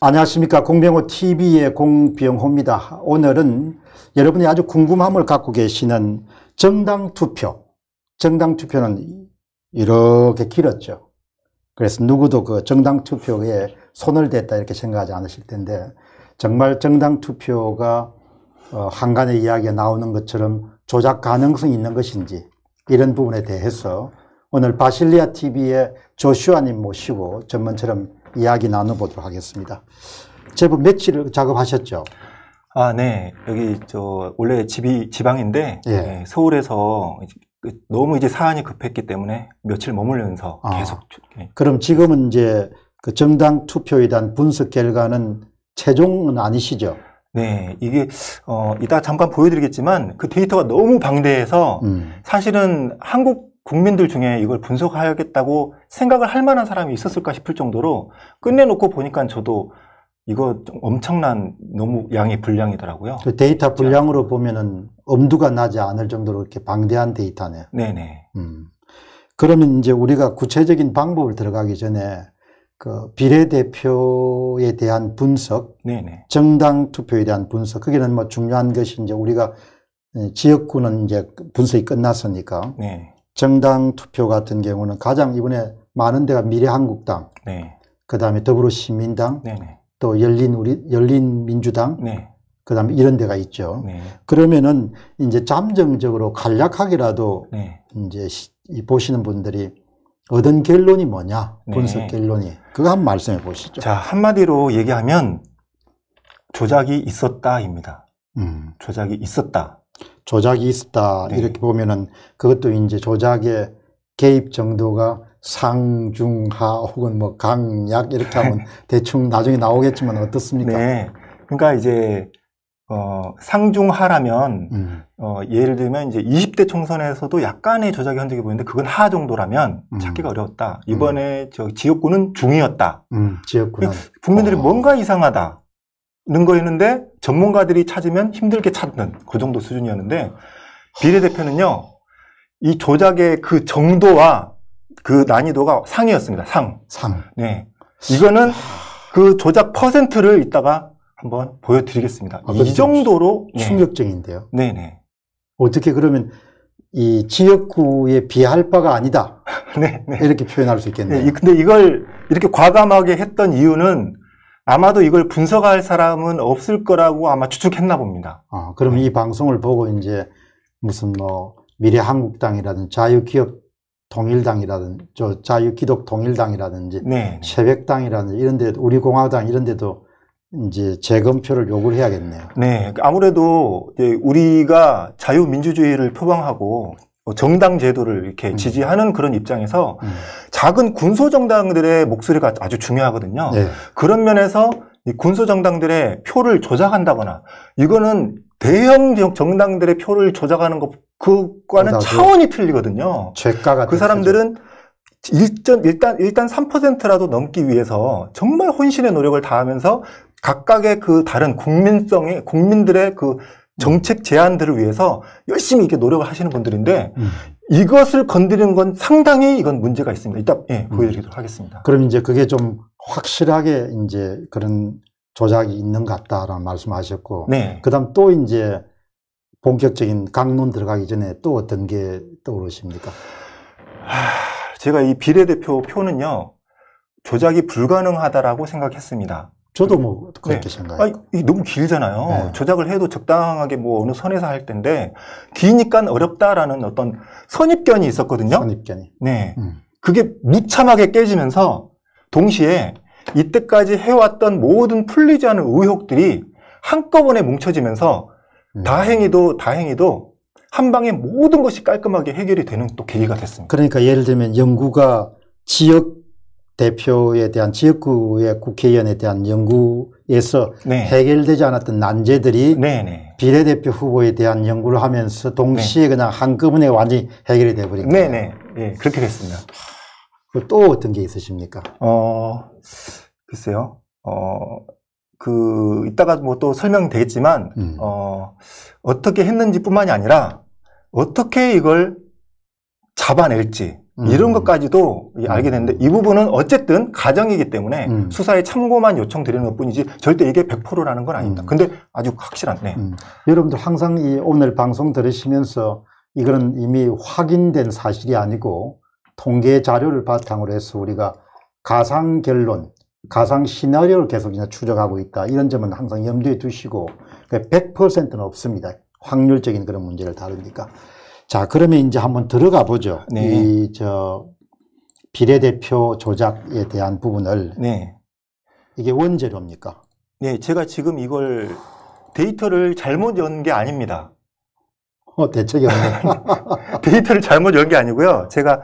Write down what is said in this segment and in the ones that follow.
안녕하십니까 공병호 TV의 공병호입니다. 오늘은 여러분이 아주 궁금함을 갖고 계시는 정당 투표 정당 투표는 이렇게 길었죠. 그래서 누구도 그 정당 투표에 손을 댔다 이렇게 생각하지 않으실 텐데 정말 정당 투표가 어, 한간의 이야기에 나오는 것처럼 조작 가능성이 있는 것인지 이런 부분에 대해서 오늘 바실리아 TV의 조슈아님 모시고 전문처럼 이야기 나눠보도록 하겠습니다. 제법 며칠 작업하셨죠? 아, 네. 여기 저 원래 집이 지방인데 예. 네, 서울에서 그 너무 이제 사안이 급했기 때문에 며칠 머물면서 아, 계속. 예. 그럼 지금은 이제 그 정당 투표에 대한 분석 결과는 최종은 아니시죠? 네, 이게 어 이따 잠깐 보여드리겠지만 그 데이터가 너무 방대해서 음. 사실은 한국 국민들 중에 이걸 분석하겠다고 생각을 할 만한 사람이 있었을까 싶을 정도로 끝내놓고 보니까 저도 이거 엄청난 너무 양의 분량이더라고요. 그 데이터 분량으로 보면은 엄두가 나지 않을 정도로 이렇게 방대한 데이터네요. 네네. 음. 그러면 이제 우리가 구체적인 방법을 들어가기 전에 그 비례대표에 대한 분석, 네네. 정당 투표에 대한 분석, 그게는뭐 중요한 것이 이제 우리가 예, 지역구는 이제 분석이 끝났으니까. 네. 정당 투표 같은 경우는 가장 이번에 많은 데가 미래한국당, 네. 그 다음에 더불어시민당, 네또 네. 열린 우리 열린 민주당, 네. 그 다음에 이런 데가 있죠. 네. 그러면은 이제 잠정적으로 간략하게라도 네. 이제 시, 보시는 분들이 얻은 결론이 뭐냐 네. 분석 결론이 그거 한 말씀해 보시죠. 자 한마디로 얘기하면 조작이 있었다입니다. 음. 조작이 있었다. 조작이 있었다 네. 이렇게 보면은 그것도 이제 조작의 개입 정도가 상중하 혹은 뭐 강약 이렇게 하면 대충 나중에 나오겠지만 어떻습니까? 네. 그러니까 이제 어, 상중하라면 음. 어, 예를 들면 이제 20대 총선에서도 약간의 조작의 흔적이 보이는데 그건 하 정도라면 음. 찾기가 어려웠다. 음. 이번에 음. 저 지역구는 중이었다. 음. 지역구는 그 국민들이 어. 뭔가 이상하다. 는 거였는데 전문가들이 찾으면 힘들게 찾는 그 정도 수준이었는데 비례대표는요 이 조작의 그 정도와 그 난이도가 상이었습니다 상. 상. 네. 이거는 그 조작 퍼센트를 이따가 한번 보여드리겠습니다. 아, 이 정도로 네. 충격적인데요. 네. 네네. 어떻게 그러면 이 지역구에 비할 바가 아니다. 네, 네. 이렇게 표현할 수 있겠네요. 네, 근데 이걸 이렇게 과감하게 했던 이유는 아마도 이걸 분석할 사람은 없을 거라고 아마 추측했나 봅니다. 아, 그럼 네. 이 방송을 보고 이제 무슨 뭐 미래 한국당이라든 자유기업 동일당이라든 저 자유기독 동일당이라든지 네, 네. 새벽당이라든지 이런 데 우리 공화당 이런 데도 이제 재검표를 요구를 해야겠네요. 네. 아무래도 우리가 자유민주주의를 표방하고 뭐 정당 제도를 이렇게 음. 지지하는 그런 입장에서 음. 작은 군소 정당들의 목소리가 아주 중요하거든요. 네. 그런 면에서 군소 정당들의 표를 조작한다거나 이거는 대형 정당들의 표를 조작하는 것 그과는 차원이 틀리거든요. 죄가 그 사람들은 일전, 일단 일단 3%라도 넘기 위해서 정말 혼신의 노력을 다하면서 각각의 그 다른 국민성의 국민들의 그 정책 제안들을 위해서 열심히 이렇게 노력을 하시는 분들인데 음. 이것을 건드리는 건 상당히 이건 문제가 있습니다. 일단 예, 음. 보여드리도록 하겠습니다. 그럼 이제 그게 좀 확실하게 이제 그런 조작이 있는 것 같다라는 말씀하셨고, 네. 그다음 또 이제 본격적인 강론 들어가기 전에 또 어떤 게 떠오르십니까? 제가 이 비례대표 표는요 조작이 불가능하다라고 생각했습니다. 저도 음. 뭐 그렇게 네. 생각해요. 아, 이게 너무 길잖아요. 네. 조작을 해도 적당하게 뭐 어느 선에서 할 텐데 기니까 어렵다라는 어떤 선입견이 있었거든요. 선입견이. 네. 음. 그게 무참하게 깨지면서 동시에 이때까지 해왔던 모든 풀리지 않은 의혹들이 한꺼번에 뭉쳐지면서 음. 다행히도 다행히도 한 방에 모든 것이 깔끔하게 해결이 되는 또 계기가 됐습니다. 그러니까 예를 들면 연구가 지역 대표에 대한 지역구의 국회의원에 대한 연구에서 네. 해결되지 않았던 난제들이 네네. 네. 비례대표 후보에 대한 연구를 하면서 동시에 네. 그냥 한꺼번에 완전히 해결이 돼버린 네, 거예요. 네네. 네, 예, 그렇게 됐습니다. 또 어떤 게 있으십니까? 어, 글쎄요. 어, 그, 이따가 뭐 또 설명되겠지만, 음. 어, 어떻게 했는지 뿐만이 아니라, 어떻게 이걸 잡아낼지, 음. 이런 것까지도 음. 알게 되는데 이 부분은 어쨌든 가정이기 때문에 음. 수사에 참고만 요청드리는 것 뿐이지 절대 이게 100%라는 건 아닙니다. 음. 근데 아주 확실한데. 음. 여러분들 항상 이 오늘 방송 들으시면서 이거는 이미 확인된 사실이 아니고 통계 자료를 바탕으로 해서 우리가 가상 결론, 가상 시나리오를 계속 그냥 추적하고 있다. 이런 점은 항상 염두에 두시고 100%는 없습니다. 확률적인 그런 문제를 다루니까. 자, 그러면 이제 한번 들어가 보죠. 네. 이, 저, 비례대표 조작에 대한 부분을. 네. 이게 원재료입니까? 네, 제가 지금 이걸 데이터를 잘못 연 게 아닙니다. 어, 대책이 없네. 데이터를 잘못 연 게 아니고요. 제가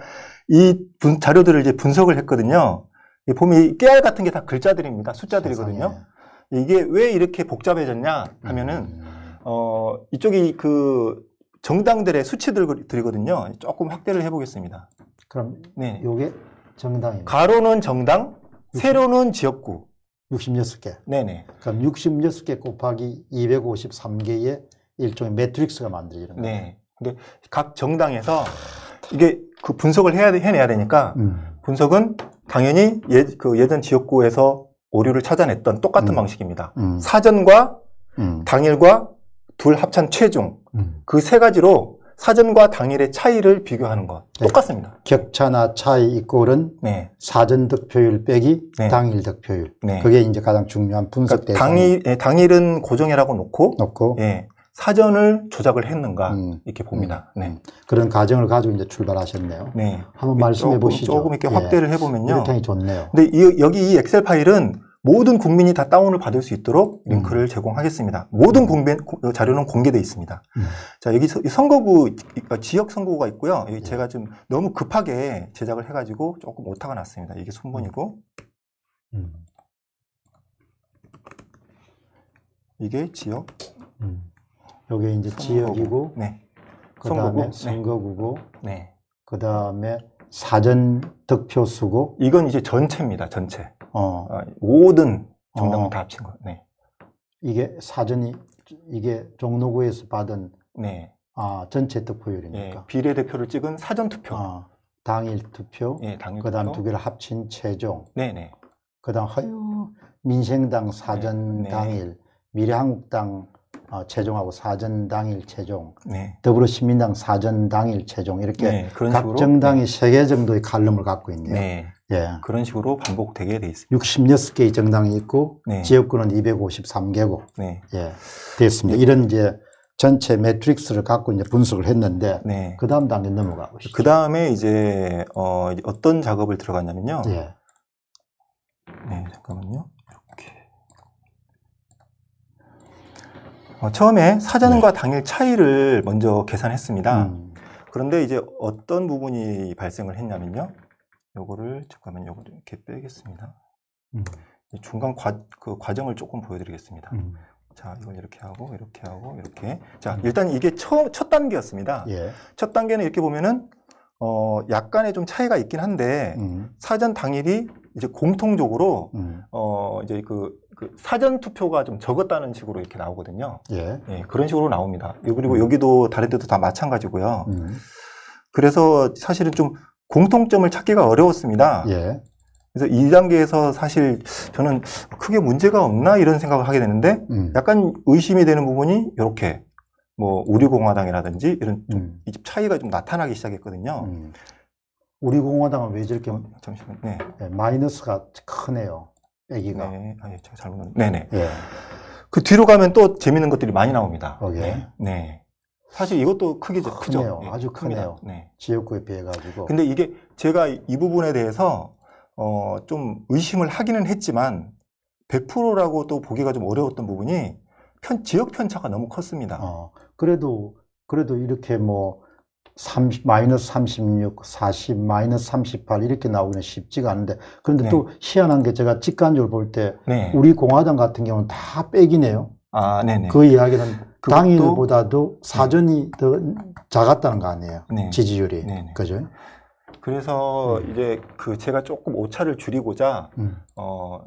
이 분, 자료들을 이제 분석을 했거든요. 보면 깨알 같은 게 다 글자들입니다. 숫자들이거든요. 세상에. 이게 왜 이렇게 복잡해졌냐 하면은, 음. 어, 이쪽이 그 정당들의 수치들이거든요. 조금 확대를 해보겠습니다. 그럼 네. 요게 정당입니다. 가로는 정당, 60, 세로는 지역구. 66개. 네네. 그럼 66개 곱하기 253개의 일종의 매트릭스가 만들어지는 거예요. 네. 근데 각 정당에서 이게 그 분석을 해야, 해내야 되니까 음. 분석은 당연히 예, 그 예전 지역구에서 오류를 찾아냈던 똑같은 음. 방식입니다. 음. 사전과 음. 당일과 둘 합찬 최종 음. 그세 가지로 사전과 당일의 차이를 비교하는 것 네. 똑같습니다. 격차나 차이 이꼴은 네. 사전 득표율 빼기 네. 당일 득표율. 네. 그게 이제 가장 중요한 분석 대 그러니까 당일 예, 당일은 고정이라고 놓고 놓고 예, 사전을 조작을 했는가 음, 이렇게 봅니다. 음, 네. 음. 그런 가정을 가지고 이제 출발하셨네요. 네. 한번 말씀해 조금, 보시죠. 조금 이렇게 확대를 예. 해보면요. 일탕이 좋네요. 근데 이, 여기 이 엑셀 파일은 모든 국민이 다 다운을 받을 수 있도록 음. 링크를 음. 제공하겠습니다. 모든 공배, 어, 자료는 공개돼 있습니다. 음. 자 여기 서, 선거구 어, 지역 선거구가 있고요. 여기 예. 제가 좀 너무 급하게 제작을 해가지고 조금 오타가 났습니다. 이게 손본이고 음. 음. 이게 지역. 여기 음. 이제 선거구. 지역이고, 네. 그 선거구. 네. 선거구고, 네. 그다음에 사전 득표수고. 이건 이제 전체입니다. 전체. 어. 아, 모든 정당을 어. 다 합친 거. 예 네. 이게 사전이 이게 종로구에서 받은 네. 아 전체 득표율이니까 예, 비례대표를 찍은 사전 투표. 아, 당일 투표. 예, 당일 그다음 투표. 두 개를 합친 최종. 네네. 네. 그다음 허유 민생당 사전 네, 네. 당일, 네. 미래한국당 어, 최종하고 사전 당일 최종, 네. 더불어시민당 사전 당일 최종 이렇게 각 정당이 세 개 정도의 칼럼을 갖고 있네요. 네. 예. 그런 식으로 반복되게 돼 있습니다. 66개의 정당이 있고 네. 지역구는 253개고 네. 예, 되었습니다. 이런 이제 전체 매트릭스를 갖고 이제 분석을 했는데 네. 그 다음 단계 넘어가고 싶죠. 그 다음에 이제 어, 어떤 작업을 들어갔냐면요. 예. 네, 잠깐만요. 이렇게 어, 처음에 사전과 네. 당일 차이를 먼저 계산했습니다. 음. 그런데 이제 어떤 부분이 발생을 했냐면요. 요거를 잠깐만 요거를 이렇게 빼겠습니다. 음. 중간 과, 그 과정을 조금 보여드리겠습니다. 음. 자, 이걸 이렇게 하고, 이렇게 하고, 이렇게. 자, 음. 일단 이게 처, 첫 단계였습니다. 예. 첫 단계는 이렇게 보면은, 어, 약간의 좀 차이가 있긴 한데, 음. 사전 당일이 이제 공통적으로, 음. 어, 이제 그, 그, 사전 투표가 좀 적었다는 식으로 이렇게 나오거든요. 예. 예 그런 식으로 나옵니다. 그리고 음. 여기도 다른 데도 다 마찬가지고요. 음. 그래서 사실은 좀 공통점을 찾기가 어려웠습니다. 예. 그래서 이 단계에서 사실 저는 크게 문제가 없나 이런 생각을 하게 되는데 음. 약간 의심이 되는 부분이 이렇게 뭐 우리공화당이라든지 이런 음. 차이가 좀 나타나기 시작했거든요. 음. 우리공화당은 왜 저렇게 잠시만 네. 예, 네. 아, 예, 네. 네, 마이너스가 크네요. 애기가 네, 아니 제가 잘못 네네. 예. 그 뒤로 가면 또 재밌는 것들이 많이 나옵니다. 어, 예. 네. 네. 사실 이것도 크기 아, 크죠. 크네요. 네, 아주 크네요. 네. 지역구에 비해 가지고. 근데 이게 제가 이 부분에 대해서 어, 좀 의심을 하기는 했지만 100%라고 또 보기가 좀 어려웠던 부분이 편, 지역 편차가 너무 컸습니다. 어, 그래도 그래도 이렇게 뭐 30, 마이너스 36, 40, 마이너스 38 이렇게 나오기는 쉽지가 않은데 그런데 네. 또 희한한 게 제가 직관적으로 볼때 네. 우리 공화당 같은 경우는 다 빼기네요. 아, 네네. 네. 그 이야기는 당일보다도 네. 사전이 더 작았다는 거 아니에요? 네. 지지율이 네. 네. 그죠? 그래서 네. 이제 그 제가 조금 오차를 줄이고자 음. 어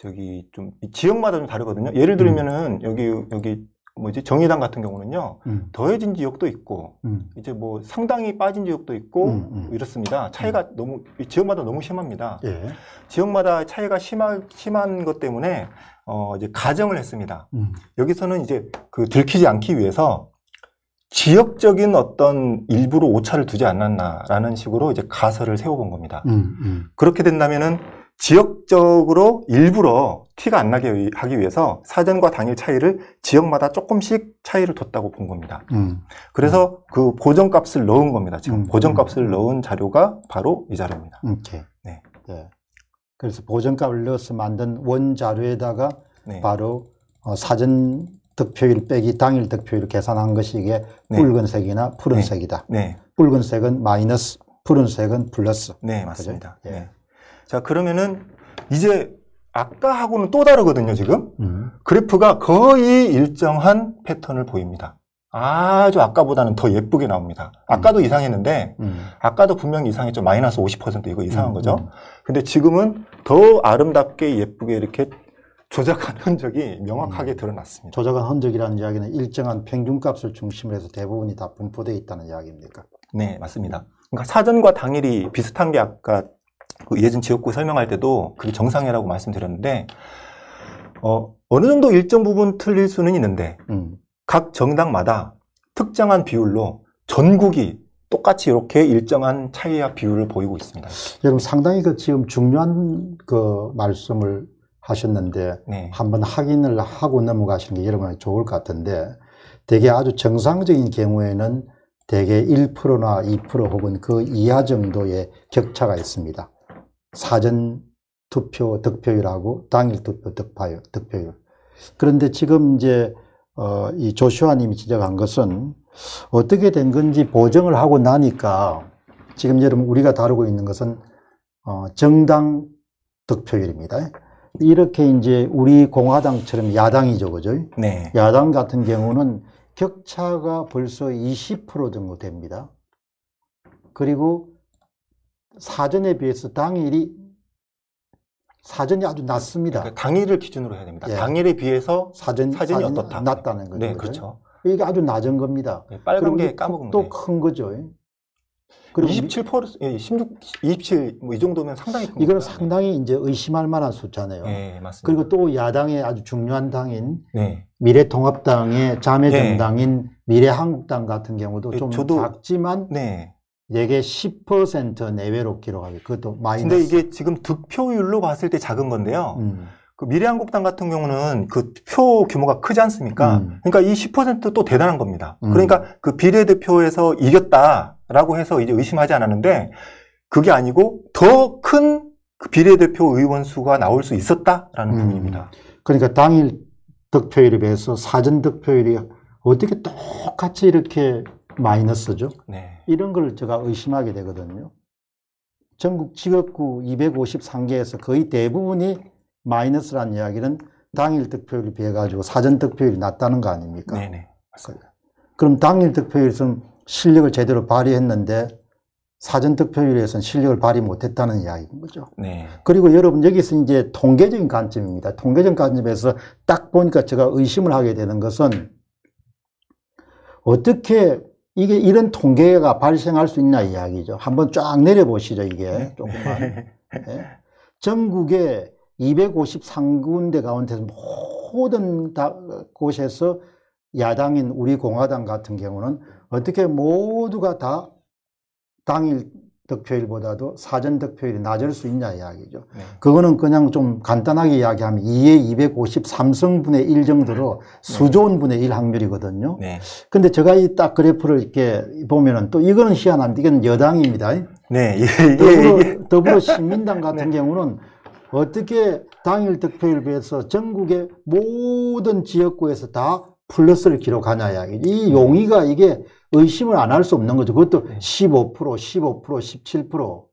저기 좀 지역마다 좀 다르거든요. 예를 들면은 음. 여기 여기 뭐지 정의당 같은 경우는요 음. 더해진 지역도 있고 음. 이제 뭐 상당히 빠진 지역도 있고 음, 음. 이렇습니다 차이가 음. 너무 지역마다 너무 심합니다 예. 지역마다 차이가 심하, 심한 것 때문에 어, 이제 가정을 했습니다. 음. 여기서는 이제 그 들키지 않기 위해서 지역적인 어떤 일부로 오차를 두지 않았나라는 식으로 이제 가설을 세워본 겁니다. 음, 음. 그렇게 된다면은 지역적으로 일부러 티가 안 나게 하기 위해서 사전과 당일 차이를 지역마다 조금씩 차이를 뒀다고 본 겁니다. 음. 그래서 음. 그 보정값을 넣은 겁니다. 지금 음, 음. 보정값을 넣은 자료가 바로 이 자료입니다. 오케이. 네. 네. 그래서 보정값 을 올려서 만든 원자료에다가 네. 바로 어, 사전 득표율 빼기 당일 득표율 을 계산한 것이 이게 네. 붉은색이나 푸른색이다. 네. 네. 붉은색은 마이너스, 푸른색은 플러스. 네, 맞습니다. 그 자, 그러면은 이제 아까 하고는 또 다르거든요, 지금. 음. 그래프가 거의 일정한 패턴을 보입니다. 아주 아까보다는 더 예쁘게 나옵니다. 아까도 음. 이상했는데 음. 아까도 분명히 이상했죠. 마이너스 50% 이거 이상한 음. 거죠. 음. 근데 지금은 더 아름답게 예쁘게 이렇게 조작한 흔적이 명확하게 음. 드러났습니다. 조작한 흔적이라는 이야기는 일정한 평균값을 중심으로 해서 대부분이 다 분포되어 있다는 이야기입니까? 네, 맞습니다. 그러니까 사전과 당일이 비슷한 게 아까 그 예전 지역구 설명할 때도 그게 정상이라고 말씀드렸는데 어, 어느 정도 일정 부분 틀릴 수는 있는데 음. 각 정당마다 특정한 비율로 전국이 똑같이 이렇게 일정한 차이와 비율을 보이고 있습니다. 여러분 상당히 그 지금 중요한 그 말씀을 하셨는데 네. 한번 확인을 하고 넘어가시는 게 여러분이 좋을 것 같은데 대개 아주 정상적인 경우에는 대개 1%나 2% 혹은 그 이하 정도의 격차가 있습니다. 사전 투표 득표율하고 당일 투표 득파율, 득표율. 그런데 지금 이제 어, 이 조슈아님이 지적한 것은 어떻게 된 건지 보정을 하고 나니까 지금 여러분 우리가 다루고 있는 것은 어, 정당 득표율입니다. 이렇게 이제 우리 공화당처럼 야당이죠, 그죠? 네. 야당 같은 경우는 격차가 벌써 20% 정도 됩니다. 그리고 사전에 비해서 당일이 사전이 아주 낮습니다. 그러니까 당일을 기준으로 해야 됩니다. 예. 당일에 비해서 사전, 사진이 사진, 어떻다. 낮다는 거죠. 네, 그렇죠. 이게 아주 낮은 겁니다. 네, 빨간 게 까먹은 거 또큰 거죠. 그리고 27%, 16, 27, 뭐 이 정도면 상당히 큰 이건 상당히 이제 의심할 만한 숫자네요. 네, 네, 맞습니다. 그리고 또 야당의 아주 중요한 당인 네. 미래통합당의 자매정당인 네. 미래한국당 같은 경우도 네, 좀 저도, 작지만 내게 10% 내외로 기록하기. 그것도 마이너스. 근데 이게 지금 득표율로 봤을 때 작은 건데요. 음. 그 미래한국당 같은 경우는 그 표 규모가 크지 않습니까? 음. 그러니까 이 10%또 대단한 겁니다. 음. 그러니까 그 비례대표에서 이겼다라고 해서 이제 의심하지 않았는데 그게 아니고 더큰 그 비례대표 의원 수가 나올 수 있었다라는 부분입니다. 음. 그러니까 당일 득표율에 비해서 사전 득표율이 어떻게 똑같이 이렇게 마이너스죠. 네. 이런 걸 제가 의심하게 되거든요. 전국 직업구 253개에서 거의 대부분이 마이너스란 이야기는 당일 득표율이 비해 가지고 사전 득표율이 낮다는 거 아닙니까? 네네. 맞습니다. 그럼 당일 득표율은 실력을 제대로 발휘했는데 사전 득표율에서는 실력을 발휘 못했다는 이야기인 거죠. 네. 그리고 여러분 여기서 이제 통계적인 관점입니다. 통계적인 관점에서 딱 보니까 제가 의심을 하게 되는 것은 어떻게 이게 이런 통계가 발생할 수 있나 이야기죠. 한번 쫙 내려보시죠, 이게. 네. 조금만. 네. 전국에 253군데 가운데서 모든 다, 곳에서 야당인 우리 공화당 같은 경우는 어떻게 모두가 다 당일 득표율보다도 사전 득표율이 낮을 수 있냐 이야기죠. 네. 그거는 그냥 좀 간단하게 이야기하면 2의 2 5 3성분의1 정도로 네. 수조원분의 1 확률이거든요. 네. 근데 제가 이 딱 그래프를 이렇게 보면은 또 이거는 희한합니다. 이건 여당입니다. 네. 예, 예. 더불어, 더불어 시민당 같은 네. 경우는 어떻게 당일 득표율에 비해서 전국의 모든 지역구에서 다 플러스를 기록하냐야. 이 용의가 이게 의심을 안 할 수 없는 거죠. 그것도 15%, 15%, 17%.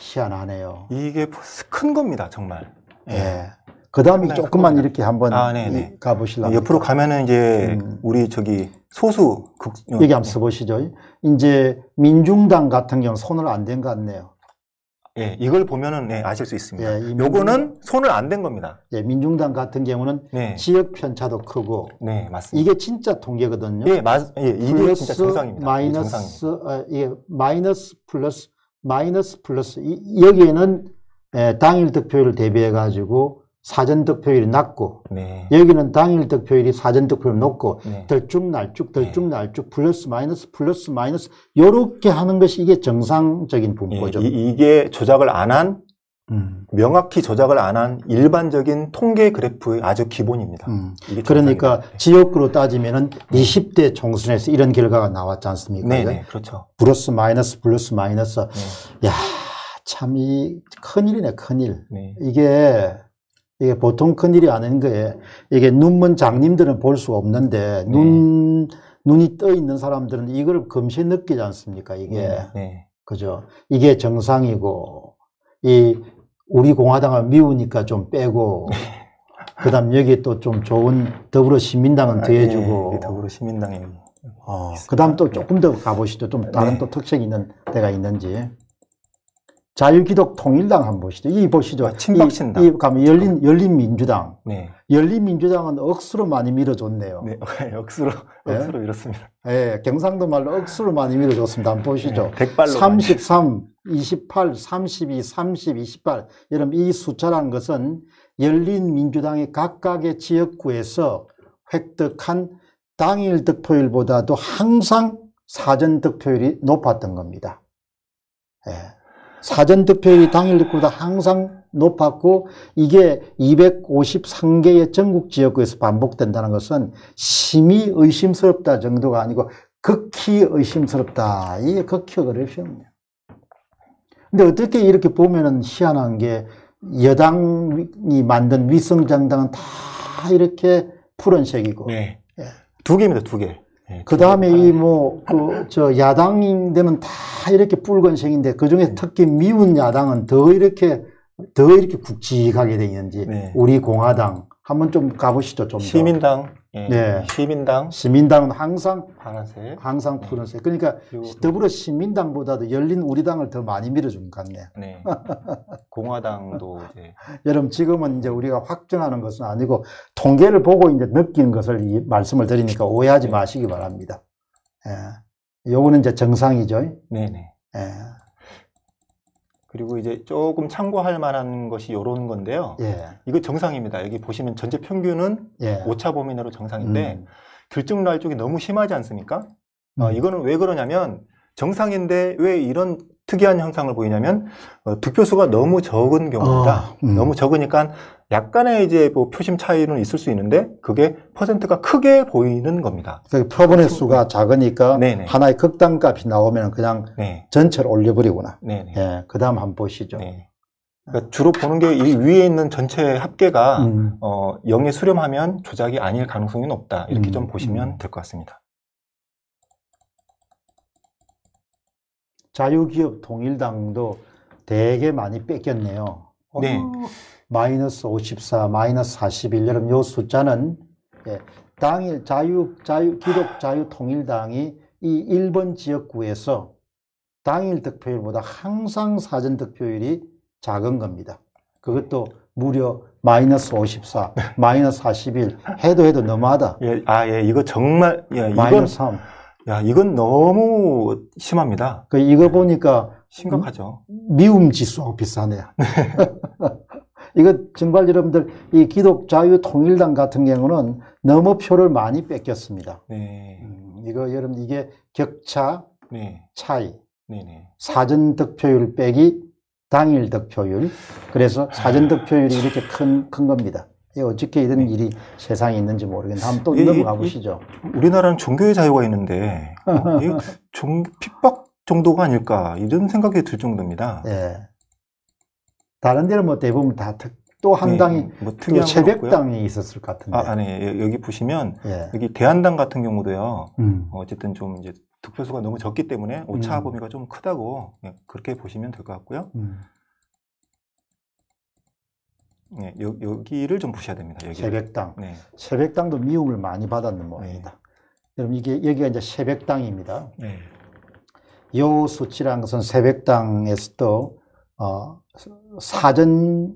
희한하네요. 이게 큰 겁니다, 정말. 예. 네. 그다음에 조금만 이렇게 한번 아, 네, 네. 가보실라고. 옆으로 가면은 이제 음. 우리 저기 소수. 극... 얘기 한번 써보시죠. 이제 민중당 같은 경우 는 손을 안 댄 것 같네요. 예, 이걸 보면은 네, 아실 수 있습니다. 예, 요거는 손을 안 댄 겁니다. 예, 민중당 같은 경우는 네. 지역 편차도 크고, 네, 맞습니다. 이게 진짜 통계거든요. 예, 맞, 예, 이게 진짜 정상입니다. 마이너스, 어, 이게, 어, 예, 마이너스 플러스, 마이너스 플러스, 이, 여기에는 예, 당일 득표율 대비해 가지고 사전 득표율이 낮고 네. 여기는 당일 득표율이 사전 득표율 높고 네. 들쭉날쭉 네. 들쭉날쭉 플러스 마이너스 플러스 마이너스 요렇게 하는 것이 이게 정상적인 분포죠. 예, 이, 게 조작을 안한 음. 명확히 조작을 안 한 일반적인 통계 그래프의 아주 기본입니다. 음. 그러니까 네. 지역구로 따지면은 20대 총선에서 이런 결과가 나왔지 않습니까? 네, 그렇죠. 플러스 마이너스 플러스 마이너스. 야, 참 이 큰일이네, 큰일. 이게 이게 보통 큰 일이 아닌 거예요 이게 눈먼 장님들은 볼 수가 없는데 네. 눈 네. 눈이 떠 있는 사람들은 이걸 금세 느끼지 않습니까? 이게 네. 네. 그죠? 이게 정상이고 이 우리 공화당을 미우니까 좀 빼고 그다음 여기 또 좀 좋은 더불어시민당은 아, 네. 더해주고 아, 네, 더불어시민당이 어, 그다음 또 조금 더 가보시죠. 좀 다른 또 특색 있는 데가 있는지. 자유기독 통일당 한번 보시죠. 이 보시죠. 아, 친박신당. 이, 이 가면 열린 열린 민주당. 네. 열린 민주당은 억수로 많이 밀어줬네요. 네, 억수로 네, 억수로 네? 밀었습니다. 네, 예, 경상도 말로 억수로 많이 밀어줬습니다. 한 번 보시죠. 네, 33, 28, 32, 30, 28. 여러분 이 숫자란 것은 열린 민주당이 각각의 지역구에서 획득한 당일 득표율보다도 항상 사전 득표율이 높았던 겁니다. 예. 사전투표율이 당일투표보다 항상 높았고 이게 253개의 전국 지역구에서 반복된다는 것은 심히 의심스럽다 정도가 아니고 극히 의심스럽다. 이게 극히 어렵습니다. 근데 어떻게 이렇게 보면은 희한한 게 여당이 만든 위성장당은 다 이렇게 푸른색이고. 네. 예. 두 개입니다, 두 개. 예, 그다음에 이뭐그저 야당인데는 다 이렇게 붉은색인데 그중에 음. 특히 미운 야당은 더 이렇게 더 이렇게 굵직하게 돼 있는지 네. 우리 공화당 한번 좀 가보시죠 좀 시민당 더. 예, 네. 시민당. 시민당은 항상 파란색. 항상 푸른색. 네. 그러니까 더불어 시민당보다도 열린 우리당을 더 많이 밀어준 것 같네요. 네. 공화당도 네. 제 여러분 지금은 이제 우리가 확정하는 것은 아니고 통계를 보고 이제 느끼는 것을 이, 말씀을 드리니까 오해하지 네. 마시기 바랍니다. 예. 요거는 이제 정상이죠. 네네. 예. 그리고 이제 조금 참고할 만한 것이 요런 건데요. 예. 이거 정상입니다. 여기 보시면 전체 평균은 예. 오차 범위 내로 정상인데 음. 들쭉날 쪽이 너무 심하지 않습니까? 어, 음. 어, 이거는 왜 그러냐면 정상인데 왜 이런 특이한 현상을 보이냐면 어, 득표수가 너무 적은 경우입니다. 어, 음. 너무 적으니까 약간의 이제 뭐 표심 차이는 있을 수 있는데 그게 퍼센트가 크게 보이는 겁니다. 그러니까 표본의 그렇죠. 수가 작으니까 네네. 하나의 극단값이 나오면 그냥 네. 전체를 올려버리구나. 네네. 예, 그 다음 한번 보시죠. 네. 그러니까 주로 보는 게 이 위에 있는 전체 합계가 음. 어, 0에 수렴하면 조작이 아닐 가능성이 높다. 이렇게 음. 좀 보시면 음. 될것 같습니다. 자유기업 통일당도 되게 많이 뺏겼네요. 네. 어, 마이너스 54, 마이너스 41 여러분 요 숫자는 예, 당일 자유, 자유, 기독 자유통일당이 이 1번 지역구에서 당일 득표율보다 항상 사전 득표율이 작은 겁니다. 그것도 무려 마이너스 54, 마이너스 41 해도 해도 너무하다. 예, 아, 예, 이거 정말, 예, 마이너스 이 3. 야, 이건 너무 심합니다. 그, 이거 보니까 심각하죠. 미움 지수하고 비슷하네요. 네. 이거 정말 여러분들 이 기독자유통일당 같은 경우는 너무 표를 많이 뺏겼습니다. 네. 음, 이거 여러분 이게 격차 네. 차이 네네. 네. 사전 득표율 빼기 당일 득표율 그래서 사전 아. 득표율이 이렇게 큰, 큰 겁니다. 어떻게 이런 네. 일이 세상에 있는지 모르겠는데 다음 또 예, 넘어가 예, 보시죠. 예. 우리나라는 종교의 자유가 있는데 종, 핍박 정도가 아닐까 이런 생각이 들 정도입니다. 예. 다른 데는 뭐 대부분 다 특, 또한 네, 당이 뭐또 새벽당이 있었을 것 같은데. 아, 아니 여기 보시면 예. 여기 대한당 같은 경우도요. 음. 어쨌든 좀 이제 득표수가 너무 적기 때문에 오차 음. 범위가 좀 크다고 예, 그렇게 보시면 될 것 같고요. 음. 네, 여, 여기를 좀 보셔야 됩니다. 여기를. 새벽당. 네. 새벽당도 미움을 많이 받았는 네. 모양이다. 네. 그럼 이게 여기가 이제 새벽당입니다. 네. 요 수치라는 것은 새벽당에서도 어, 사전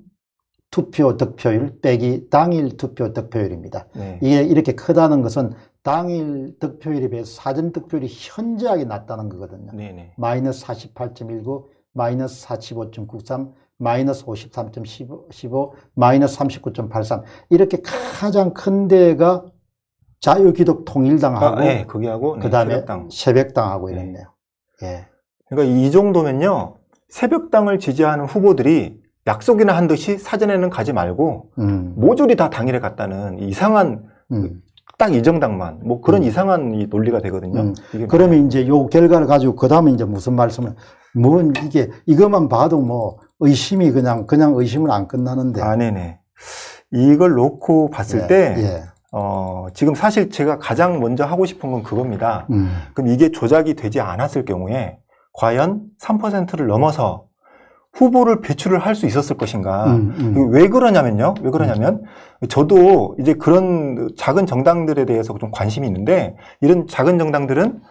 투표 득표율 빼기 당일 투표 득표율입니다. 네. 이게 이렇게 크다는 것은 당일 득표율에 비해서 사전 득표율이 현저하게 낮다는 거거든요. 네네. 네. 마이너스 48.19, 마이너스 45.93, 마이너스 53.15, 마이너스 39.83 이렇게 가장 큰 데가 자유기독 통일당하고 아, 예, 네, 거 네, 다음에 새벽당. 새벽당하고 네. 이랬네요. 네. 예. 그러니까 이 정도면요. 새벽당을 지지하는 후보들이 약속이나 한 듯이 사전에는 가지 말고 음. 모조리 다 당일에 갔다는 이상한 음. 그 딱 이정당만 뭐 그런 음. 이상한 이 논리가 되거든요. 음. 그러면 뭐 이제 요 결과를 가지고 그 다음에 이제 무슨 말씀을 뭔 이게 이것만 봐도 뭐 의심이 그냥 그냥 의심은 안 끝나는데. 아 네네. 이걸 놓고 봤을 예, 때 예. 어, 지금 사실 제가 가장 먼저 하고 싶은 건 그겁니다. 음. 그럼 이게 조작이 되지 않았을 경우에 과연 3%를 넘어서 후보를 배출을 할 수 있었을 것인가. 음, 음. 왜 그러냐면요. 왜 그러냐면 저도 이제 그런 작은 정당들에 대해서 좀 관심이 있는데 이런 작은 정당들은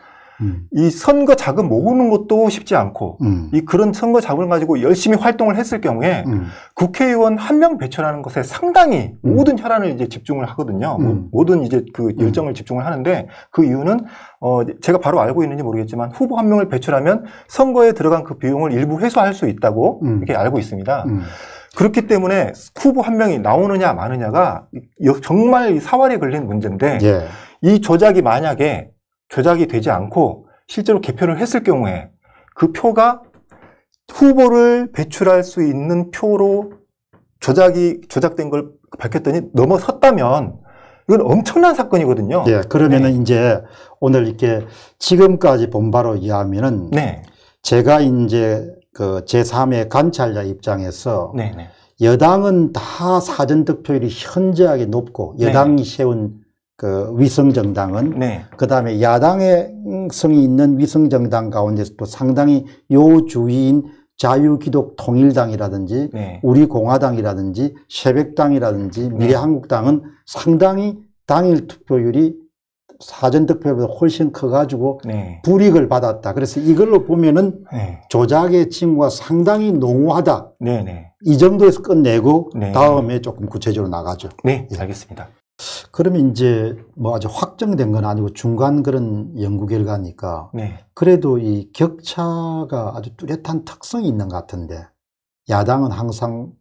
음. 이 선거 자금 모으는 것도 쉽지 않고 음. 이 그런 선거 자금을 가지고 열심히 활동을 했을 경우에 음. 국회의원 한 명 배출하는 것에 상당히 음. 모든 혈안을 이제 집중을 하거든요. 음. 모든 이제 그 음. 열정을 집중을 하는데 그 이유는 어 제가 바로 알고 있는지 모르겠지만 후보 한 명을 배출하면 선거에 들어간 그 비용을 일부 회수할 수 있다고 이렇게 알고 있습니다. 그렇기 때문에 후보 한 명이 나오느냐 마느냐가 정말 사활에 걸린 문제인데 예. 이 조작이 만약에 조작이 되지 않고 실제로 개표를 했을 경우에 그 표가 후보를 배출할 수 있는 표로 조작이 조작된 걸 밝혔더니 넘어섰다면 이건 엄청난 사건이거든요. 예, 그러면은 네. 이제 오늘 이렇게 지금까지 본 바로 이해하면은 네. 제가 이제 그 제3의 관찰자 입장에서 네, 네. 여당은 다 사전 득표율이 현저하게 높고 네. 여당이 세운 그 위성 정당은 네. 그다음에 야당의 성이 있는 위성 정당 가운데서도 상당히 요주의인 자유기독 통일당이라든지 네. 우리 공화당이라든지 새벽당이라든지 네. 미래한국당은 상당히 당일 투표율이 사전 득표보다 훨씬 커가지고 네. 불이익을 받았다. 그래서 이걸로 보면은 네. 조작의 징후가 상당히 농후하다. 네, 네. 이 정도에서 끝내고 네. 다음에 조금 구체적으로 나가죠. 네, 예. 알겠습니다. 그러면 이제 뭐 아주 확정된 건 아니고 중간 그런 연구 결과니까 네. 그래도 이 격차가 아주 뚜렷한 특성이 있는 것 같은데 야당은 항상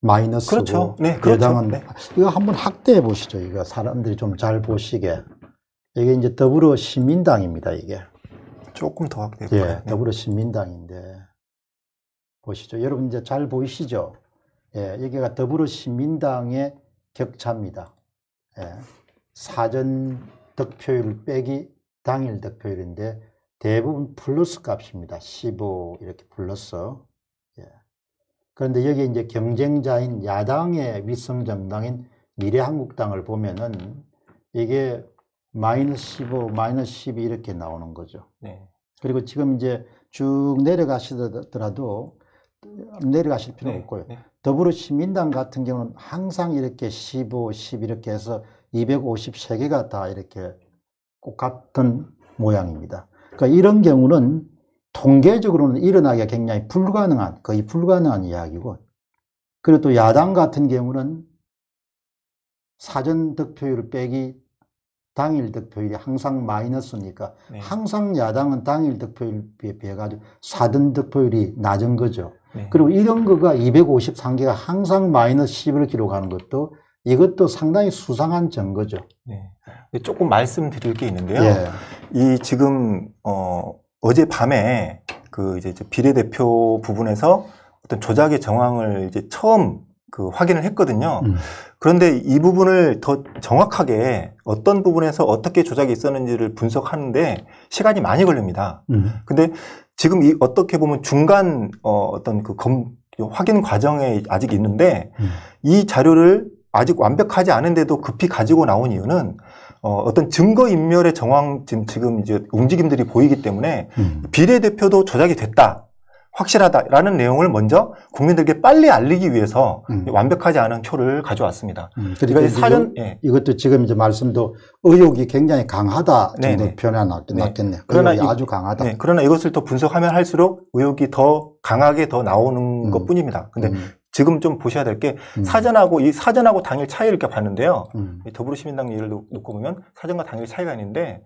마이너스고 그렇죠. 네, 그렇죠. 여당은 네. 이거 한번 확대해 보시죠. 이거 사람들이 좀 잘 보시게 이게 이제 더불어 시민당입니다. 이게 조금 더 확대해 예, 네. 더불어 시민당인데 보시죠. 여러분 이제 잘 보이시죠? 예, 여기가 더불어 시민당의 격차입니다. 예. 사전 득표율 빼기 당일 득표율인데 대부분 플러스 값입니다. 15 이렇게 플러스. 예. 그런데 여기 이제 경쟁자인 야당의 위성 정당인 미래한국당을 보면은 이게 마이너스 15, 마이너스 12 이렇게 나오는 거죠. 네. 그리고 지금 이제 쭉 내려가시더라도 내려가실 필요는 네. 없고요. 네. 더불어시민당 같은 경우는 항상 이렇게 15, 10 이렇게 해서 253개가 다 이렇게 꼭 같은 모양입니다. 그러니까 이런 경우는 통계적으로는 일어나기가 굉장히 불가능한, 거의 불가능한 이야기고, 그리고 또 야당 같은 경우는 사전 득표율 을 빼기 당일 득표율이 항상 마이너스니까 네. 항상 야당은 당일 득표율에 비해 가지고 사전 득표율이 낮은 거죠. 네. 그리고 이런 거가 253개가 항상 마이너스 10을 기록하는 것도 이것도 상당히 수상한 증거죠. 네. 네. 조금 말씀드릴 게 있는데요. 예. 이 지금 어 어제 밤에 그 이제 비례대표 부분에서 어떤 조작의 정황을 이제 처음 그 확인을 했거든요. 음. 그런데 이 부분을 더 정확하게 어떤 부분에서 어떻게 조작이 있었는지를 분석하는데 시간이 많이 걸립니다. 음. 근데 지금 이 어떻게 보면 중간 어, 어떤 그 검, 확인 과정에 아직 있는데 음. 이 자료를 아직 완벽하지 않은데도 급히 가지고 나온 이유는 어, 어떤 증거 인멸의 정황 지금, 지금 이제 움직임들이 보이기 때문에 음. 비례대표도 조작이 됐다. 확실하다라는 내용을 먼저 국민들에게 빨리 알리기 위해서 음. 완벽하지 않은 표를 가져왔습니다. 음. 그러니까, 그러니까 사전 예. 이것도 지금 이제 말씀도 의혹이 굉장히 강하다 정도 표현이 났겠네요. 네. 그러나 이, 아주 강하다. 네. 그러나 이것을 더 분석하면 할수록 의혹이 더 강하게 더 나오는 음. 것뿐입니다. 근데 음. 지금 좀 보셔야 될게 음. 사전하고 이 사전하고 당일 차이를 이렇게 봤는데요. 음. 더불어시민당 예를 놓고 보면 사전과 당일 차이가 있는데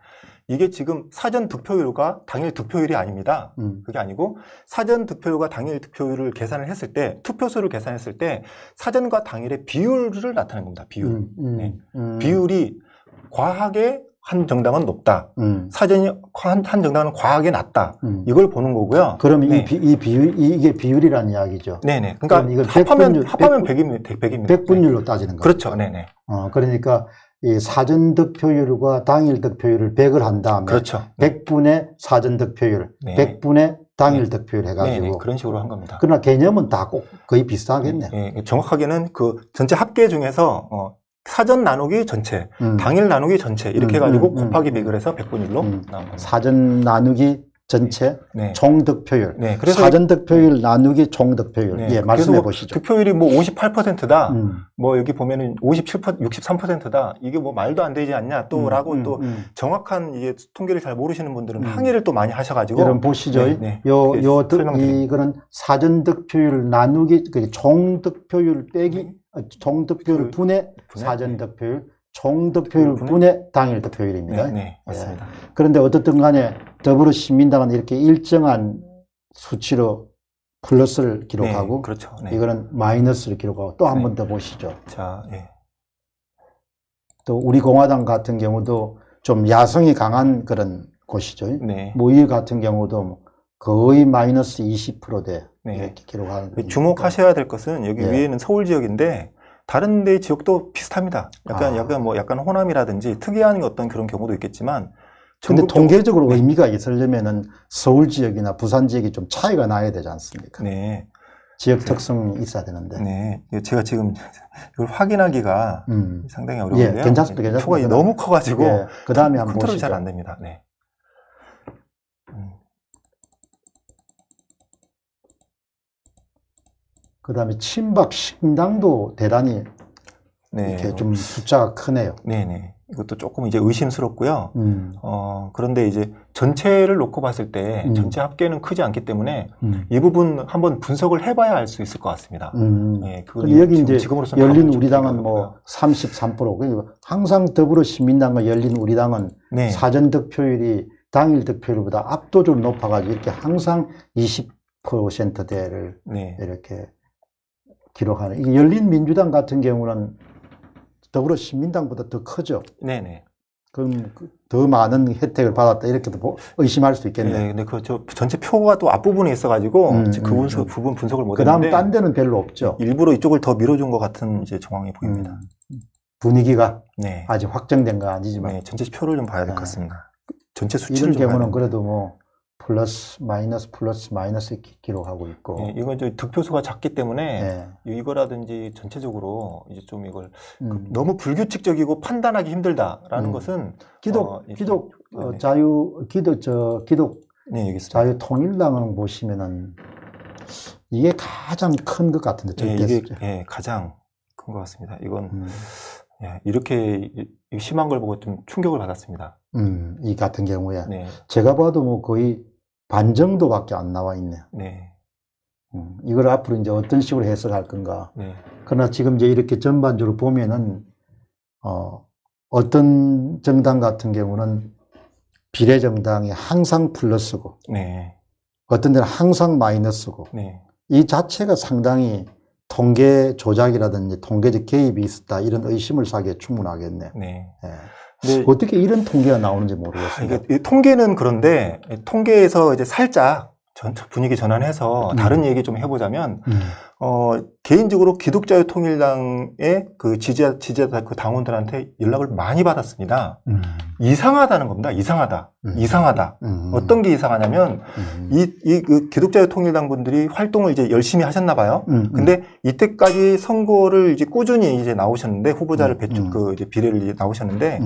이게 지금 사전 득표율과 당일 득표율이 아닙니다. 음. 그게 아니고 사전 득표율과 당일 득표율을 계산을 했을 때 투표수를 계산했을 때 사전과 당일의 비율을 나타낸 겁니다. 비율. 음, 음, 네. 음. 비율이 과하게 한 정당은 높다. 음. 사전이 한, 한 정당은 과하게 낮다. 음. 이걸 보는 거고요. 그러면 네. 이, 비, 이 비율, 이, 게 비율이란 이야기죠. 네네. 네. 그러니까 이걸 합하면, 100분율, 합하면 100입니다. 100입니다. 100분율로 네. 따지는 거죠. 그렇죠. 네네. 네. 어, 그러니까 이 사전 득표율과 당일 득표율을 100을 한 다음에 그렇죠. 100분의 사전 득표율, 네. 100분의 당일 득표율 해가지고 네네. 그런 식으로 한 겁니다. 그러나 개념은 다 꼭 거의 비슷하겠네요. 예, 정확하게는 그 전체 합계 중에서 어, 사전 나누기 전체, 음. 당일 나누기 전체 이렇게 음, 해가지고 음, 음. 곱하기 비교를 해서 100분율로 나옵니다. 사전 나누기 전체 네. 총 네. 득표율. 네, 그래서 사전 득표율 네. 나누기 총 득표율. 네, 예, 말씀해 보시죠. 득표율이 뭐 58%다. 음. 뭐 여기 보면은 57% 63%다. 이게 뭐 말도 안 되지 않냐 또라고 음, 음, 또 정확한 이게 통계를 잘 모르시는 분들은 항의를 또 많이 하셔 가지고 여러분 보시죠. 네, 요요 이거는 사전 득표율 나누기 그총 득표율 빼기 아, 그 네. 정득표율 분의 사전득표율, 총득표율 분의 당일 득표율입니다. 네, 네, 맞습니다. 예. 그런데 어쨌든 간에 더불어시민당은 이렇게 일정한 수치로 플러스를 기록하고 네, 그렇죠. 네. 이거는 마이너스를 기록하고 또 한 번더 네. 보시죠. 자, 예. 또 우리 공화당 같은 경우도 좀 야성이 강한 그런 곳이죠. 무일 네. 같은 경우도 거의 마이너스 20%대 네. 예, 기록하는. 그 주목하셔야 될 것은 여기 예. 위에는 서울 지역인데 다른 데 지역도 비슷합니다. 약간 아. 약간 뭐 약간 호남이라든지 특이한 어떤 그런 경우도 있겠지만 근데 통계적으로 네. 의미가 있으려면은 서울 지역이나 부산 지역이 좀 차이가 나야 되지 않습니까? 네. 지역 특성이 네. 있어야 되는데. 네. 제가 지금 이걸 확인하기가 음. 상당히 어려운데요. 예, 괜찮습니다. 예, 괜찮습니다. 초가 너무 커가지고 예, 그다음에 한번 컨트롤이 잘 안 됩니다. 네. 그 다음에 친박 신당도 대단히 네. 이렇게 좀 숫자가 크네요. 네네. 네. 이것도 조금 이제 의심스럽고요. 음. 어, 그런데 이제 전체를 놓고 봤을 때 음. 전체 합계는 크지 않기 때문에 음. 이 부분 한번 분석을 해봐야 알 수 있을 것 같습니다. 네, 그 여기 지금, 이제 열린 우리당은 뭐 33%, 그러니까 항상 더불어 시민당과 열린 우리당은 네. 사전 득표율이 당일 득표율보다 압도적으로 높아가지고 이렇게 항상 20%대를 네. 이렇게 기록하는 이게 열린민주당 같은 경우는 더불어시민당보다 더 크죠. 네네. 그럼 그 더 많은 혜택을 받았다 이렇게도 의심할 수 있겠네요. 네, 근데 그저 전체 표가 또 앞부분에 있어가지고 음, 그 음, 분석, 음. 부분 분석을 못했는데 그다음 딴 데는 별로 없죠. 일부러 이쪽을 더 밀어준 것 같은 이제 정황이 보입니다. 음, 분위기가 네. 아직 확정된 건 아니지만 네, 전체 표를 좀 봐야 될것 아. 같습니다. 전체 수치를 이런 경우는 그래도 뭐 플러스 마이너스 플러스 마이너스 기록하고 있고 예, 이건 이제 득표수가 작기 때문에 예. 이거라든지 전체적으로 이제 좀 이걸 그 음. 그 너무 불규칙적이고 판단하기 힘들다라는 음. 것은 기독 어, 기독 네. 어, 네. 자유 기독 저 기독 네, 자유 통일당은 보시면은 이게 가장 큰 것 같은데 예, 이게 예, 가장 큰 것 같습니다. 이건 음. 예, 이렇게 심한 걸 보고 좀 충격을 받았습니다. 음, 이 같은 경우에 네. 제가 봐도 뭐 거의 반 정도밖에 안 나와 있네요. 네. 음, 이걸 앞으로 이제 어떤 식으로 해석할 건가. 네. 그러나 지금 이제 이렇게 전반적으로 보면은 어, 어떤 정당 같은 경우는 비례 정당이 항상 플러스고 네. 어떤 데는 항상 마이너스고 네. 이 자체가 상당히 통계 조작이라든지 통계적 개입이 있었다 이런 의심을 사기에 충분하겠네요. 네. 예. 네. 어떻게 이런 통계가 나오는지 모르겠어요. 아, 통계는 그런데 통계에서 이제 살짝 전, 분위기 전환해서 음. 다른 얘기 좀 해보자면 음. 어, 개인적으로 기독자유 통일당의 그 지지 지지자 그 당원들한테 연락을 많이 받았습니다. 음. 이상하다는 겁니다. 이상하다, 이상하다. 어떤 게 이상하냐면 이, 이그 기독자유 통일당 분들이 활동을 이제 열심히 하셨나 봐요. 근데 이때까지 선거를 이제 꾸준히 이제 나오셨는데 후보자를 배출 그 이제 비례를 이제 나오셨는데.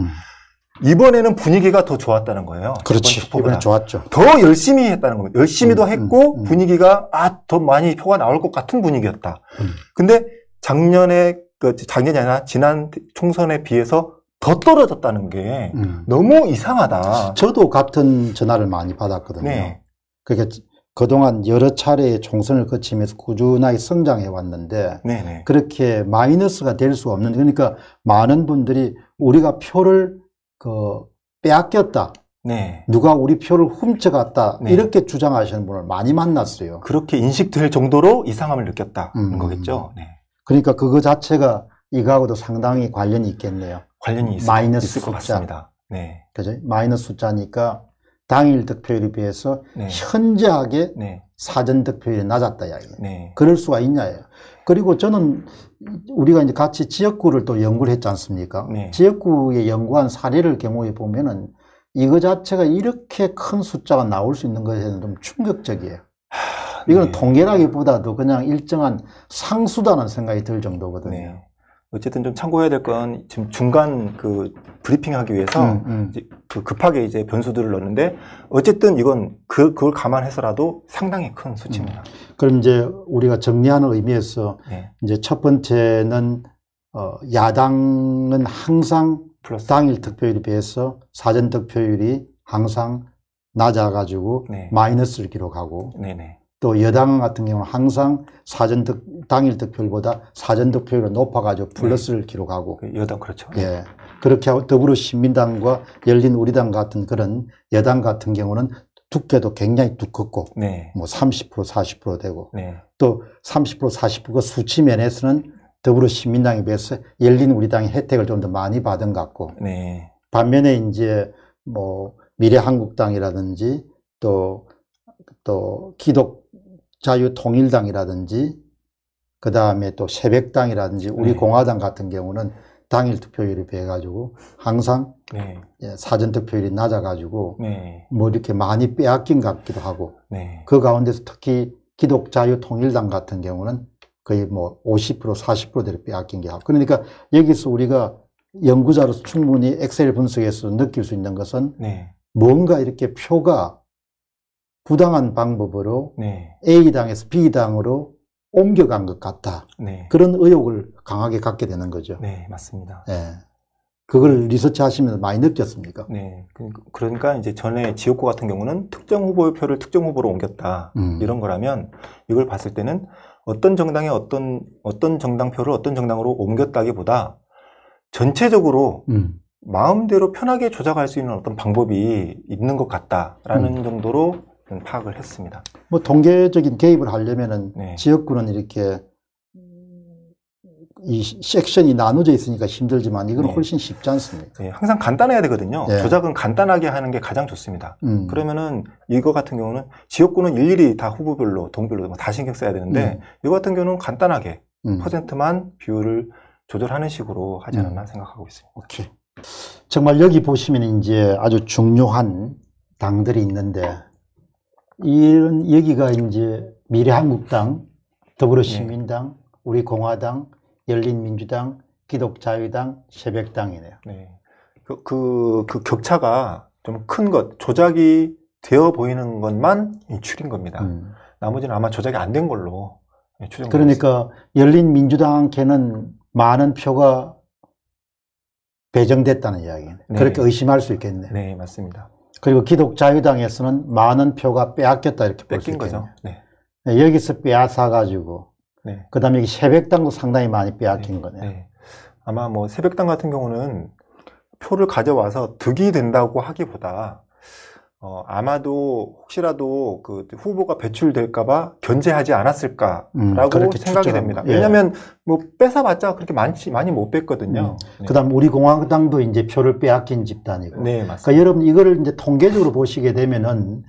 이번에는 분위기가 더 좋았다는 거예요. 그렇지. 이번에 좋았죠. 더 열심히 했다는 겁니다. 열심히도 음, 음 했고 음, 분위기가 아 더 많이 표가 나올 것 같은 분위기였다. 음. 근데 작년에 그 작년이 아니라 지난 총선에 비해서 더 떨어졌다는 게 음. 너무 이상하다. 저도 같은 전화를 많이 받았거든요. 네. 그게 그동안 여러 차례의 총선을 거치면서 꾸준하게 성장해 왔는데 네네. 네. 그렇게 마이너스가 될 수 없는 그러니까 많은 분들이 우리가 표를 그 빼앗겼다. 네. 누가 우리 표를 훔쳐갔다 네. 이렇게 주장하시는 분을 많이 만났어요. 그렇게 인식될 정도로 이상함을 느꼈다는 음, 거겠죠. 네. 그러니까 그거 자체가 이거하고도 상당히 관련이 있겠네요. 관련이 있을, 마이너스 있을 숫자. 같습니다. 네. 그죠? 마이너스 숫자니까 당일 득표율에 비해서 네. 현저하게 네. 사전 득표율이 낮았다 야 네. 그럴 수가 있냐 그리고 저는 우리가 이제 같이 지역구를 또 연구를 했지 않습니까? 네. 지역구에 연구한 사례를 경우에 보면은 이거 자체가 이렇게 큰 숫자가 나올 수 있는 것에 대해서는 좀 충격적이에요. 하, 이건 네. 통계라기보다도 그냥 일정한 상수다라는 생각이 들 정도거든요. 네. 어쨌든 좀 참고해야 될 건 지금 중간 그 브리핑하기 위해서 음, 음. 이제 그 급하게 이제 변수들을 넣는데 어쨌든 이건 그 그걸 감안해서라도 상당히 큰 수치입니다. 음. 그럼 이제 우리가 정리하는 의미에서 네. 이제 첫 번째는 어, 야당은 항상 플러스. 당일 득표율에 비해서 사전 득표율이 항상 낮아가지고 네. 마이너스를 기록하고 네네. 또 여당 같은 경우는 항상 사전 득, 당일 득표율보다 사전 득표율이 높아가지고 네. 플러스를 네. 기록하고 그 여당 그렇죠. 예. 그렇게 하고 더불어 시민당과 열린 우리당 같은 그런 여당 같은 경우는 두께도 굉장히 두껍고 네. 뭐30% 40% 되고 네. 또30% 4 0그 수치 면에서는 더불어시민당에 비해서 열린 우리 당의 혜택을 좀 더 많이 받은 것 같고 네. 반면에 이제 뭐 미래한국당이라든지 또 또 기독 자유통일당이라든지 그 다음에 또 새벽당이라든지 우리 네. 공화당 같은 경우는 당일 투표율이 배가지고 항상 네. 예, 사전 투표율이 낮아가지고 네. 뭐 이렇게 많이 빼앗긴 것 같기도 하고 네. 그 가운데서 특히 기독자유통일당 같은 경우는 거의 뭐 50% 40%대로 빼앗긴 게 하고 그러니까 여기서 우리가 연구자로서 충분히 엑셀 분석에서 느낄 수 있는 것은 네. 뭔가 이렇게 표가 부당한 방법으로 네. A당에서 B당으로 옮겨간 것 같다. 네. 그런 의혹을 강하게 갖게 되는 거죠. 네, 맞습니다. 예. 그걸 리서치 하시면서 많이 느꼈습니까? 네. 그, 그러니까 이제 전에 지옥구 같은 경우는 특정 후보의 표를 특정 후보로 옮겼다. 음. 이런 거라면 이걸 봤을 때는 어떤 정당의 어떤, 어떤 정당 표를 어떤 정당으로 옮겼다기보다 전체적으로 음. 마음대로 편하게 조작할 수 있는 어떤 방법이 있는 것 같다라는 음. 정도로 파악을 했습니다. 뭐 통계적인 개입을 하려면은 네. 지역구는 이렇게 이 섹션이 나눠져 있으니까 힘들지만 이건 네. 훨씬 쉽지 않습니다 네, 항상 간단해야 되거든요. 네. 조작은 간단하게 하는 게 가장 좋습니다. 음. 그러면은 이거 같은 경우는 지역구는 일일이 다 후보별로 동별로 뭐 다 신경 써야 되는데 음. 이거 같은 경우는 간단하게 음. 퍼센트만 비율을 조절하는 식으로 하지 음. 않았나 생각하고 있습니다. 오케이. 정말 여기 보시면 이제 아주 중요한 당들이 있는데 이런 여기가 이제 미래한국당, 더불어시민당, 네. 우리 공화당, 열린민주당, 기독자유당, 새벽당이네요. 네. 그, 그, 그 격차가 좀 큰 것, 조작이 되어 보이는 것만 인출인 겁니다. 음. 나머지는 아마 조작이 안 된 걸로 추정. 됩니다 그러니까 열린민주당한테는 많은 표가 배정됐다는 이야기네. 네. 그렇게 의심할 수 있겠네요. 네, 맞습니다. 그리고 기독자유당에서는 많은 표가 빼앗겼다 이렇게 볼 수 있겠네요. 거죠. 네. 네, 여기서 빼앗아 가지고 네. 그다음에 여기 새벽당도 상당히 많이 빼앗긴 네. 거네요. 네. 아마 뭐 새벽당 같은 경우는 표를 가져와서 득이 된다고 하기보다 어, 아마도 혹시라도 그 후보가 배출될까봐 견제하지 않았을까라고 음, 생각이 됩니다. 예. 왜냐하면 뭐 뺏어봤자 그렇게 많지 많이 못 뺐거든요. 음. 네. 그다음 우리 공화당도 이제 표를 빼앗긴 집단이고. 네, 맞습니다. 그러니까 여러분 이거를 이제 통계적으로 보시게 되면은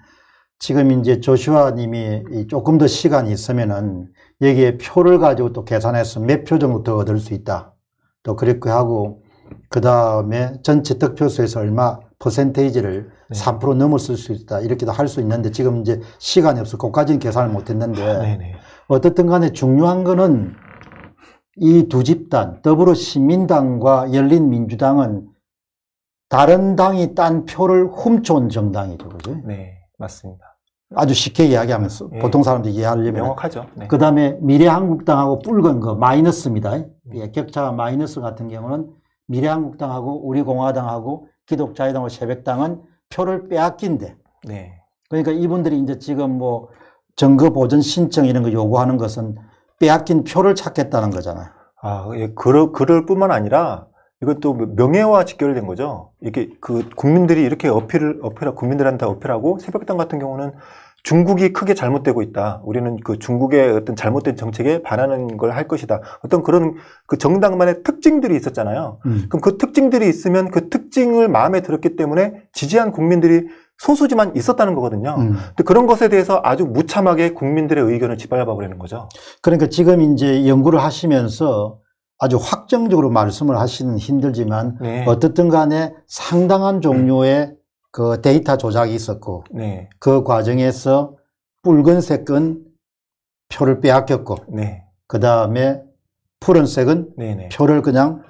지금 이제 조슈아님이 조금 더 시간이 있으면은 여기에 표를 가지고 또 계산해서 몇 표 정도 더 얻을 수 있다. 또 그렇게 하고 그 다음에 전체 득표수에서 얼마 퍼센테이지를 네. 3% 넘었을 수 있다. 이렇게도 할 수 있는데 지금 이제 시간이 없어. 그까지는 계산을 못 했는데. 아, 어떻든 간에 중요한 거는 이 두 집단, 더불어 시민당과 열린민주당은 다른 당이 딴 표를 훔쳐온 정당이죠. 그죠? 네, 맞습니다. 아주 쉽게 이야기하면서 예. 보통 사람들이 이해하려면 명확하죠. 네. 그다음에 미래한국당하고 붉은 거 마이너스입니다. 음. 예, 격차가 마이너스 같은 경우는 미래한국당하고 우리공화당하고 기독자유당과 새벽당은 표를 빼앗긴데. 네. 그러니까 이분들이 이제 지금 뭐 정거 보전 신청 이런 거 요구하는 것은 빼앗긴 표를 찾겠다는 거잖아요. 아, 예, 그럴, 그럴 뿐만 아니라 이것도 명예와 직결된 거죠. 이게 그 국민들이 이렇게 어필을 어필하 고 국민들한테 어필하고 새벽당 같은 경우는 중국이 크게 잘못되고 있다. 우리는 그 중국의 어떤 잘못된 정책에 반하는 걸 할 것이다. 어떤 그런 그 정당만의 특징들이 있었잖아요. 음. 그럼 그 특징들이 있으면 그 특징을 마음에 들었기 때문에 지지한 국민들이 소수지만 있었다는 거거든요. 음. 근데 그런 것에 대해서 아주 무참하게 국민들의 의견을 짓밟아 버리는 거죠. 그러니까 지금 이제 연구를 하시면서 아주 확정적으로 말씀을 하시는 힘들지만 네. 어떻든 간에 상당한 종류의 음. 그 데이터 조작이 있었고 네. 그 과정에서 붉은색은 표를 빼앗겼고 네. 그 다음에 푸른색은 네네. 표를 그냥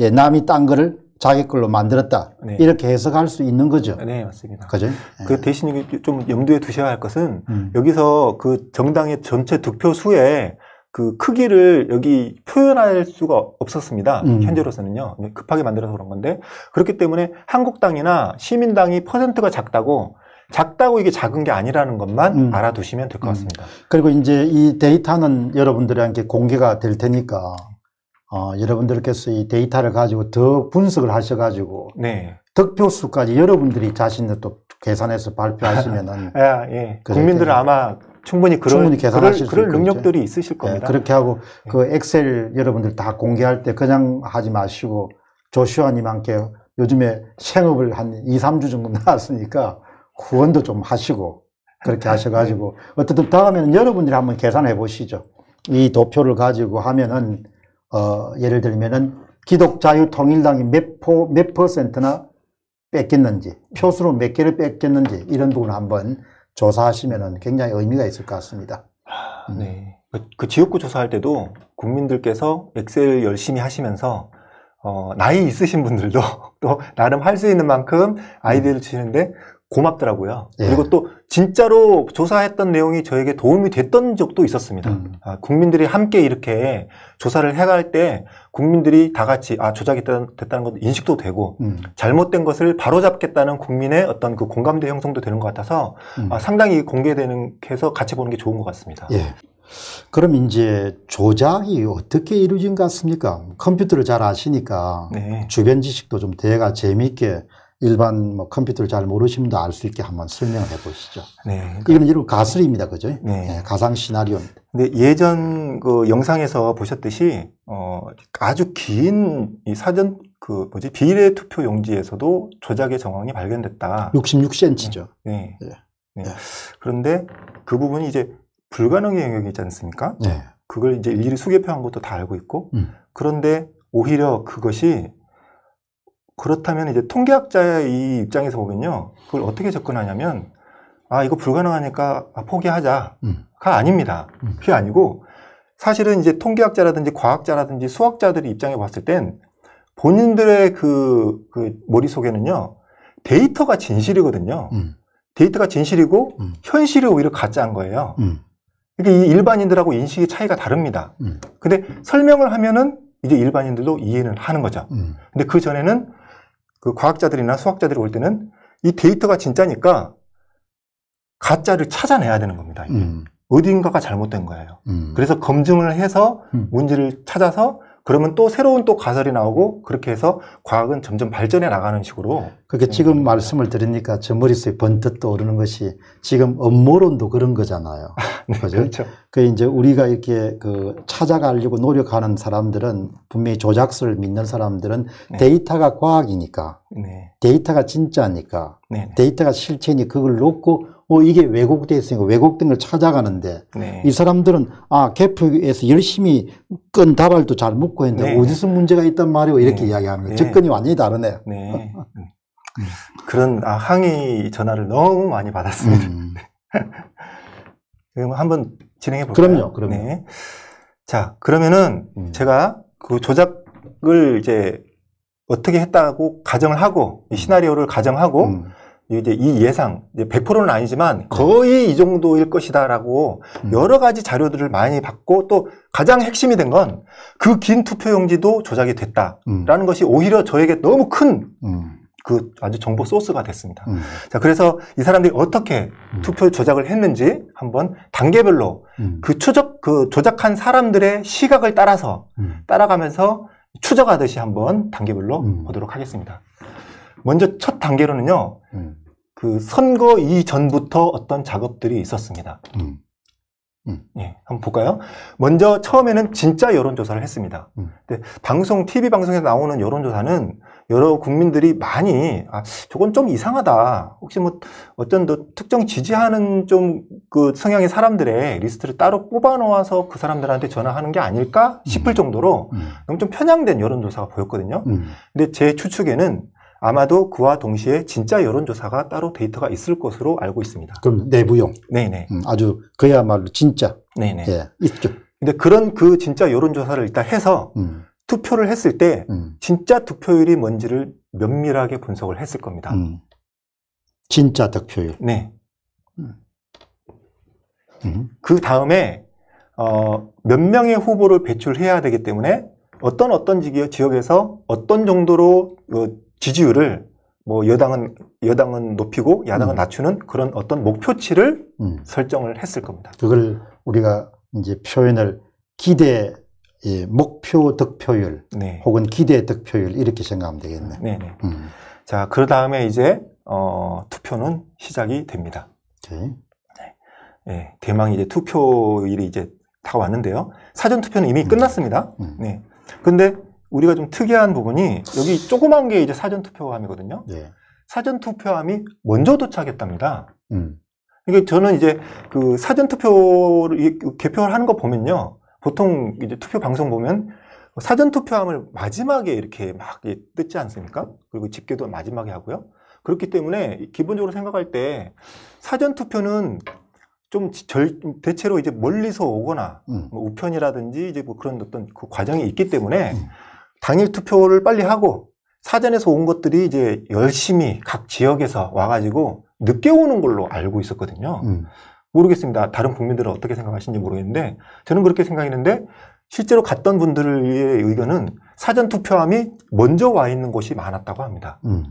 예, 남이 딴 거를 자기 걸로 만들었다 네. 이렇게 해석할 수 있는 거죠. 아, 네 맞습니다. 그죠? 그 예. 대신 좀 염두에 두셔야 할 것은 음. 여기서 그 정당의 전체 득표 수에 그 크기를 여기 표현할 수가 없었습니다. 음. 현재로서는요. 급하게 만들어서 그런 건데 그렇기 때문에 한국당이나 시민당이 퍼센트가 작다고 작다고 이게 작은 게 아니라는 것만 음. 알아두시면 될것 음. 같습니다. 그리고 이제 이 데이터는 여러분들한테 공개가 될 테니까 어, 여러분들께서 이 데이터를 가지고 더 분석을 하셔가지고 네. 득표수까지 여러분들이 자신들 또 계산해서 발표하시면은 아, 예. 국민들은 아마 충분히 그런 충분히 계산하실 그럴, 그럴 능력들이 있으실 예, 겁니다. 네, 그렇게 하고 예. 그 엑셀 여러분들 다 공개할 때 그냥 하지 마시고 조슈아님한테 요즘에 생업을 한 2, 3주 정도 나왔으니까 후원도 좀 하시고 그렇게 하셔가지고 어쨌든 다음에는 여러분들이 한번 계산해 보시죠. 이 도표를 가지고 하면은 어 예를 들면은 기독자유통일당이 몇포몇 퍼센트나 뺏겼는지 표수로 몇 개를 뺏겼는지 이런 부분 한번 조사하시면 굉장히 의미가 있을 것 같습니다. 아, 음. 네. 그, 그, 지역구 조사할 때도 국민들께서 엑셀 열심히 하시면서 어, 나이 있으신 분들도 또 나름 할 수 있는 만큼 아이디어를 음. 주시는데 고맙더라고요. 예. 그리고 또 진짜로 조사했던 내용이 저에게 도움이 됐던 적도 있었습니다. 음. 아, 국민들이 함께 이렇게 조사를 해갈 때 국민들이 다 같이 아 조작이 됐다는 것도 인식도 되고 음. 잘못된 것을 바로잡겠다는 국민의 어떤 그 공감대 형성도 되는 것 같아서 음. 아, 상당히 공개되는 해서 같이 보는 게 좋은 것 같습니다. 예. 그럼 이제 조작이 어떻게 이루어진 것 같습니까? 컴퓨터를 잘 아시니까 네. 주변 지식도 좀 대가 재미있게 일반 뭐 컴퓨터를 잘 모르시는 분도 알 수 있게 한번 설명을 해보시죠. 네. 이건 이로 가설입니다, 그죠? 네. 네. 가상 시나리오입니다. 근데 예전 그 영상에서 보셨듯이 어 아주 긴이 사전 그 뭐지 비례 투표 용지에서도 조작의 정황이 발견됐다. 66cm죠. 네. 네. 예. 네. 예. 그런데 그 부분이 이제 불가능의 영역이 지 않습니까? 네. 그걸 이제 일일이 수개표한 것도 다 알고 있고, 음. 그런데 오히려 그것이 그렇다면 이제 통계학자의 입장에서 보면요. 그걸 어떻게 접근하냐면, 아, 이거 불가능하니까 아, 포기하자가 음. 아닙니다. 음. 그게 아니고, 사실은 이제 통계학자라든지 과학자라든지 수학자들의 입장에 봤을 땐 본인들의 그, 그 머릿속에는요, 데이터가 진실이거든요. 음. 데이터가 진실이고, 음. 현실이 오히려 가짜인 거예요. 그러니까 이 일반인들하고 인식의 차이가 다릅니다. 음. 근데 설명을 하면은 이제 일반인들도 이해는 하는 거죠. 근데 그 전에는 그 과학자들이나 수학자들이 올 때는 이 데이터가 진짜니까 가짜를 찾아내야 되는 겁니다. 이게. 음. 어딘가가 잘못된 거예요. 음. 그래서 검증을 해서 음. 문제를 찾아서 그러면 또 새로운 또 가설이 나오고 그렇게 해서 과학은 점점 발전해 나가는 식으로. 그게 지금 음. 말씀을 드리니까 저 머릿속에 번뜩 떠오르는 것이 지금 업무론도 그런 거잖아요. 네, 그죠? 그렇죠. 그 이제 우리가 이렇게 그 찾아가려고 노력하는 사람들은 분명히 조작설을 믿는 사람들은 네. 데이터가 과학이니까 네. 데이터가 진짜니까 네, 네. 데이터가 실체니 그걸 놓고 어, 이게 왜곡되어 있으니까 왜곡된 걸 찾아가는데 네. 이 사람들은 아, 개표에서 열심히 끈 다발도 잘 묶고 했는데 네. 어디서 문제가 있단 말이오 이렇게 네. 이야기하는 거예요. 네. 접근이 완전히 다르네요. 네. 음. 그런 아, 항의 전화를 너무 많이 받았습니다. 음. 그럼 한번 진행해 볼까요? 그럼요, 그럼요. 네. 자, 그러면은 음. 제가 그 조작을 이제 어떻게 했다고 가정을 하고 이 시나리오를 가정하고 음. 이제 이 예상, 100%는 아니지만 음. 거의 이 정도일 것이다라고 음. 여러 가지 자료들을 많이 받고 또 가장 핵심이 된 건 그 긴 투표용지도 조작이 됐다라는 음. 것이 오히려 저에게 너무 큰그 음. 그 아주 정보 소스가 됐습니다. 음. 자, 그래서 이 사람들이 어떻게 음. 투표 조작을 했는지 한번 단계별로 그 추적, 그 조작한 사람들의 시각을 따라서 따라가면서 추적하듯이 한번 단계별로 보도록 하겠습니다. 먼저 첫 단계로는요. 음. 그 선거 이전부터 어떤 작업들이 있었습니다. 음. 음. 예, 한번 볼까요? 먼저 처음에는 진짜 여론조사를 했습니다. 음. 근데 방송, TV 방송에서 나오는 여론조사는 여러 국민들이 많이, 아, 저건 좀 이상하다. 혹시 뭐 어떤 특정 지지하는 좀 그 성향의 사람들의 리스트를 따로 뽑아놓아서 그 사람들한테 전화하는 게 아닐까 싶을 음. 정도로 음. 너무 좀 편향된 여론조사가 보였거든요. 음. 근데 제 추측에는 아마도 그와 동시에 진짜 여론조사가 따로 데이터가 있을 것으로 알고 있습니다. 그럼 내부용. 네네. 음, 아주 그야말로 진짜. 네네. 예, 있죠. 근데 그런 그 진짜 여론조사를 일단 해서 음. 투표를 했을 때 음. 진짜 투표율이 뭔지를 면밀하게 분석을 했을 겁니다. 음. 진짜 득표율. 네. 음. 음. 그 다음에 어, 몇 명의 후보를 배출해야 되기 때문에 어떤 어떤 지역에서 어떤 정도로 어, 지지율을 뭐 여당은 여당은 높이고 야당은 음. 낮추는 그런 어떤 목표치를 음. 설정을 했을 겁니다. 그걸 우리가 이제 표현을 기대 예, 목표 득표율 네. 혹은 기대 득표율 이렇게 생각하면 되겠네. 네. 네. 음. 자, 그 다음에 이제 어, 투표는 시작이 됩니다. 네. 네. 예, 대망 이제 투표일이 이제 다왔는데요. 사전 투표는 이미 음. 끝났습니다. 음. 네. 근데 우리가 좀 특이한 부분이 여기 조그만 게 이제 사전 투표함이거든요. 네. 사전 투표함이 먼저 도착했답니다. 음. 그러 그러니까 저는 이제 그 사전 투표를 개표를 하는 거 보면요. 보통 이제 투표 방송 보면 사전 투표함을 마지막에 이렇게 막 뜯지 않습니까? 그리고 집계도 마지막에 하고요. 그렇기 때문에 기본적으로 생각할 때 사전 투표는 좀 절, 대체로 이제 멀리서 오거나 음. 뭐 우편이라든지 이제 뭐 그런 어떤 그 과정이 있기 때문에 음. 당일 투표를 빨리 하고 사전에서 온 것들이 이제 열심히 각 지역에서 와가지고 늦게 오는 걸로 알고 있었거든요. 음. 모르겠습니다. 다른 국민들은 어떻게 생각하시는지 모르겠는데 저는 그렇게 생각했는데 실제로 갔던 분들의 의견은 사전 투표함이 먼저 와 있는 곳이 많았다고 합니다. 음.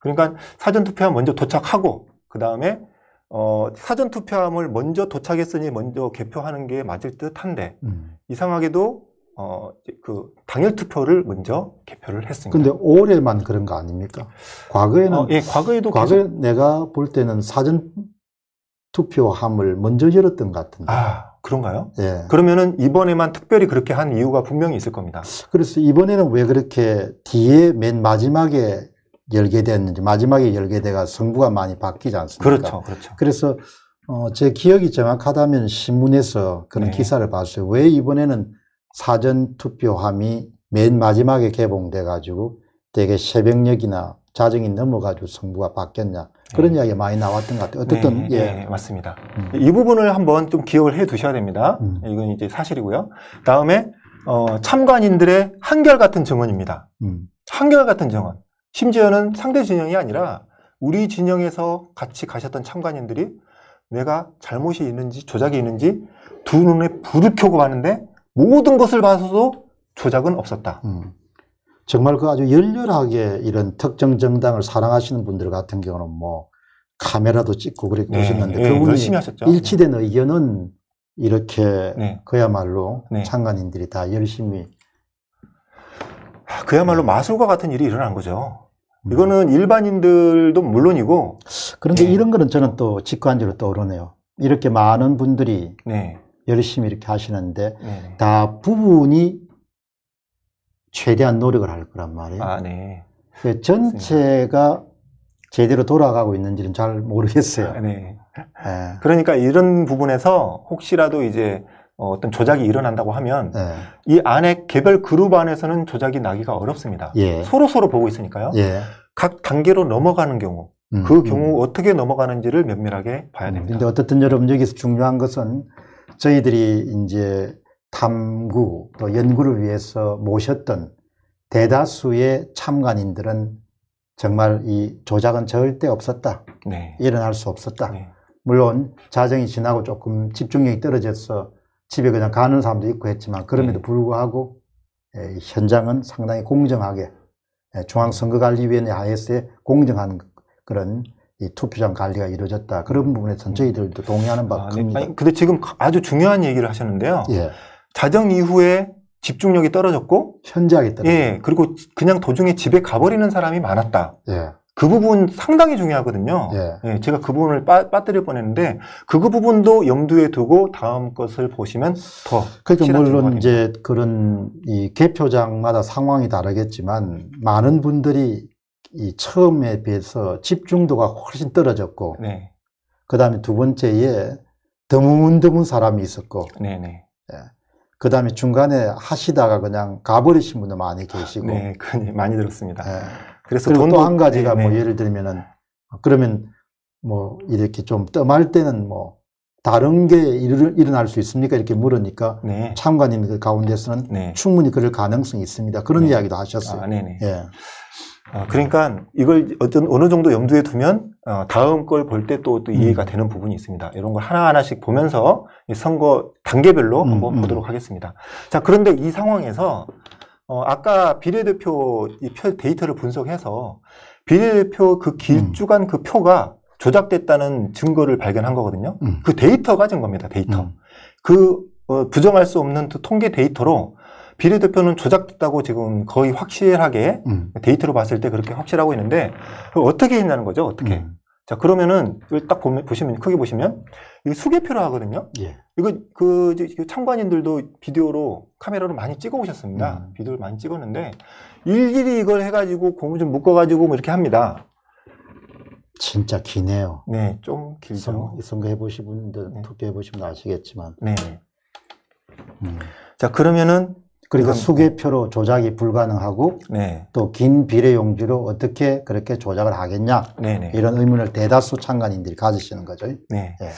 그러니까 사전 투표함 먼저 도착하고 그 다음에 어, 사전 투표함을 먼저 도착했으니 먼저 개표하는 게 맞을 듯한데 음. 이상하게도 어, 그 당일 투표를 먼저 개표를 했습니다. 근데 올해만 그런 거 아닙니까? 과거에는 어, 예, 과거에도 과거에 계속... 내가 볼 때는 사전 투표함을 먼저 열었던 것 같은데. 아, 그런가요? 예. 그러면은 이번에만 특별히 그렇게 한 이유가 분명히 있을 겁니다. 그래서 이번에는 왜 그렇게 뒤에 맨 마지막에 열게 됐는지 마지막에 열게 돼가 성부가 많이 바뀌지 않습니까? 그렇죠. 그렇죠. 그래서 어, 제 기억이 정확하다면 신문에서 그런 네. 기사를 봤어요. 왜 이번에는 사전 투표함이 맨 마지막에 개봉돼 가지고 되게 새벽녘이나 자정이 넘어가지고 성부가 바뀌었냐 그런 네. 이야기 많이 나왔던 것 같아요. 어쨌든 네, 예. 네, 네, 맞습니다. 음. 이 부분을 한번 좀 기억을 해 두셔야 됩니다. 음. 이건 이제 사실이고요. 다음에 어, 참관인들의 한결 같은 증언입니다. 음. 한결 같은 증언. 심지어는 상대 진영이 아니라 우리 진영에서 같이 가셨던 참관인들이 내가 잘못이 있는지 조작이 있는지 두 눈에 불을 켜고 가는데 모든 것을 봐서도 조작은 없었다. 음. 정말 그 아주 열렬하게 이런 특정 정당을 사랑하시는 분들 같은 경우는 뭐 카메라도 찍고 그렇게 네, 오셨는데 네, 그분이 일치된 네. 의견은 이렇게 네. 그야말로 창간인들이 네. 다 열심히 그야말로 마술과 같은 일이 일어난 거죠. 음. 이거는 일반인들도 물론이고 그런데 네. 이런 거는 저는 또 직관적으로 떠오르네요. 이렇게 많은 분들이 네. 열심히 이렇게 하시는데 네네. 다 부분이 최대한 노력을 할 거란 말이에요. 아, 네. 그 전체가 제대로 돌아가고 있는지는 잘 모르겠어요. 아, 네. 네. 그러니까 이런 부분에서 혹시라도 이제 어, 어떤 조작이 일어난다고 하면 네. 이 안에 개별 그룹 안에서는 조작이 나기가 어렵습니다. 예. 서로 서로 보고 있으니까요. 예. 각 단계로 넘어가는 경우 음, 그 음. 경우 음. 어떻게 넘어가는지를 면밀하게 봐야 음, 됩니다. 근데 어쨌든 여러분 여기서 중요한 것은 저희들이 이제 탐구 또 연구를 위해서 모셨던 대다수의 참관인들은 정말 이 조작은 절대 없었다. 네. 일어날 수 없었다. 네. 물론 자정이 지나고 조금 집중력이 떨어져서 집에 그냥 가는 사람도 있고 했지만 그럼에도 네. 불구하고 현장은 상당히 공정하게 중앙선거관리위원회 하에서의 공정한 그런 이 투표장 관리가 이루어졌다. 그런 부분에선 음. 저희들도 동의하는 바가 아, 네. 큽니다. 아니, 근데 지금 아주 중요한 얘기를 하셨는데요. 예. 자정 이후에 집중력이 떨어졌고 현저하게 떨어졌 예. 그리고 그냥 도중에 집에 가버리는 사람이 많았다. 예. 그 부분 상당히 중요하거든요. 예. 예 제가 그 부분을 빠, 빠뜨릴 뻔했는데 그, 그 부분도 염두에 두고 다음 것을 보시면 더. 그렇죠 물론 이제 그런 이 개표장마다 상황이 다르겠지만 많은 분들이 이 처음에 비해서 집중도가 훨씬 떨어졌고, 네. 그 다음에 두 번째에 드문드문 사람이 있었고, 네, 네. 예. 그 다음에 중간에 하시다가 그냥 가버리신 분도 많이 계시고. 네, 많이 들었습니다. 예. 그래서 또 한 가지가 네, 뭐 네. 예를 들면은, 그러면 뭐 이렇게 좀 뜸할 때는 뭐 다른 게 일, 어날수 있습니까? 이렇게 물으니까 네. 참관님 그 가운데서는 네. 충분히 그럴 가능성이 있습니다. 그런 네. 이야기도 하셨어요. 아, 네네. 네. 예. 아, 그러니까 이걸 어떤 어느 정도 염두에 두면 어, 다음 걸 볼 때 또또 또 이해가 음. 되는 부분이 있습니다. 이런 걸 하나 하나씩 보면서 선거 단계별로 음, 한번 음. 보도록 하겠습니다. 자 그런데 이 상황에서 어, 아까 비례대표 이 표, 데이터를 분석해서 비례대표 그 길쭉한 음. 그 표가 조작됐다는 증거를 발견한 거거든요. 음. 그 데이터가 증겁니다 데이터. 음. 그 어, 부정할 수 없는 그 통계 데이터로 비례대표는 조작됐다고 지금 거의 확실하게 음. 데이터로 봤을 때 그렇게 확실하고 있는데 어떻게 했냐는 거죠. 어떻게. 음. 자 그러면은 딱 보면, 보시면 크게 보시면 이거 수개표라 하거든요. 예. 이거 그, 그 참관인들도 비디오로 카메라로 많이 찍어 오셨습니다. 음. 비디오를 많이 찍었는데 일일이 이걸 해가지고 공을 좀 묶어가지고 뭐 이렇게 합니다. 진짜 기네요. 네, 좀 길죠. 선거 해보신 분들 네. 투표해보시면 아시겠지만. 네. 음. 자 그러면은 그러니까 수개표로 조작이 불가능하고 네. 또긴 비례 용지로 어떻게 그렇게 조작을 하겠냐 네네. 네. 이런 의문을 대다수 참관인들이 가지시는 거죠. 네. 예.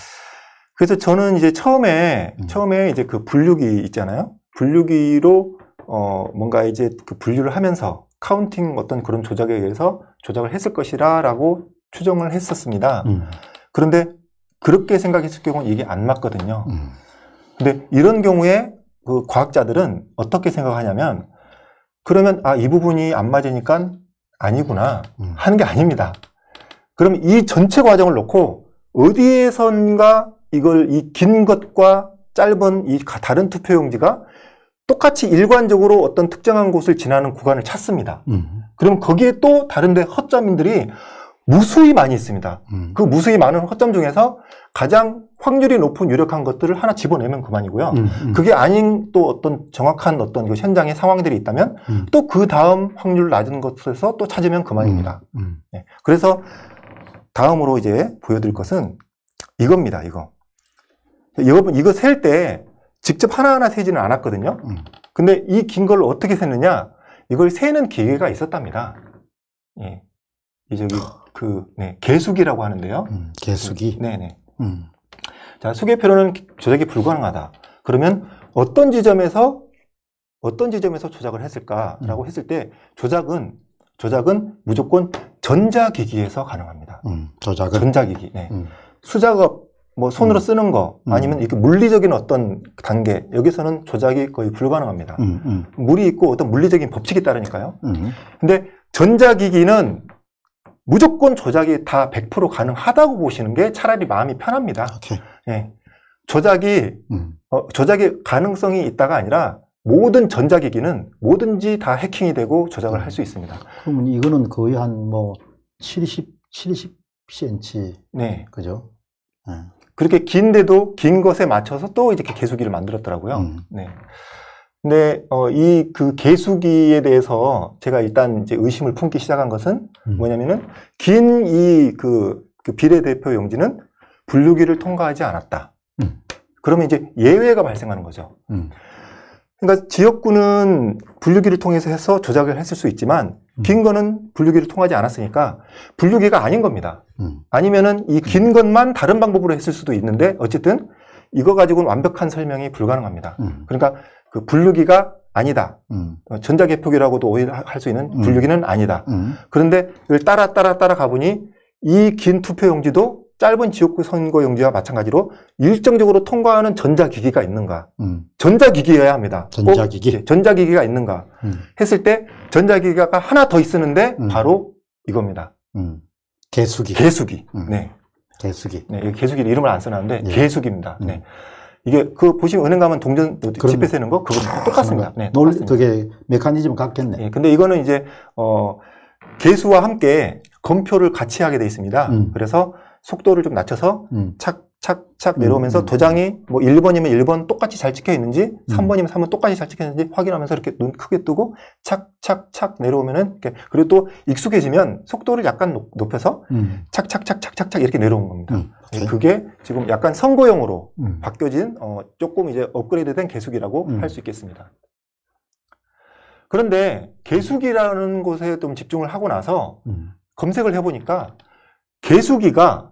그래서 저는 이제 처음에 음. 처음에 이제 그 분류기 있잖아요. 분류기로 어 뭔가 이제 그 분류를 하면서 카운팅 어떤 그런 조작에 의해서 조작을 했을 것이라라고 추정을 했었습니다. 음. 그런데 그렇게 생각했을 경우는 이게 안 맞거든요. 음. 근데 이런 경우에 그 과학자들은 어떻게 생각하냐면 그러면 아 이 부분이 안 맞으니까 아니구나 음. 하는 게 아닙니다. 그럼 이 전체 과정을 놓고 어디에선가 이걸 이 긴 것과 짧은 이 다른 투표용지가 똑같이 일관적으로 어떤 특정한 곳을 지나는 구간을 찾습니다. 음. 그럼 거기에 또 다른데 허점인들이 무수히 많이 있습니다. 음. 그 무수히 많은 허점 중에서 가장 확률이 높은 유력한 것들을 하나 집어내면 그만이고요. 음, 음. 그게 아닌 또 어떤 정확한 어떤 그 현장의 상황들이 있다면 음. 또그 다음 확률 낮은 것에서 또 찾으면 그만입니다. 음, 음. 네. 그래서 다음으로 이제 보여드릴 것은 이겁니다. 이거. 여러분 이거 셀 때 직접 하나하나 세지는 않았거든요. 근데 이 긴 걸 어떻게 셌느냐? 이걸 세는 기계가 있었답니다. 예. 이 저기 그 네, 계수기라고 하는데요. 음, 계수기. 네, 네. 음. 자, 수계표로는 조작이 불가능하다. 그러면 어떤 지점에서 어떤 지점에서 조작을 했을까라고 음. 했을 때 조작은 조작은 무조건 전자기기에서 가능합니다. 음, 조작은 전자기기. 네. 음. 수작업 뭐 손으로 음. 쓰는 거 음. 아니면 이렇게 물리적인 어떤 단계 여기서는 조작이 거의 불가능합니다. 물이 있고 어떤 물리적인 법칙이 따르니까요. 근데 전자기기는 무조건 조작이 다 100% 가능하다고 보시는 게 차라리 마음이 편합니다. 오케이. 아, 네. 예. 조작이 음. 어, 조작의 가능성이 있다가 아니라 모든 전자기기는 뭐든지 다 해킹이 되고 조작을 음. 할수 있습니다. 그러면 이거는 거의 한 뭐 70, 70cm. 네. 그죠? 네. 그렇게 긴데도 긴 것에 맞춰서 또 이렇게 개수기를 만들었더라고요. 음. 네. 근데 어, 이그 개수기에 대해서 제가 일단 이제 의심을 품기 시작한 것은 음. 뭐냐면은 긴 이그 그 비례대표 용지는 분류기를 통과하지 않았다. 음. 그러면 이제 예외가 발생하는 거죠. 음. 그러니까 지역구는 분류기를 통해서 해서 조작을 했을 수 있지만 음. 긴 거는 분류기를 통하지 않았으니까 분류기가 아닌 겁니다. 음. 아니면은 이긴 음. 것만 다른 방법으로 했을 수도 있는데 어쨌든 이거 가지고는 완벽한 설명이 불가능합니다. 그러니까 그 분류기가 아니다. 음. 어, 전자개표기라고도 오히려 할수 있는 분류기는 음. 아니다. 음. 그런데 이걸 따라 따라 따라 가보니 이 긴 투표용지도 짧은 지역구 선거용지와 마찬가지로 일정적으로 통과하는 전자기기가 있는가. 음. 전자기기여야 합니다. 전자기기. 전자기기가 있는가. 했을 때 전자기기가 하나 더있었는데 바로 이겁니다. 개수기. 개수기. 네. 개수기. 네, 개수기 이름을 안 써놨는데 예. 개수기입니다. 음. 네. 이게 그 보시면 은행 가면 동전 지폐 뭐 세는 거 그거 아, 똑같습니다. 네, 똑같 그게 메커니즘 같겠네. 네, 근데 이거는 이제 어 개수와 함께 검표를 같이 하게 돼 있습니다. 음. 그래서 속도를 좀 낮춰서 음. 착착착 음. 내려오면서 음. 도장이 뭐 1번이면 1번 똑같이 잘 찍혀 있는지 3번이면 음. 3번 똑같이 잘 찍혀 있는지 확인하면서 이렇게 눈 크게 뜨고 착착착 내려오면은 이렇게 그리고 또 익숙해지면 속도를 약간 높여서 착착착착착착 음. 이렇게 내려온 겁니다. 네. 그게 지금 약간 선거용으로 음. 바뀌어진 어, 조금 이제 업그레이드된 개수기라고 음. 할수 있겠습니다. 그런데 개수기라는 곳에 좀 집중을 하고 나서 음. 검색을 해보니까 개수기가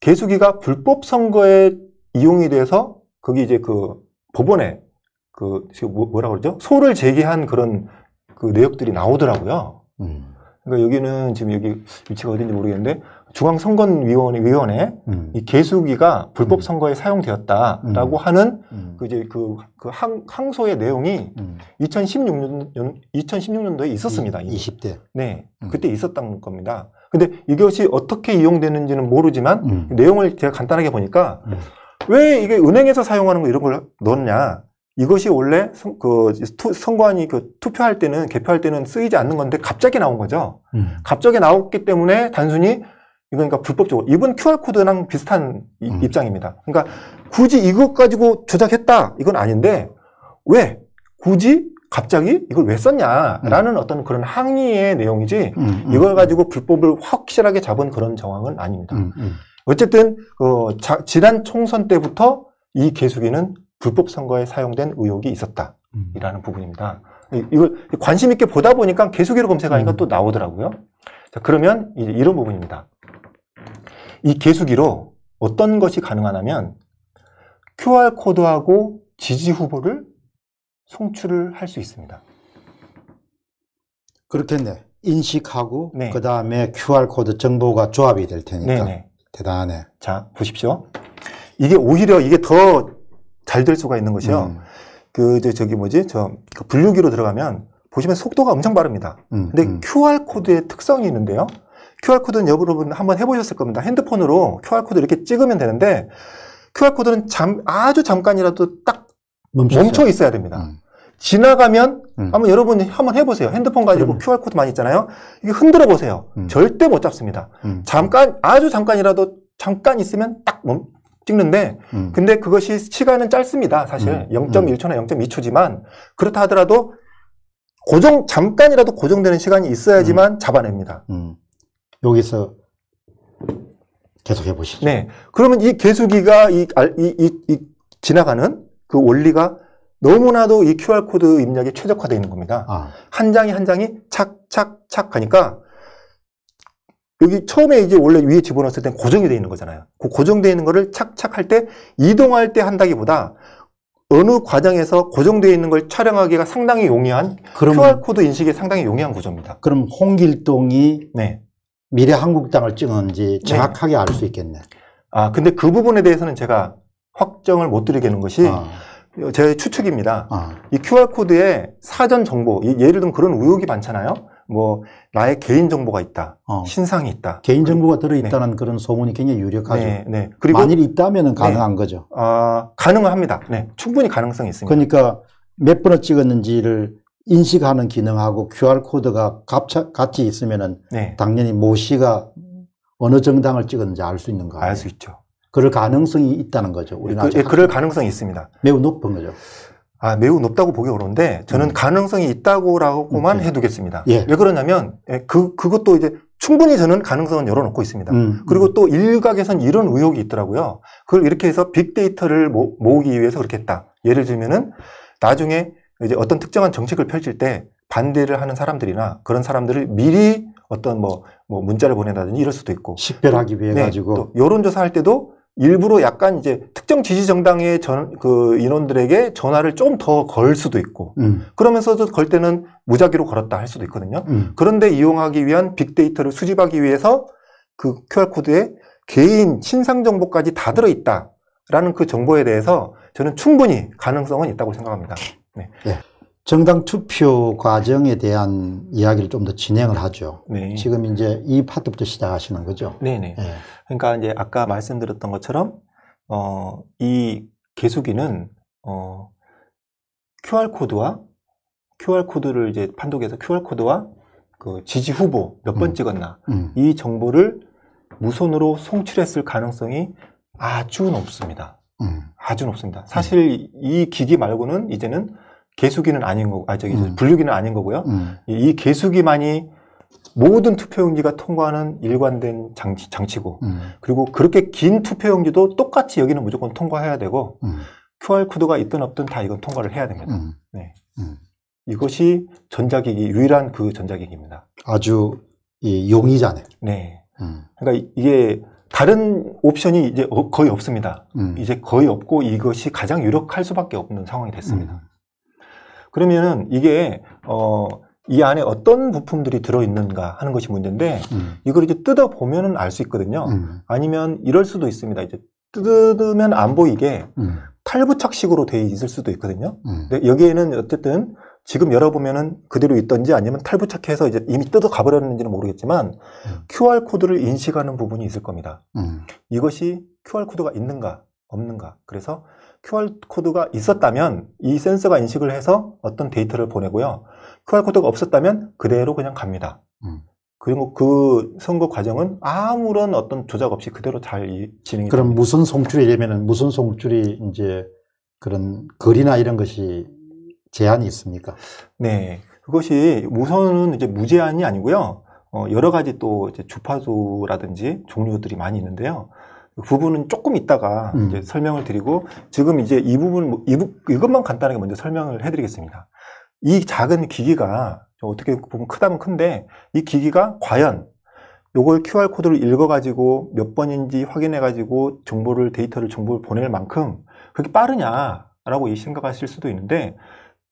계수기가 불법 선거에 이용이 돼서 거기 이제 그 법원에 그 뭐, 뭐라 그러죠 소를 제기한 그런 그 내역들이 나오더라고요. 음. 그러니까 여기는 지금 여기 위치가 어딘지 모르겠는데 중앙선거위원회 위원회 음. 이 개수기가 불법 음. 선거에 사용되었다라고 음. 하는 음. 그 이제 그, 그 항, 항소의 내용이 2016년 2016년도에 있었습니다. 이, 20대. 네, 그때 있었던 겁니다. 근데 이것이 어떻게 이용되는지는 모르지만 내용을 제가 간단하게 보니까 왜 이게 은행에서 사용하는 거 이런 걸 넣었냐? 이것이 원래 선, 그, 투, 선관위 그 투표할 때는 개표할 때는 쓰이지 않는 건데 갑자기 나온 거죠. 음. 갑자기 나왔기 때문에 단순히 이건 그러니까 불법적으로 이번 QR 코드랑 비슷한 음. 입장입니다. 그러니까 굳이 이것 가지고 조작했다 이건 아닌데 왜 굳이 갑자기 이걸 왜 썼냐라는 음. 어떤 그런 항의의 내용이지 음. 음. 이걸 가지고 불법을 확실하게 잡은 그런 정황은 아닙니다. 음, 음. 어쨌든 어, 자, 지난 총선 때부터 이 개수기는 불법 선거에 사용된 의혹이 있었다이라는 부분입니다. 이걸 관심 있게 보다 보니까 개수기로 검색하니까 또 나오더라고요. 자, 그러면 이제 이런 부분입니다. 이 개수기로 어떤 것이 가능하냐면 QR코드하고 지지 후보를 송출을 할 수 있습니다. 그렇겠네. 인식하고 네. 그 다음에 QR코드 정보가 조합이 될 테니까 네네. 네. 대단하네. 자 보십시오. 이게 오히려 이게 더 잘 될 수가 있는 것이요. 음. 그 이제 저기 뭐지 저 그 분류기로 들어가면 보시면 속도가 엄청 빠릅니다. 음, 근데 음. QR 코드의 특성이 있는데요. QR코드는 여러분 한번 해보셨을 겁니다. 핸드폰으로 QR코드 이렇게 찍으면 되는데 QR코드는 잠, 아주 잠깐이라도 딱멈췄 멈춰 있어야 됩니다. 음. 지나가면 음. 한번 여러분 한번 해보세요. 핸드폰 가지고 그 QR코드 많이 있잖아요. 이게 흔들어 보세요. 음. 절대 못 잡습니다. 음. 잠깐, 아주 잠깐이라도 잠깐 있으면 딱 멈, 찍는데 음. 근데 그것이 시간은 짧습니다. 사실 0.1초나 음. 0.2초지만 그렇다 하더라도 고정 잠깐이라도 고정되는 시간이 있어야지만 잡아냅니다. 여기서 계속해 보시죠. 네. 그러면 이계수기가 이, 이, 이, 이 지나가는 그 원리가 너무나도 이 QR코드 입력에 최적화되어 있는 겁니다. 아. 한 장이 한 장이 착착착 하니까 여기 처음에 이제 원래 위에 집어넣었을 땐 고정이 되어 있는 거잖아요. 그 고정되어 있는 거를 착착 할때 이동할 때 한다기보다 어느 과정에서 고정되어 있는 걸 촬영하기가 상당히 용이한 QR코드 인식에 상당히 용이한 구조입니다. 그럼 홍길동이 네. 미래 한국당을 찍었는지 네. 정확하게 알 수 있겠네. 아, 근데 그 부분에 대해서는 제가 확정을 못 드리겠는 것이 아. 제 추측입니다. 아. 이 QR코드에 사전 정보, 예를 들면 그런 의혹이 많잖아요. 뭐, 나의 개인정보가 있다. 어. 신상이 있다. 개인정보가 들어있다는 네. 그런 소문이 굉장히 유력하죠. 네, 네. 그리고 만일 있다면 네. 가능한 거죠. 아, 가능합니다. 네. 충분히 가능성이 있습니다. 그러니까 몇 번을 찍었는지를 인식하는 기능하고 QR코드가 같이 있으면은 네. 당연히 모 씨가 어느 정당을 찍었는지 알 수 있는 거예요. 알 수 있죠. 그럴 가능성이 있다는 거죠. 예, 우리나라 그, 예, 럴 가능성이 있습니다. 매우 높은 거죠. 아, 매우 높다고 보기 어려운데 저는 음. 가능성이 있다고라고만 음. 해두겠습니다. 예. 왜 그러냐면 예, 그 그것도 이제 충분히 저는 가능성은 열어놓고 있습니다. 음. 그리고 음. 또 일각에선 이런 의혹이 있더라고요. 그걸 이렇게 해서 빅데이터를 모, 모으기 위해서 그렇게 했다. 예를 들면은 나중에 이제 어떤 특정한 정책을 펼칠 때 반대를 하는 사람들이나 그런 사람들을 미리 어떤 뭐, 뭐 문자를 보낸다든지 이럴 수도 있고 식별하기 위해 네, 가지고 또 여론조사 할 때도 일부러 약간 이제 특정 지지 정당의 전, 그 인원들에게 전화를 좀 더 걸 수도 있고 음. 그러면서도 걸 때는 무작위로 걸었다 할 수도 있거든요. 음. 그런데 이용하기 위한 빅데이터를 수집하기 위해서 그 QR 코드에 개인 신상 정보까지 다 들어 있다라는 그 정보에 대해서 저는 충분히 가능성은 있다고 생각합니다. 네. 네. 정당 투표 과정에 대한 이야기를 좀 더 진행을 하죠. 네. 지금 이제 이 파트부터 시작하시는 거죠. 네네. 네. 네. 그러니까 이제 아까 말씀드렸던 것처럼 어, 이 개수기는 어, QR 코드와 QR 코드를 이제 판독해서 QR 코드와 그 지지 후보 몇번 음. 찍었나 음. 이 정보를 무선으로 송출했을 가능성이 아주 높습니다. 음. 아주 높습니다. 사실 이 기기 말고는 이제는 개수기는 아닌 거, 고아 저기 음. 분류기는 아닌 거고요. 음. 예, 이 개수기만이 모든 투표용지가 통과하는 일관된 장치, 장치고 음. 그리고 그렇게 긴 투표용지도 똑같이 여기는 무조건 통과해야 되고 음. QR 코드가 있든 없든 다 이건 통과를 해야 됩니다. 음. 네. 음. 이것이 전자기기 유일한 그 전자기기입니다. 아주 이 용의자네. 네. 그러니까 이게 다른 옵션이 이제 어, 거의 없습니다. 이제 거의 없고 이것이 가장 유력할 수밖에 없는 상황이 됐습니다. 그러면은 이게 어, 이 안에 어떤 부품들이 들어있는가 하는 것이 문제인데 음. 이걸 이제 뜯어 보면은 알 수 있거든요. 음. 아니면 이럴 수도 있습니다. 이제 뜯으면 안 보이게 음. 탈부착식으로 돼 있을 수도 있거든요. 음. 근데 여기에는 어쨌든 지금 열어보면은 그대로 있던지 아니면 탈부착해서 이제 이미 뜯어 가버렸는지는 모르겠지만 QR 음. 코드를 인식하는 부분이 있을 겁니다. 음. 이것이 QR 코드가 있는가 없는가 그래서 QR코드가 있었다면 이 센서가 인식을 해서 어떤 데이터를 보내고요. QR코드가 없었다면 그대로 그냥 갑니다. 음. 그리고 그 선거 과정은 아무런 어떤 조작 없이 그대로 잘 진행이 그럼 됩니다. 무슨 송출이되면은 무슨 송출이 이제 그런 거리나 이런 것이 제한이 있습니까? 네. 그것이 우선은 이제 무제한이 아니고요. 어, 여러 가지 또 주파수라든지 종류들이 많이 있는데요. 부분은 조금 있다가 음. 이제 설명을 드리고 지금 이제 이 부분 이, 이것만 간단하게 먼저 설명을 해드리겠습니다. 이 작은 기기가 어떻게 보면 크다면 큰데 이 기기가 과연 요걸 QR 코드를 읽어가지고 몇 번인지 확인해가지고 정보를 데이터를 정보를 보낼 만큼 그렇게 빠르냐라고 생각하실 수도 있는데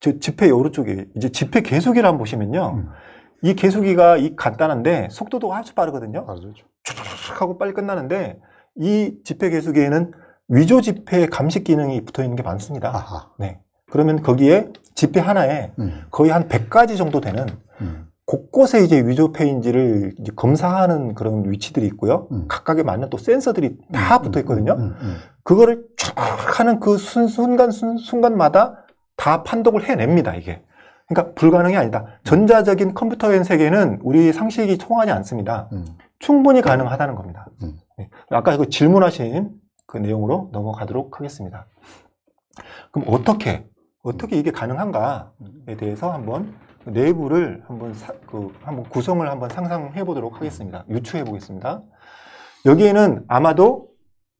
저 집회 오른쪽에 이제 집회 계속이라 한 보시면요. 음. 이 계속이가 이 간단한데 속도도 아주 빠르거든요. 아, 빠르죠. 아, 하고 빨리 끝나는데 이 집회 계수계에는 위조 집회 감식 기능이 붙어 있는 게 많습니다. 아하. 네. 그러면 거기에 집회 하나에 음. 거의 한 100가지 정도 되는 음. 곳곳에 이제 위조 페인지를 이제 검사하는 그런 위치들이 있고요. 음. 각각에 맞는 또 센서들이 음. 다 음. 붙어 있거든요. 음. 그거를 촥 하는 그 순, 간 순, 순간마다 다 판독을 해냅니다, 이게. 그러니까 불가능이 아니다. 전자적인 컴퓨터의 세계는 우리 상식이 통하지 않습니다. 충분히 가능하다는 겁니다. 네, 아까 그 질문하신 그 내용으로 넘어가도록 하겠습니다. 그럼 어떻게, 어떻게 이게 가능한가에 대해서 한번 그 내부를 한번, 사, 그, 한번 구성을 한번 상상해 보도록 하겠습니다. 유추해 보겠습니다. 여기에는 아마도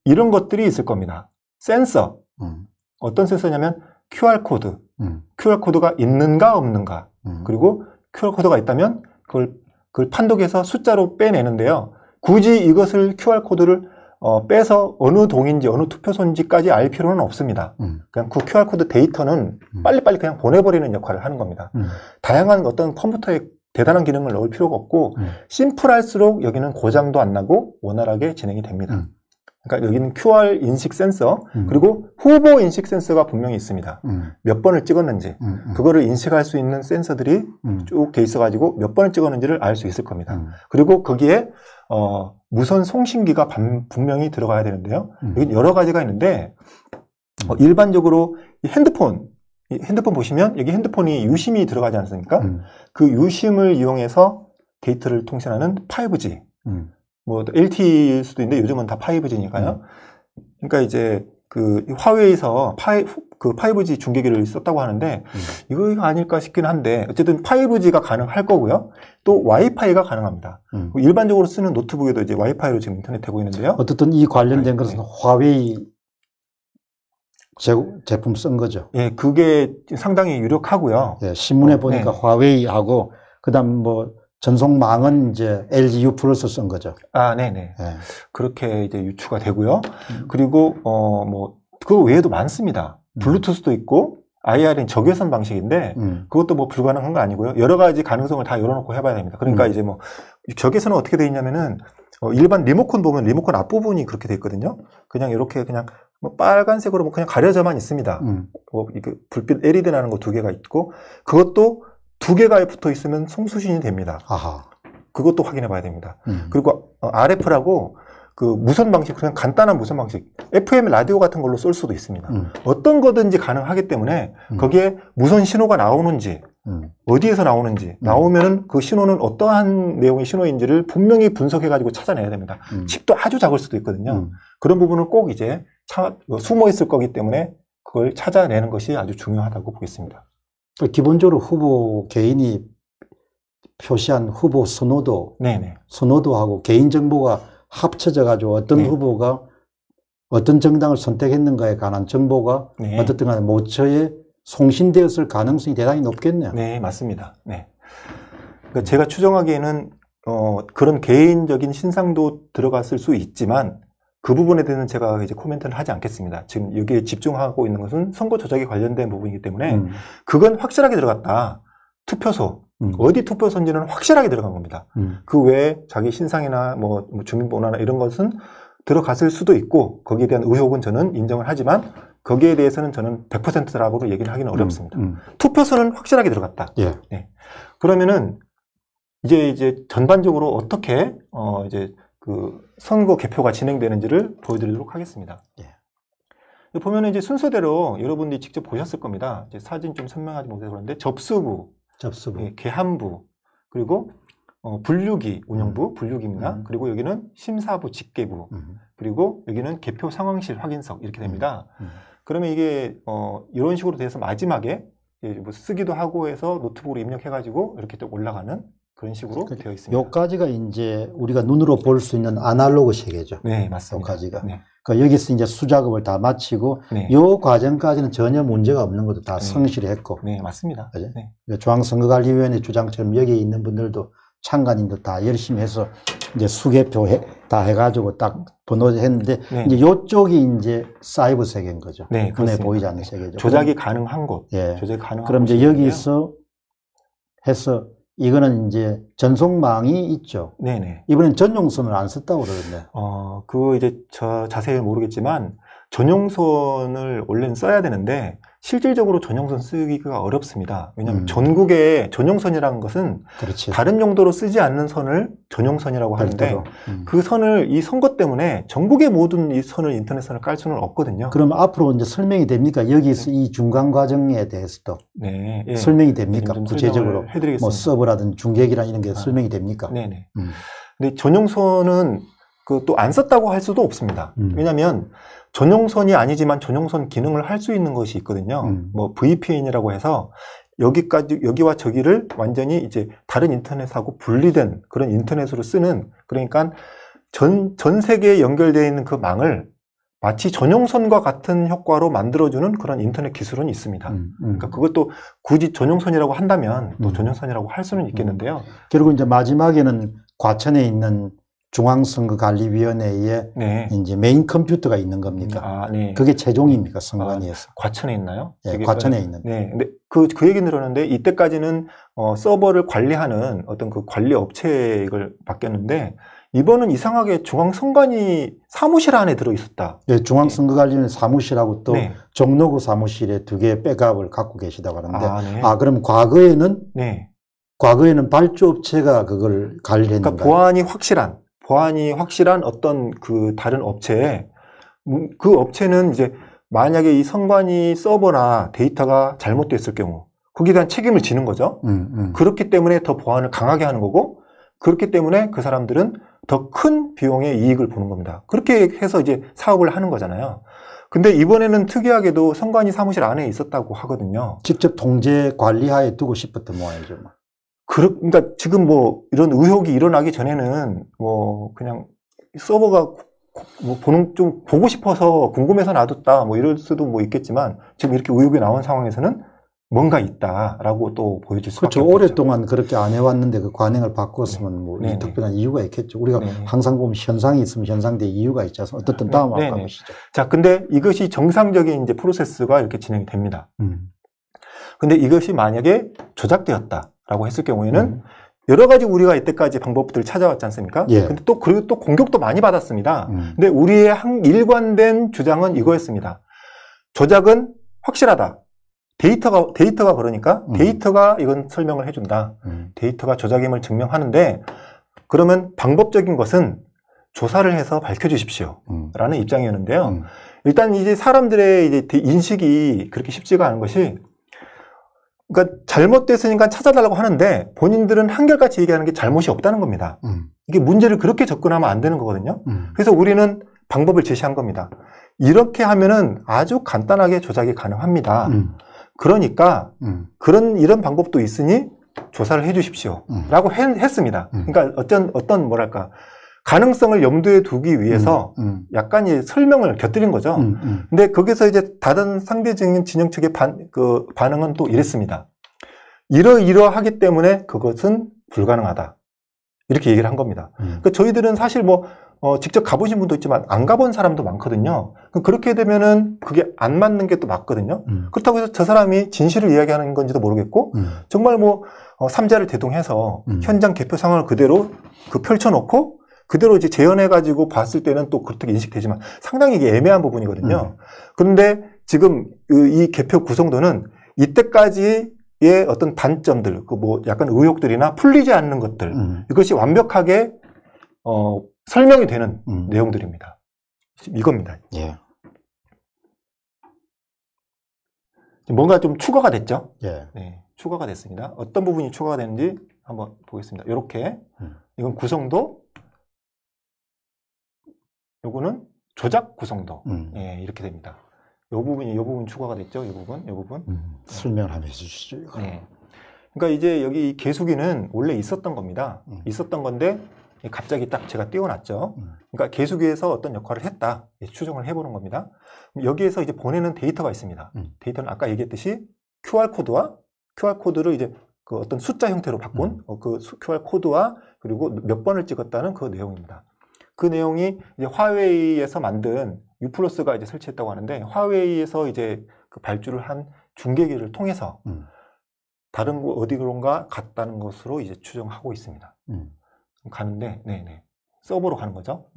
이런 것들이 있을 겁니다. 센서. 음. 어떤 센서냐면 QR코드. 음. QR코드가 있는가 없는가. 음. 그리고 QR코드가 있다면 그걸, 그걸 판독해서 숫자로 빼내는데요. 굳이 이것을 QR코드를 어, 빼서 어느 동인지 어느 투표소인지까지 알 필요는 없습니다. 음. 그냥 그 QR코드 데이터는 음. 빨리빨리 그냥 보내버리는 역할을 하는 겁니다. 음. 다양한 어떤 컴퓨터에 대단한 기능을 넣을 필요가 없고 음. 심플할수록 여기는 고장도 안 나고 원활하게 진행이 됩니다. 음. 그러니까 여기는 QR 인식 센서 음. 그리고 후보 인식 센서가 분명히 있습니다. 몇 번을 찍었는지 그거를 인식할 수 있는 센서들이 쭉 돼 있어가지고 몇 번을 찍었는지를 알 수 있을 겁니다. 그리고 거기에 어, 무선 송신기가 분명히 들어가야 되는데요. 음. 여러 가지가 있는데 어, 음. 일반적으로 핸드폰 핸드폰 보시면 여기 핸드폰이 유심이 들어가지 않습니까? 음. 그 유심을 이용해서 데이터를 통신하는 5G, 음. 뭐 LTE일 수도 있는데 요즘은 다 5G니까요. 음. 그러니까 이제 그 화웨이에서 그 5G 중계기를 썼다고 하는데 음. 이거 아닐까 싶긴 한데 어쨌든 5G가 가능할 거고요. 또 와이파이가 가능합니다. 음. 그 일반적으로 쓰는 노트북에도 이제 와이파이로 지금 인터넷 되고 있는데요. 어쨌든 이 관련된 네, 것은 네. 화웨이 제, 제품 쓴 거죠. 예, 그게 상당히 유력하고요. 예, 신문에 어, 보니까 네. 화웨이하고 그다음 뭐 전송망은 이제 LGU 플러스 쓴 거죠. 아, 네네. 네. 예. 그렇게 이제 유추가 되고요. 음. 그리고 어 뭐 그 외에도 많습니다. 음. 블루투스도 있고 IR은 적외선 방식인데 음. 그것도 뭐 불가능한 거 아니고요. 여러 가지 가능성을 다 열어놓고 해봐야 됩니다. 그러니까 음. 이제 뭐 적외선은 어떻게 돼 있냐면은 어 일반 리모컨 보면 리모컨 앞부분이 그렇게 돼 있거든요. 그냥 이렇게 그냥 뭐 빨간색으로 뭐 그냥 가려져만 있습니다. 음. 뭐 이게 불빛 LED 나는 거 두 개가 있고 그것도 두 개가 붙어 있으면 송수신이 됩니다. 아하. 그것도 확인해 봐야 됩니다. 음. 그리고 RF라고 어, 그 무선 방식, 그냥 간단한 무선 방식, FM 라디오 같은 걸로 쏠 수도 있습니다. 음. 어떤 거든지 가능하기 때문에 음. 거기에 무선 신호가 나오는지, 음. 어디에서 나오는지, 음. 나오면은 그 신호는 어떠한 내용의 신호인지를 분명히 분석해가지고 찾아내야 됩니다. 음. 칩도 아주 작을 수도 있거든요. 음. 그런 부분을 꼭 이제 차, 뭐 숨어 있을 거기 때문에 그걸 찾아내는 것이 아주 중요하다고 보겠습니다. 기본적으로 후보 개인이 표시한 후보 선호도, 네네. 선호도하고 개인 정보가 합쳐져 가지고 어떤 네. 후보가 어떤 정당을 선택했는가에 관한 정보가 네. 어떻든 간에 모처에 송신되었을 가능성이 대단히 높겠네요. 네, 맞습니다. 네. 그러니까 제가 추정하기에는 어, 그런 개인적인 신상도 들어갔을 수 있지만 그 부분에 대해서는 제가 이제 코멘트를 하지 않겠습니다. 지금 여기에 집중하고 있는 것은 선거 조작에 관련된 부분이기 때문에 음. 그건 확실하게 들어갔다. 투표소, 음. 어디 투표 선지는 확실하게 들어간 겁니다. 음. 그 외에 자기 신상이나 뭐, 뭐 주민번호나 이런 것은 들어갔을 수도 있고 거기에 대한 의혹은 저는 인정을 하지만 거기에 대해서는 저는 100%라고 얘기를 하기는 음. 어렵습니다. 음. 투표소는 확실하게 들어갔다. 예. 네. 그러면은 이제 이제 전반적으로 어떻게 어 이제 그 선거 개표가 진행되는지를 보여드리도록 하겠습니다. 예. 보면 이제 순서대로 여러분들이 직접 보셨을 겁니다. 사진 좀 선명하지 못해서 그런데 접수부, 접수부, 예, 계함부, 그리고 어, 분류기 운영부, 음. 분류기입니다. 음. 그리고 여기는 심사부, 집계부 음. 그리고 여기는 개표 상황실 확인석 이렇게 음. 됩니다. 음. 그러면 이게 어, 이런 식으로 돼서 마지막에 예, 뭐 쓰기도 하고 해서 노트북으로 입력해가지고 이렇게 또 올라가는 그런 식으로 그, 되어 있습니다. 요까지가 이제 우리가 눈으로 볼 수 있는 아날로그 세계죠. 네, 맞습니다. 요까지가. 네. 그 여기서 이제 수작업을 다 마치고 네. 요 과정까지는 전혀 문제가 없는 것도 다 네. 성실했고. 네, 맞습니다. 그죠? 네. 그러니까 중앙선거관리위원회 주장처럼 여기 있는 분들도 참관인들 다 열심히 해서 이제 수개표 해, 다 해가지고 딱 번호했는데 네. 이제 요쪽이 이제 사이버 세계인 거죠. 네, 눈에 보이지 않는 세계죠. 조작이 그럼, 가능한 곳. 예. 조작이 가능한 그럼 이제 여기서 해서 이거는 이제 전송망이 있죠. 네네. 이번엔 전용선을 안 썼다고 그러던데. 어, 그거 이제 저 자세히 는 모르겠지만 전용선을 원래는 써야 되는데 실질적으로 전용선 쓰기가 어렵습니다. 왜냐하면 음. 전국에 전용선이라는 것은 그렇지. 다른 용도로 쓰지 않는 선을 전용선이라고 하는데 음. 그 선을 이 선거 때문에 전국의 모든 이 선을 인터넷선을 깔 수는 없거든요. 그럼 앞으로 이제 설명이 됩니까? 여기서 네. 이 중간 과정에 대해서도 네. 예. 네. 설명이 됩니까? 구체적으로 해드리겠습니다. 뭐 서브라든 중계기라 이런 게 아. 설명이 됩니까? 네네. 네. 음. 근데 전용선은 그또안 썼다고 할 수도 없습니다. 음. 왜냐하면 전용선이 아니지만 전용선 기능을 할 수 있는 것이 있거든요. 음. 뭐 VPN이라고 해서 여기까지 여기와 저기를 완전히 이제 다른 인터넷하고 분리된 그런 인터넷으로 쓰는 그러니까 전 전 세계에 연결되어 있는 그 망을 마치 전용선과 같은 효과로 만들어주는 그런 인터넷 기술은 있습니다. 음, 음. 그러니까 그것도 굳이 전용선이라고 한다면 또 음. 전용선이라고 할 수는 음. 있겠는데요. 결국 이제 마지막에는 과천에 있는 중앙선거관리위원회에 네. 이제 메인 컴퓨터가 있는 겁니까 아, 네. 그게 최종입니까 선관위에서? 아, 과천에 있나요? 네, 과천에 있는. 네, 근데 그, 그 얘기 들었는데 이때까지는 어, 서버를 관리하는 어떤 그 관리 업체를 뀌었는데 이번은 이상하게 중앙선관위 사무실 안에 들어있었다. 네, 예, 중앙선거관리는 사무실하고 또 네. 종로구 사무실에 두 개의 백업을 갖고 계시다고 하는데 아, 네. 아 그럼 과거에는 네. 과거에는 발주업체가 그걸 관리했는가? 그러니까 보안이 확실한. 보안이 확실한 어떤 그 다른 업체에 그 업체는 이제 만약에 이 선관위 서버나 데이터가 잘못됐을 경우 거기에 대한 책임을 지는 거죠. 음, 음. 그렇기 때문에 더 보안을 강하게 하는 거고 그렇기 때문에 그 사람들은 더 큰 비용의 이익을 보는 겁니다. 그렇게 해서 이제 사업을 하는 거잖아요. 근데 이번에는 특이하게도 선관위 사무실 안에 있었다고 하거든요. 직접 통제 관리하에 두고 싶었던 모양이죠. 뭐. 그러, 그러니까 지금 뭐 이런 의혹이 일어나기 전에는 뭐 그냥 서버가 뭐 보는 좀 보고 싶어서 궁금해서 놔뒀다 뭐 이럴 수도 뭐 있겠지만 지금 이렇게 의혹이 나온 상황에서는 뭔가 있다라고 또 보여질 수밖에 그렇죠. 오랫동안 그렇게 안 해왔는데 그 관행을 바꿨으면 네. 뭐 네네. 특별한 네. 이유가 있겠죠. 우리가 네네. 항상 보면 현상이 있으면 현상대 이유가 있지 않습니까? 어쨌든 다음 네네. 네. 가보시죠. 자, 근데 이것이 정상적인 이제 프로세스가 이렇게 진행이 됩니다. 음. 근데 이것이 만약에 조작되었다. 라고 했을 경우에는 음. 여러 가지 우리가 이때까지 방법들을 찾아왔지 않습니까? 예. 근데 또 그리고 또 공격도 많이 받았습니다. 음. 근데 우리의 한 일관된 주장은 이거였습니다. 조작은 확실하다. 데이터가 데이터가 그러니까 음. 데이터가 이건 설명을 해준다. 음. 데이터가 조작임을 증명하는데 그러면 방법적인 것은 조사를 해서 밝혀주십시오라는 음. 입장이었는데요. 음. 일단 이제 사람들의 이제 인식이 그렇게 쉽지가 않은 것이 그러니까 잘못됐으니까 찾아달라고 하는데 본인들은 한결같이 얘기하는 게 잘못이 없다는 겁니다. 음. 이게 문제를 그렇게 접근하면 안 되는 거거든요. 음. 그래서 우리는 방법을 제시한 겁니다. 이렇게 하면은 아주 간단하게 조작이 가능합니다. 음. 그러니까 음. 그런 이런 방법도 있으니 조사를 음. 해 주십시오. 라고 했, 습니다 음. 그러니까 어떤 어떤 뭐랄까 가능성을 염두에 두기 위해서 음, 음. 약간 설명을 곁들인 거죠. 음, 음, 근데 거기서 이제 다른 상대 적인 진영 측의 반, 그 반응은 또 이랬습니다. 이러이러하기 때문에 그것은 불가능하다. 이렇게 얘기를 한 겁니다. 음. 그러니까 저희들은 사실 뭐, 어, 직접 가보신 분도 있지만 안 가본 사람도 많거든요. 그렇게 되면은 그게 안 맞는 게 또 맞거든요. 음. 그렇다고 해서 저 사람이 진실을 이야기하는 건지도 모르겠고, 정말 뭐, 어, 삼자를 대동해서 현장 개표 상황을 그대로 그 펼쳐놓고 그대로 이제 재현해가지고 봤을 때는 또 그렇게 인식되지만 상당히 이게 애매한 부분이거든요. 그런데 음. 지금 그 이 개표 구성도는 이때까지의 어떤 단점들, 그 뭐 약간 의혹들이나 풀리지 않는 것들, 음. 이것이 완벽하게 어, 설명이 되는 음. 내용들입니다. 이겁니다. 예. 뭔가 좀 추가가 됐죠? 예. 네, 추가가 됐습니다. 어떤 부분이 추가가 되는지 한번 보겠습니다. 이렇게 음. 이건 구성도, 요거는 조작 구성도 음. 예, 이렇게 됩니다. 요 부분이 요 부분 추가가 됐죠. 이 부분, 요 부분. 음, 설명을 한번 해주시죠. 예. 그러니까 이제 여기 이 개수기는 원래 있었던 겁니다. 음. 있었던 건데 갑자기 딱 제가 띄워놨죠. 음. 그러니까 개수기에서 어떤 역할을 했다 예, 추정을 해보는 겁니다. 여기에서 이제 보내는 데이터가 있습니다. 음. 데이터는 아까 얘기했듯이 QR 코드와 QR 코드를 이제 그 어떤 숫자 형태로 바꾼 음. 어, 그 QR 코드와 그리고 몇 번을 찍었다는 그 내용입니다. 그 내용이 이제 화웨이에서 만든 유플러스가 이제 설치했다고 하는데 화웨이에서 이제 그 발주를 한 중계기를 통해서 음. 다른 곳 어디 그런가 갔다는 것으로 이제 추정하고 있습니다. 음. 가는데 네네 서버로 가는 거죠.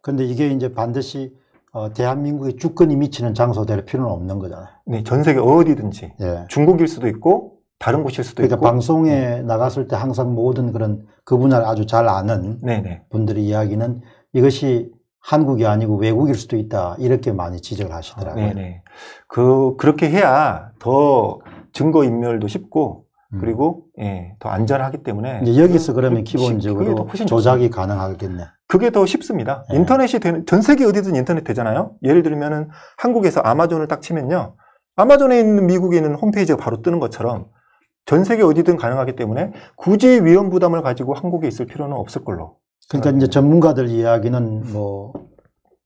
그런데 음. 이게 이제 반드시 어, 대한민국의 주권이 미치는 장소 될 필요는 없는 거잖아요. 네, 전 세계 어디든지 예. 중국일 수도 있고 다른 곳일 수도 그러니까 있고. 방송에 네. 나갔을 때 항상 모든 그런 그 분야를 아주 잘 아는 네네. 네. 분들의 이야기는 이것이 한국이 아니고 외국일 수도 있다 이렇게 많이 지적을 하시더라고요. 아, 네, 네네. 그 그렇게 해야 더 증거 인멸도 쉽고 음. 그리고 예, 더 안전하기 때문에 이제 여기서 그 그러면 그 기본적으로 조작이 좋습니다. 가능하겠네. 그게 더 쉽습니다. 예. 인터넷이 되, 는전 세계 어디든 인터넷 되잖아요. 예를 들면은 한국에서 아마존을 딱 치면요, 아마존에 있는 미국에 있는 홈페이지가 바로 뜨는 것처럼 전 세계 어디든 가능하기 때문에 굳이 위험 부담을 가지고 한국에 있을 필요는 없을 걸로. 그러니까 이제 전문가들 이야기는 뭐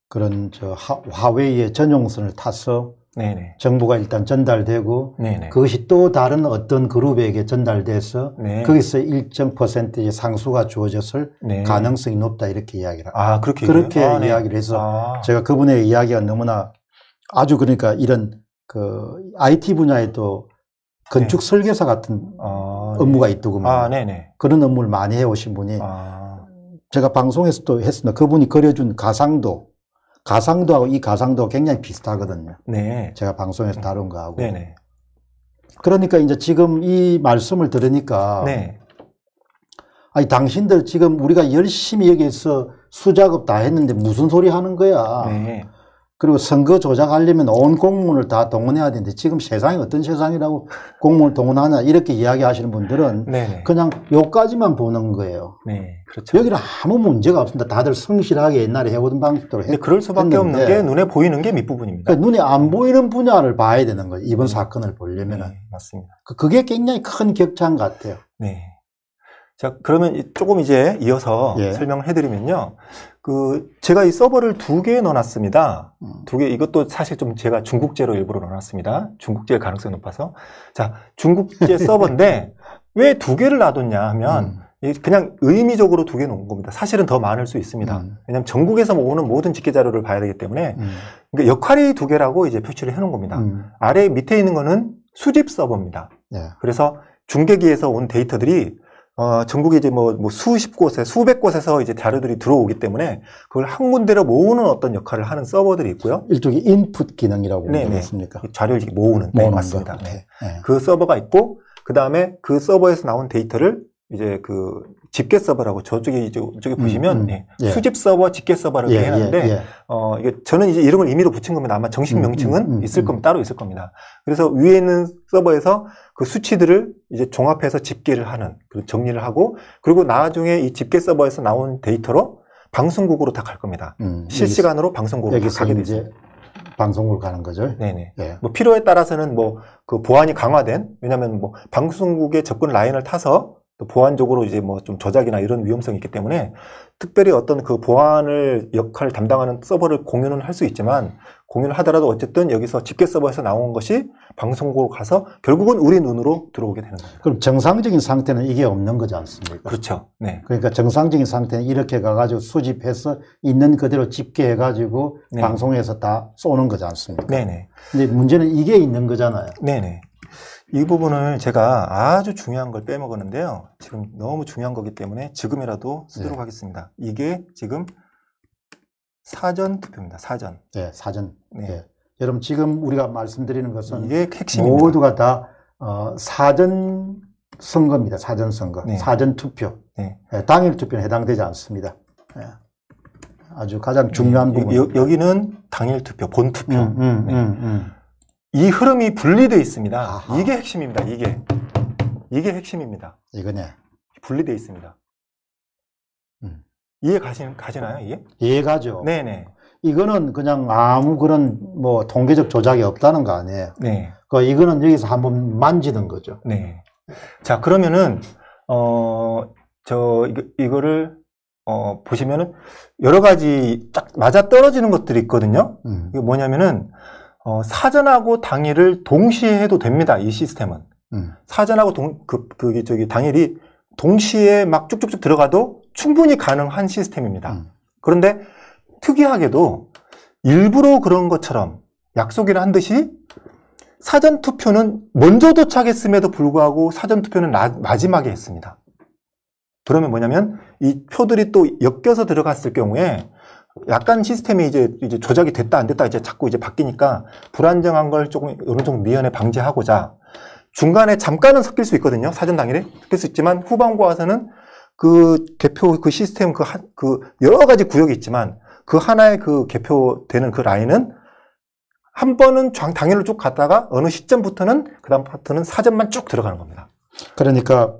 그런 저 화웨이의 전용선을 타서 네네. 정부가 일단 전달되고 네네. 그것이 또 다른 어떤 그룹에게 전달돼서 네. 거기서 일정 퍼센트의 상수가 주어졌을 네. 가능성이 높다 이렇게 이야기를 아 그렇게 그렇게 아, 네. 이야기를 해서 아. 제가 그분의 이야기가 너무나 아주 그러니까 이런 그 IT 분야에도 건축 네. 설계사 같은 어, 아, 네. 업무가 있더군요. 아, 네네. 네. 그런 업무를 많이 해오신 분이 아. 제가 방송에서도 했습니다. 그분이 그려준 가상도 가상도하고 이 가상도 가 굉장히 비슷하거든요. 네. 제가 방송에서 다룬 거하고. 네네. 그러니까 이제 지금 이 말씀을 들으니까 네. 아니 당신들 지금 우리가 열심히 여기서 수작업 다 했는데 무슨 소리 하는 거야. 네. 그리고 선거 조작하려면 온 공무원을 다 동원해야 되는데 지금 세상이 어떤 세상이라고 공무원을 동원하냐 이렇게 이야기하시는 분들은 네네. 그냥 요까지만 보는 거예요. 네, 그렇죠. 여기는 아무 문제가 없습니다. 다들 성실하게 옛날에 해오던 방식대로 했. 네, 그럴 수밖에 없는 게 눈에 보이는 게 밑부분입니다. 그러니까 눈에 안 보이는 분야를 봐야 되는 거예요 이번 네. 사건을 보려면은. 네, 맞습니다. 그, 그게 굉장히 큰 격차인 것 같아요. 네. 자, 그러면 조금 이제 이어서 예. 설명을 해드리면요. 그, 제가 이 서버를 두 개 넣어놨습니다. 음. 두 개, 이것도 사실 좀 제가 중국제로 일부러 넣어놨습니다. 중국제 가능성이 높아서. 자, 중국제 서버인데, 왜 두 개를 놔뒀냐 하면, 음. 그냥 의미적으로 두 개 놓은 겁니다. 사실은 더 많을 수 있습니다. 음. 왜냐하면 전국에서 오는 모든 직계 자료를 봐야 되기 때문에 음. 그러니까 역할이 두 개라고 이제 표출을 해놓은 겁니다. 음. 아래 밑에 있는 거는 수집 서버입니다. 예. 그래서 중계기에서 온 데이터들이 어, 전국에 이제 뭐, 뭐, 수십 곳에 수백 곳에서 이제 자료들이 들어오기 때문에 그걸 한 군데로 모으는 어떤 역할을 하는 서버들이 있고요. 일종의 인풋 기능이라고 그랬습니까? 네, 네. 그 자료를 모으는, 네, 모으는 맞습니다. 네. 네. 그 서버가 있고 그 다음에 그 서버에서 나온 데이터를 이제 그 집계 서버라고 저쪽에 이쪽에 음, 보시면 음, 네, 예. 수집 서버, 집계 서버라고 예, 예, 해놨는데 예, 어 이게 저는 이제 이름을 임의로 붙인 겁니다. 아마 정식 음, 명칭은 음, 음 있을 겁니다. 따로 있을 겁니다. 그래서 위에 있는 서버에서 그 수치들을 이제 종합해서 집계를 하는 그런 정리를 하고 그리고 나중에 이 집계 서버에서 나온 데이터로 방송국으로 다 갈 겁니다. 실시간으로 방송국으로 다 가게 되죠. 방송국 가는 거죠. 네네. 예. 뭐 필요에 따라서는 뭐 그 보안이 강화된 왜냐하면 뭐 방송국의 접근 라인을 타서 또 보안적으로 이제 뭐 좀 저작이나 이런 위험성이 있기 때문에 특별히 어떤 그 보안을 역할을 담당하는 서버를 공유는 할 수 있지만 공유를 하더라도 어쨌든 여기서 집계 서버에서 나온 것이 방송국으로 가서 결국은 우리 눈으로 들어오게 되는 거예요. 그럼 정상적인 상태는 이게 없는 거지 않습니까? 그렇죠. 네. 그러니까 정상적인 상태는 이렇게 가가지고 수집해서 있는 그대로 집계해가지고 네. 방송에서 다 쏘는 거지 않습니까? 네네. 근데 문제는 이게 있는 거잖아요. 네네. 이 부분을 제가 아주 중요한 걸 빼먹었는데요. 지금 너무 중요한 거기 때문에 지금이라도 쓰도록 네. 하겠습니다. 이게 지금 사전 투표입니다. 사전. 네, 사전. 네. 네. 여러분 지금 우리가 말씀드리는 것은 이게 핵심입니다. 모두가 다 어, 사전 선거입니다. 사전 선거, 네. 사전 투표. 네. 네 당일 투표는 해당되지 않습니다. 네. 아주 가장 중요한 네. 부분. 여기는 당일 투표, 본 투표. 음, 음, 네. 음, 음. 이 흐름이 분리되어 있습니다. 아하. 이게 핵심입니다. 이게. 이게 핵심입니다. 이거네. 분리되어 있습니다. 음. 이해 가시, 가시나요? 이해? 이해 가죠. 네네. 이거는 그냥 아무 그런 뭐 통계적 조작이 없다는 거 아니에요. 네. 그 이거는 여기서 한번 만지는 거죠. 네. 자, 그러면은, 어, 저, 이거, 이거를, 어, 보시면은 여러 가지 딱 맞아 떨어지는 것들이 있거든요. 음. 이게 뭐냐면은, 어, 사전하고 당일을 동시에 해도 됩니다. 이 시스템은. 음. 사전하고 동, 그, 그, 저기, 당일이 동시에 막 쭉쭉쭉 들어가도 충분히 가능한 시스템입니다. 음. 그런데 특이하게도 일부러 그런 것처럼 약속이라 한 듯이 사전 투표는 먼저 도착했음에도 불구하고 사전 투표는 나, 마지막에 했습니다. 그러면 뭐냐면 이 표들이 또 엮여서 들어갔을 경우에 약간 시스템이 이제, 이제 조작이 됐다 안 됐다 이제 자꾸 이제 바뀌니까 불안정한 걸 조금 어느 정도 미연에 방지하고자 중간에 잠깐은 섞일 수 있거든요. 사전 당일에 섞일 수 있지만 후반부 와서는 그 개표 그 시스템 그, 하, 그 여러 가지 구역이 있지만 그 하나의 그 개표되는 그 라인은 한 번은 당일로 쭉 갔다가 어느 시점부터는 그다음 파트는 사전만 쭉 들어가는 겁니다. 그러니까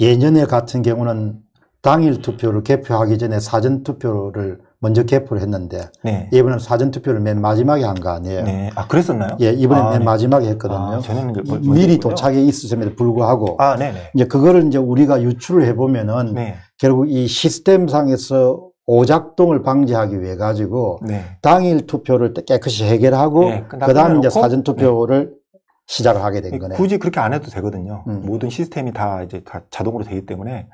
예년에 같은 경우는 당일 투표를 개표하기 전에 사전 투표를 먼저 개표를 했는데 네. 이번에 사전 투표를 맨 마지막에 한 거 아니에요? 네. 아 그랬었나요? 예, 이번에 아, 맨 네. 마지막에 아, 했거든요. 아, 뭐, 미리 도착해 있었음에도 불구하고 아, 네, 네. 이제 그거를 이제 우리가 유출을 해보면은 네. 결국 이 시스템상에서 오작동을 방지하기 위해 가지고 네. 당일 투표를 깨끗이 해결하고 그 그다음 이제 사전 투표를 시작을 하게 된 거네요. 굳이 그렇게 안 해도 되거든요. 음. 모든 시스템이 다 이제 다 자동으로 되기 때문에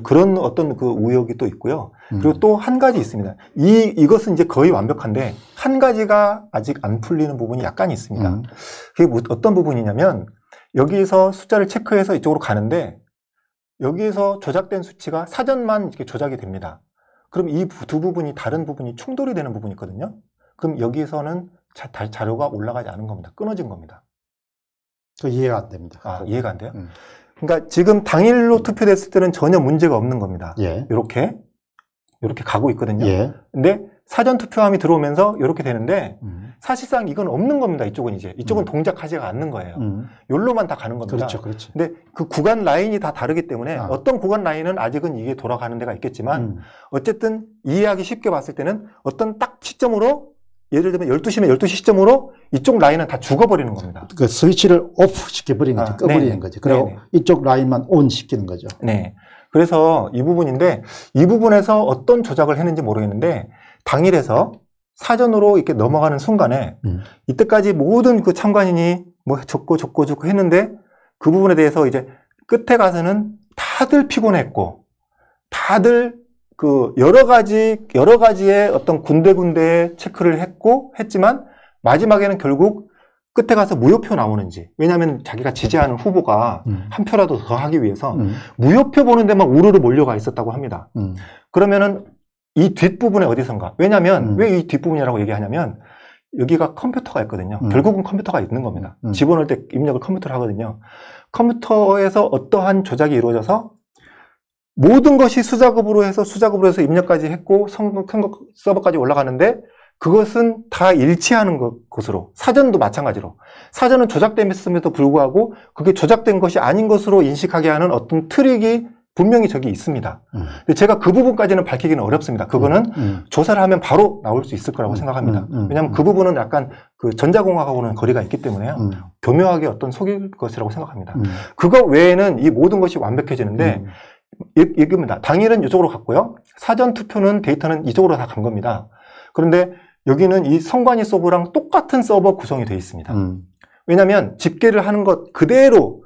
그런 어떤 그 우역이 또 있고요. 음. 그리고 또 한 가지 있습니다. 이, 이것은 이제 거의 완벽한데, 한 가지가 아직 안 풀리는 부분이 약간 있습니다. 음. 그게 뭐, 어떤 부분이냐면, 여기에서 숫자를 체크해서 이쪽으로 가는데, 여기에서 조작된 수치가 사전만 이렇게 조작이 됩니다. 그럼 이 두 부분이 다른 부분이 충돌이 되는 부분이 있거든요. 그럼 여기에서는 자, 료가 올라가지 않은 겁니다. 끊어진 겁니다. 이해가 안 됩니다. 아, 이해가 안 돼요? 음. 그러니까 지금 당일로 음. 투표됐을 때는 전혀 문제가 없는 겁니다. 예. 이렇게 이렇게 가고 있거든요. 예. 근데 사전 투표함이 들어오면서 이렇게 되는데 음. 사실상 이건 없는 겁니다. 이쪽은 이제 이쪽은 음. 동작하지가 않는 거예요. 음. 요로만 다 가는 겁니다. 그렇죠, 그렇죠. 근데 그 구간 라인이 다 다르기 때문에 아. 어떤 구간 라인은 아직은 이게 돌아가는 데가 있겠지만 음. 어쨌든 이해하기 쉽게 봤을 때는 어떤 딱 시점으로 예를 들면 12시면 12시 시점으로 이쪽 라인은 다 죽어버리는 겁니다. 그 스위치를 오프 시켜버리는 거죠. 아, 꺼버리는 네네. 거죠. 그리고 네네. 이쪽 라인만 온 시키는 거죠. 네. 그래서 이 부분인데 이 부분에서 어떤 조작을 했는지 모르겠는데 당일에서 사전으로 이렇게 넘어가는 순간에 음. 이때까지 모든 그 참관인이 뭐 적고 적고 적고 했는데 그 부분에 대해서 이제 끝에 가서는 다들 피곤했고 다들 그 여러 가지 여러 가지의 어떤 군데군데에 체크를 했고 했지만 마지막에는 결국 끝에 가서 무효표 나오는지 왜냐하면 자기가 지지하는 후보가 음. 한 표라도 더 하기 위해서 음. 무효표 보는 데막 우르르 몰려가 있었다고 합니다. 음. 그러면은 이 뒷부분에 어디선가 왜냐하면 음. 왜이 뒷부분이라고 얘기하냐면 여기가 컴퓨터가 있거든요. 음. 결국은 컴퓨터가 있는 겁니다. 음. 집어넣을 때 입력을 컴퓨터로 하거든요. 컴퓨터에서 어떠한 조작이 이루어져서 모든 것이 수작업으로 해서 수작업으로 해서 입력까지 했고 성공 서버까지 올라가는데 그것은 다 일치하는 것으로 사전도 마찬가지로 사전은 조작됨에도 불구하고 그게 조작된 것이 아닌 것으로 인식하게 하는 어떤 트릭이 분명히 저기 있습니다. 음. 근데 제가 그 부분까지는 밝히기는 어렵습니다. 그거는 음, 음. 조사를 하면 바로 나올 수 있을 거라고 음, 생각합니다. 음, 음, 왜냐하면 그 부분은 약간 그 전자공학하고는 거리가 있기 때문에요. 교묘하게 어떤 속일 것이라고 생각합니다. 그거 외에는 이 모든 것이 완벽해지는데 이겁니다. 당일은 이쪽으로 갔고요. 사전 투표는 데이터는 이쪽으로 다 간 겁니다. 그런데 여기는 이 성관이 서버랑 똑같은 서버 구성이 되어 있습니다. 음. 왜냐하면 집계를 하는 것 그대로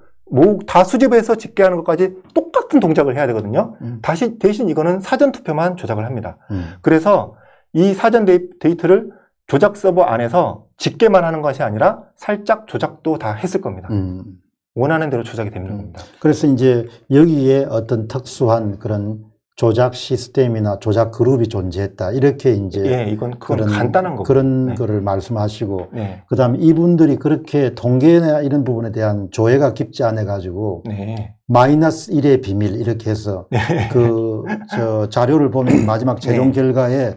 다 수집해서 집계하는 것까지 똑같은 동작을 해야 되거든요. 음. 다시 대신 이거는 사전 투표만 조작을 합니다. 음. 그래서 이 사전 데이터를 조작 서버 안에서 집계만 하는 것이 아니라 살짝 조작도 다 했을 겁니다. 음. 원하는 대로 조작이 되는 음. 겁니다. 그래서 이제 여기에 어떤 특수한 그런 조작 시스템이나 조작 그룹이 존재했다. 이렇게 이제 예, 이건 그런 간단한 거 그런 네. 거를 말씀하시고 네. 그다음에 이분들이 그렇게 통계나 이런 부분에 대한 조회가 깊지 않아 가지고 네. 마이너스 1의 비밀 이렇게 해서 네. 그저 자료를 보면 마지막 네. 최종 결과에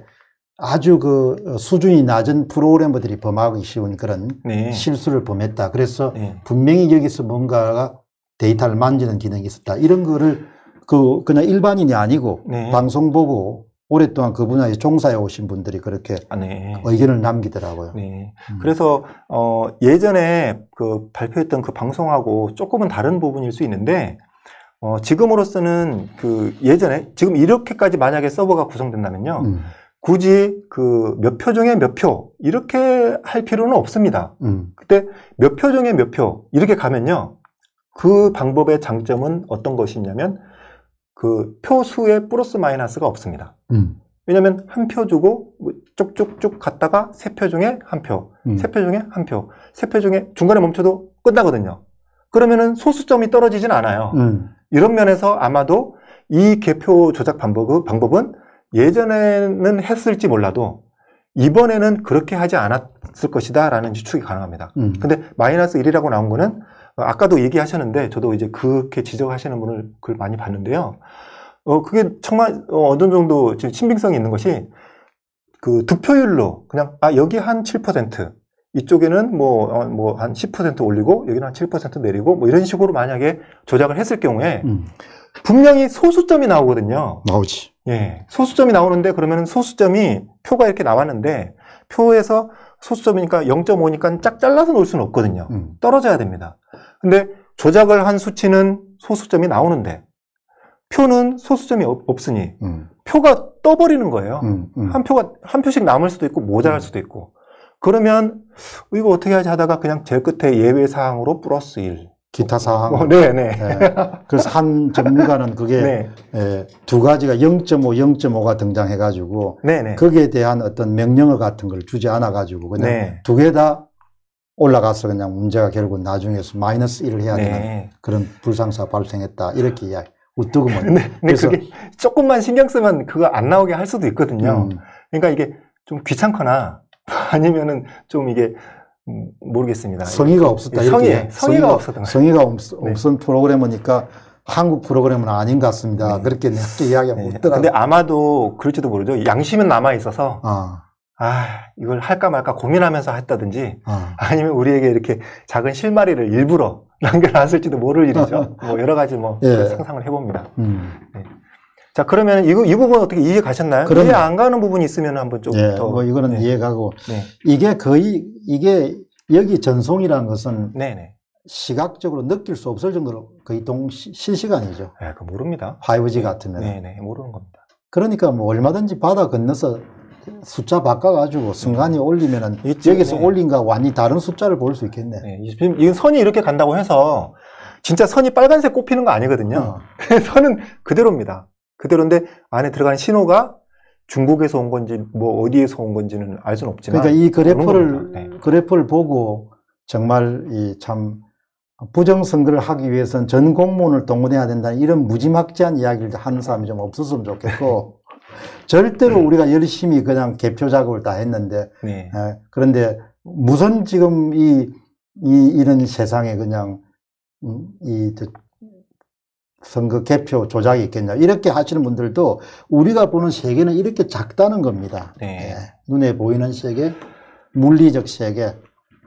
아주 그 수준이 낮은 프로그래머들이 범하기 쉬운 그런 네. 실수를 범했다. 그래서 네. 분명히 여기서 뭔가가 데이터를 만지는 기능이 있었다. 이런 거를 그 그냥 일반인이 아니고 네. 방송 보고 오랫동안 그 분야에 종사해 오신 분들이 그렇게 아, 네. 의견을 남기더라고요. 네. 음. 그래서 어 예전에 그 발표했던 그 방송하고 조금은 다른 부분일 수 있는데 어 지금으로서는 그 예전에 지금 이렇게까지 만약에 서버가 구성된다면요. 음. 굳이 그 몇 표정에 몇 표 이렇게 할 필요는 없습니다. 음. 그때 몇 표정에 몇 표 이렇게 가면요. 그 방법의 장점은 어떤 것이냐면 그 표수에 플러스 마이너스가 없습니다. 음. 왜냐하면 한 표 주고 쭉쭉쭉 갔다가 세 표 중에 한 표, 음. 세표 중에 한 표, 세 표 중에 중간에 멈춰도 끝나거든요. 그러면은 소수점이 떨어지진 않아요. 음. 이런 면에서 아마도 이 개표 조작 방법은 예전에는 했을지 몰라도 이번에는 그렇게 하지 않았을 것이다 라는 추측이 가능합니다. 음. 근데 마이너스 1이라고 나온 거는 어, 아까도 얘기하셨는데 저도 이제 그렇게 지적하시는 분을 글 많이 봤는데요. 어, 그게 정말 어, 느 정도 지금 신빙성이 있는 것이 그 득표율로 그냥 아, 여기 한 7%, 이쪽에는 뭐, 어, 뭐, 한 10% 올리고, 여기는 한 7% 내리고, 뭐, 이런 식으로 만약에 조작을 했을 경우에, 음. 분명히 소수점이 나오거든요. 나오지. 예. 소수점이 나오는데 그러면 소수점이 표가 이렇게 나왔는데 표에서 소수점이니까 0.5니까 짝 잘라서 놓을 수는 없거든요. 음. 떨어져야 됩니다. 근데 조작을 한 수치는 소수점이 나오는데 표는 소수점이 없, 으니 음. 표가 떠버리는 거예요. 음, 음. 한 표가 한 표씩 남을 수도 있고 모자랄 음. 수도 있고 그러면 이거 어떻게 하지 하다가 그냥 제일 끝에 예외 사항으로 플러스 1 기타 어, 사항. 어, 네, 네. 예. 그래서 한 전문가는 그게 네. 예, 두 가지가 0.5, 0.5가 등장해가지고 네, 네. 거기에 대한 어떤 명령어 같은 걸 주지 않아가지고 그냥 네. 두개 다 올라가서 그냥 문제가 결국 나중에 마이너스 1을 해야 되는 네. 그런 불상사 발생했다 이렇게 이야기. 우뚝은 네, 네, 그래서 그게 조금만 신경 쓰면 그거 안 나오게 할 수도 있거든요. 음. 그러니까 이게 좀 귀찮거나 아니면은 좀 이게 모르겠습니다. 성의가 없었다. 성의, 성의가, 없었던 성의가 네. 없은 프로그래머니까 한국 프로그램은 아닌 것 같습니다. 네. 그렇게 내게 이야기가 네. 못더라고요. 근데 아마도 그럴지도 모르죠. 양심은 남아 있어서 아. 아 이걸 할까 말까 고민하면서 했다든지 아. 니면 우리에게 이렇게 작은 실마리를 일부러 남겨놨을지도 모를 일이죠. 뭐 여러 가지 뭐 예. 상상을 해봅니다. 음. 네. 자 그러면 이, 이 부분 어떻게 이해 가셨나요? 그럼, 이해 안 가는 부분이 있으면 한번 좀더 예, 뭐 이거는 네. 이해가고 네. 이게 거의 이게 여기 전송이라는 것은 네네. 네. 시각적으로 느낄 수 없을 정도로 거의 동 실시간이죠. 예, 그 모릅니다. 5G 네. 같으면 네네 모르는 겁니다. 그러니까 뭐 얼마든지 바다 건너서 숫자 바꿔가지고 순간이 음. 올리면은 있지, 여기서 네. 올린가 완이 다른 숫자를 볼 수 있겠네. 네, 지금 이 선이 이렇게 간다고 해서 진짜 선이 빨간색 꼽히는 거 아니거든요. 어. 선은 그대로입니다. 그대로인데 안에 들어간 신호가 중국에서 온 건지 뭐 어디에서 온 건지는 알 수는 없지만 그러니까 이 그래프를 네. 그래프를 보고 정말 이참 부정 선거를 하기 위해선 전 공무원을 동원해야 된다는 이런 무지막지한 이야기를 하는 사람이 좀 없었으면 좋겠고 절대로 네. 우리가 열심히 그냥 개표 작업을 다 했는데 네. 에, 예, 그런데 무슨 지금 이, 이 이런 세상에 그냥 이 선거 개표 조작이 있겠냐 이렇게 하시는 분들도 우리가 보는 세계는 이렇게 작다는 겁니다. 네. 예. 눈에 보이는 세계, 물리적 세계,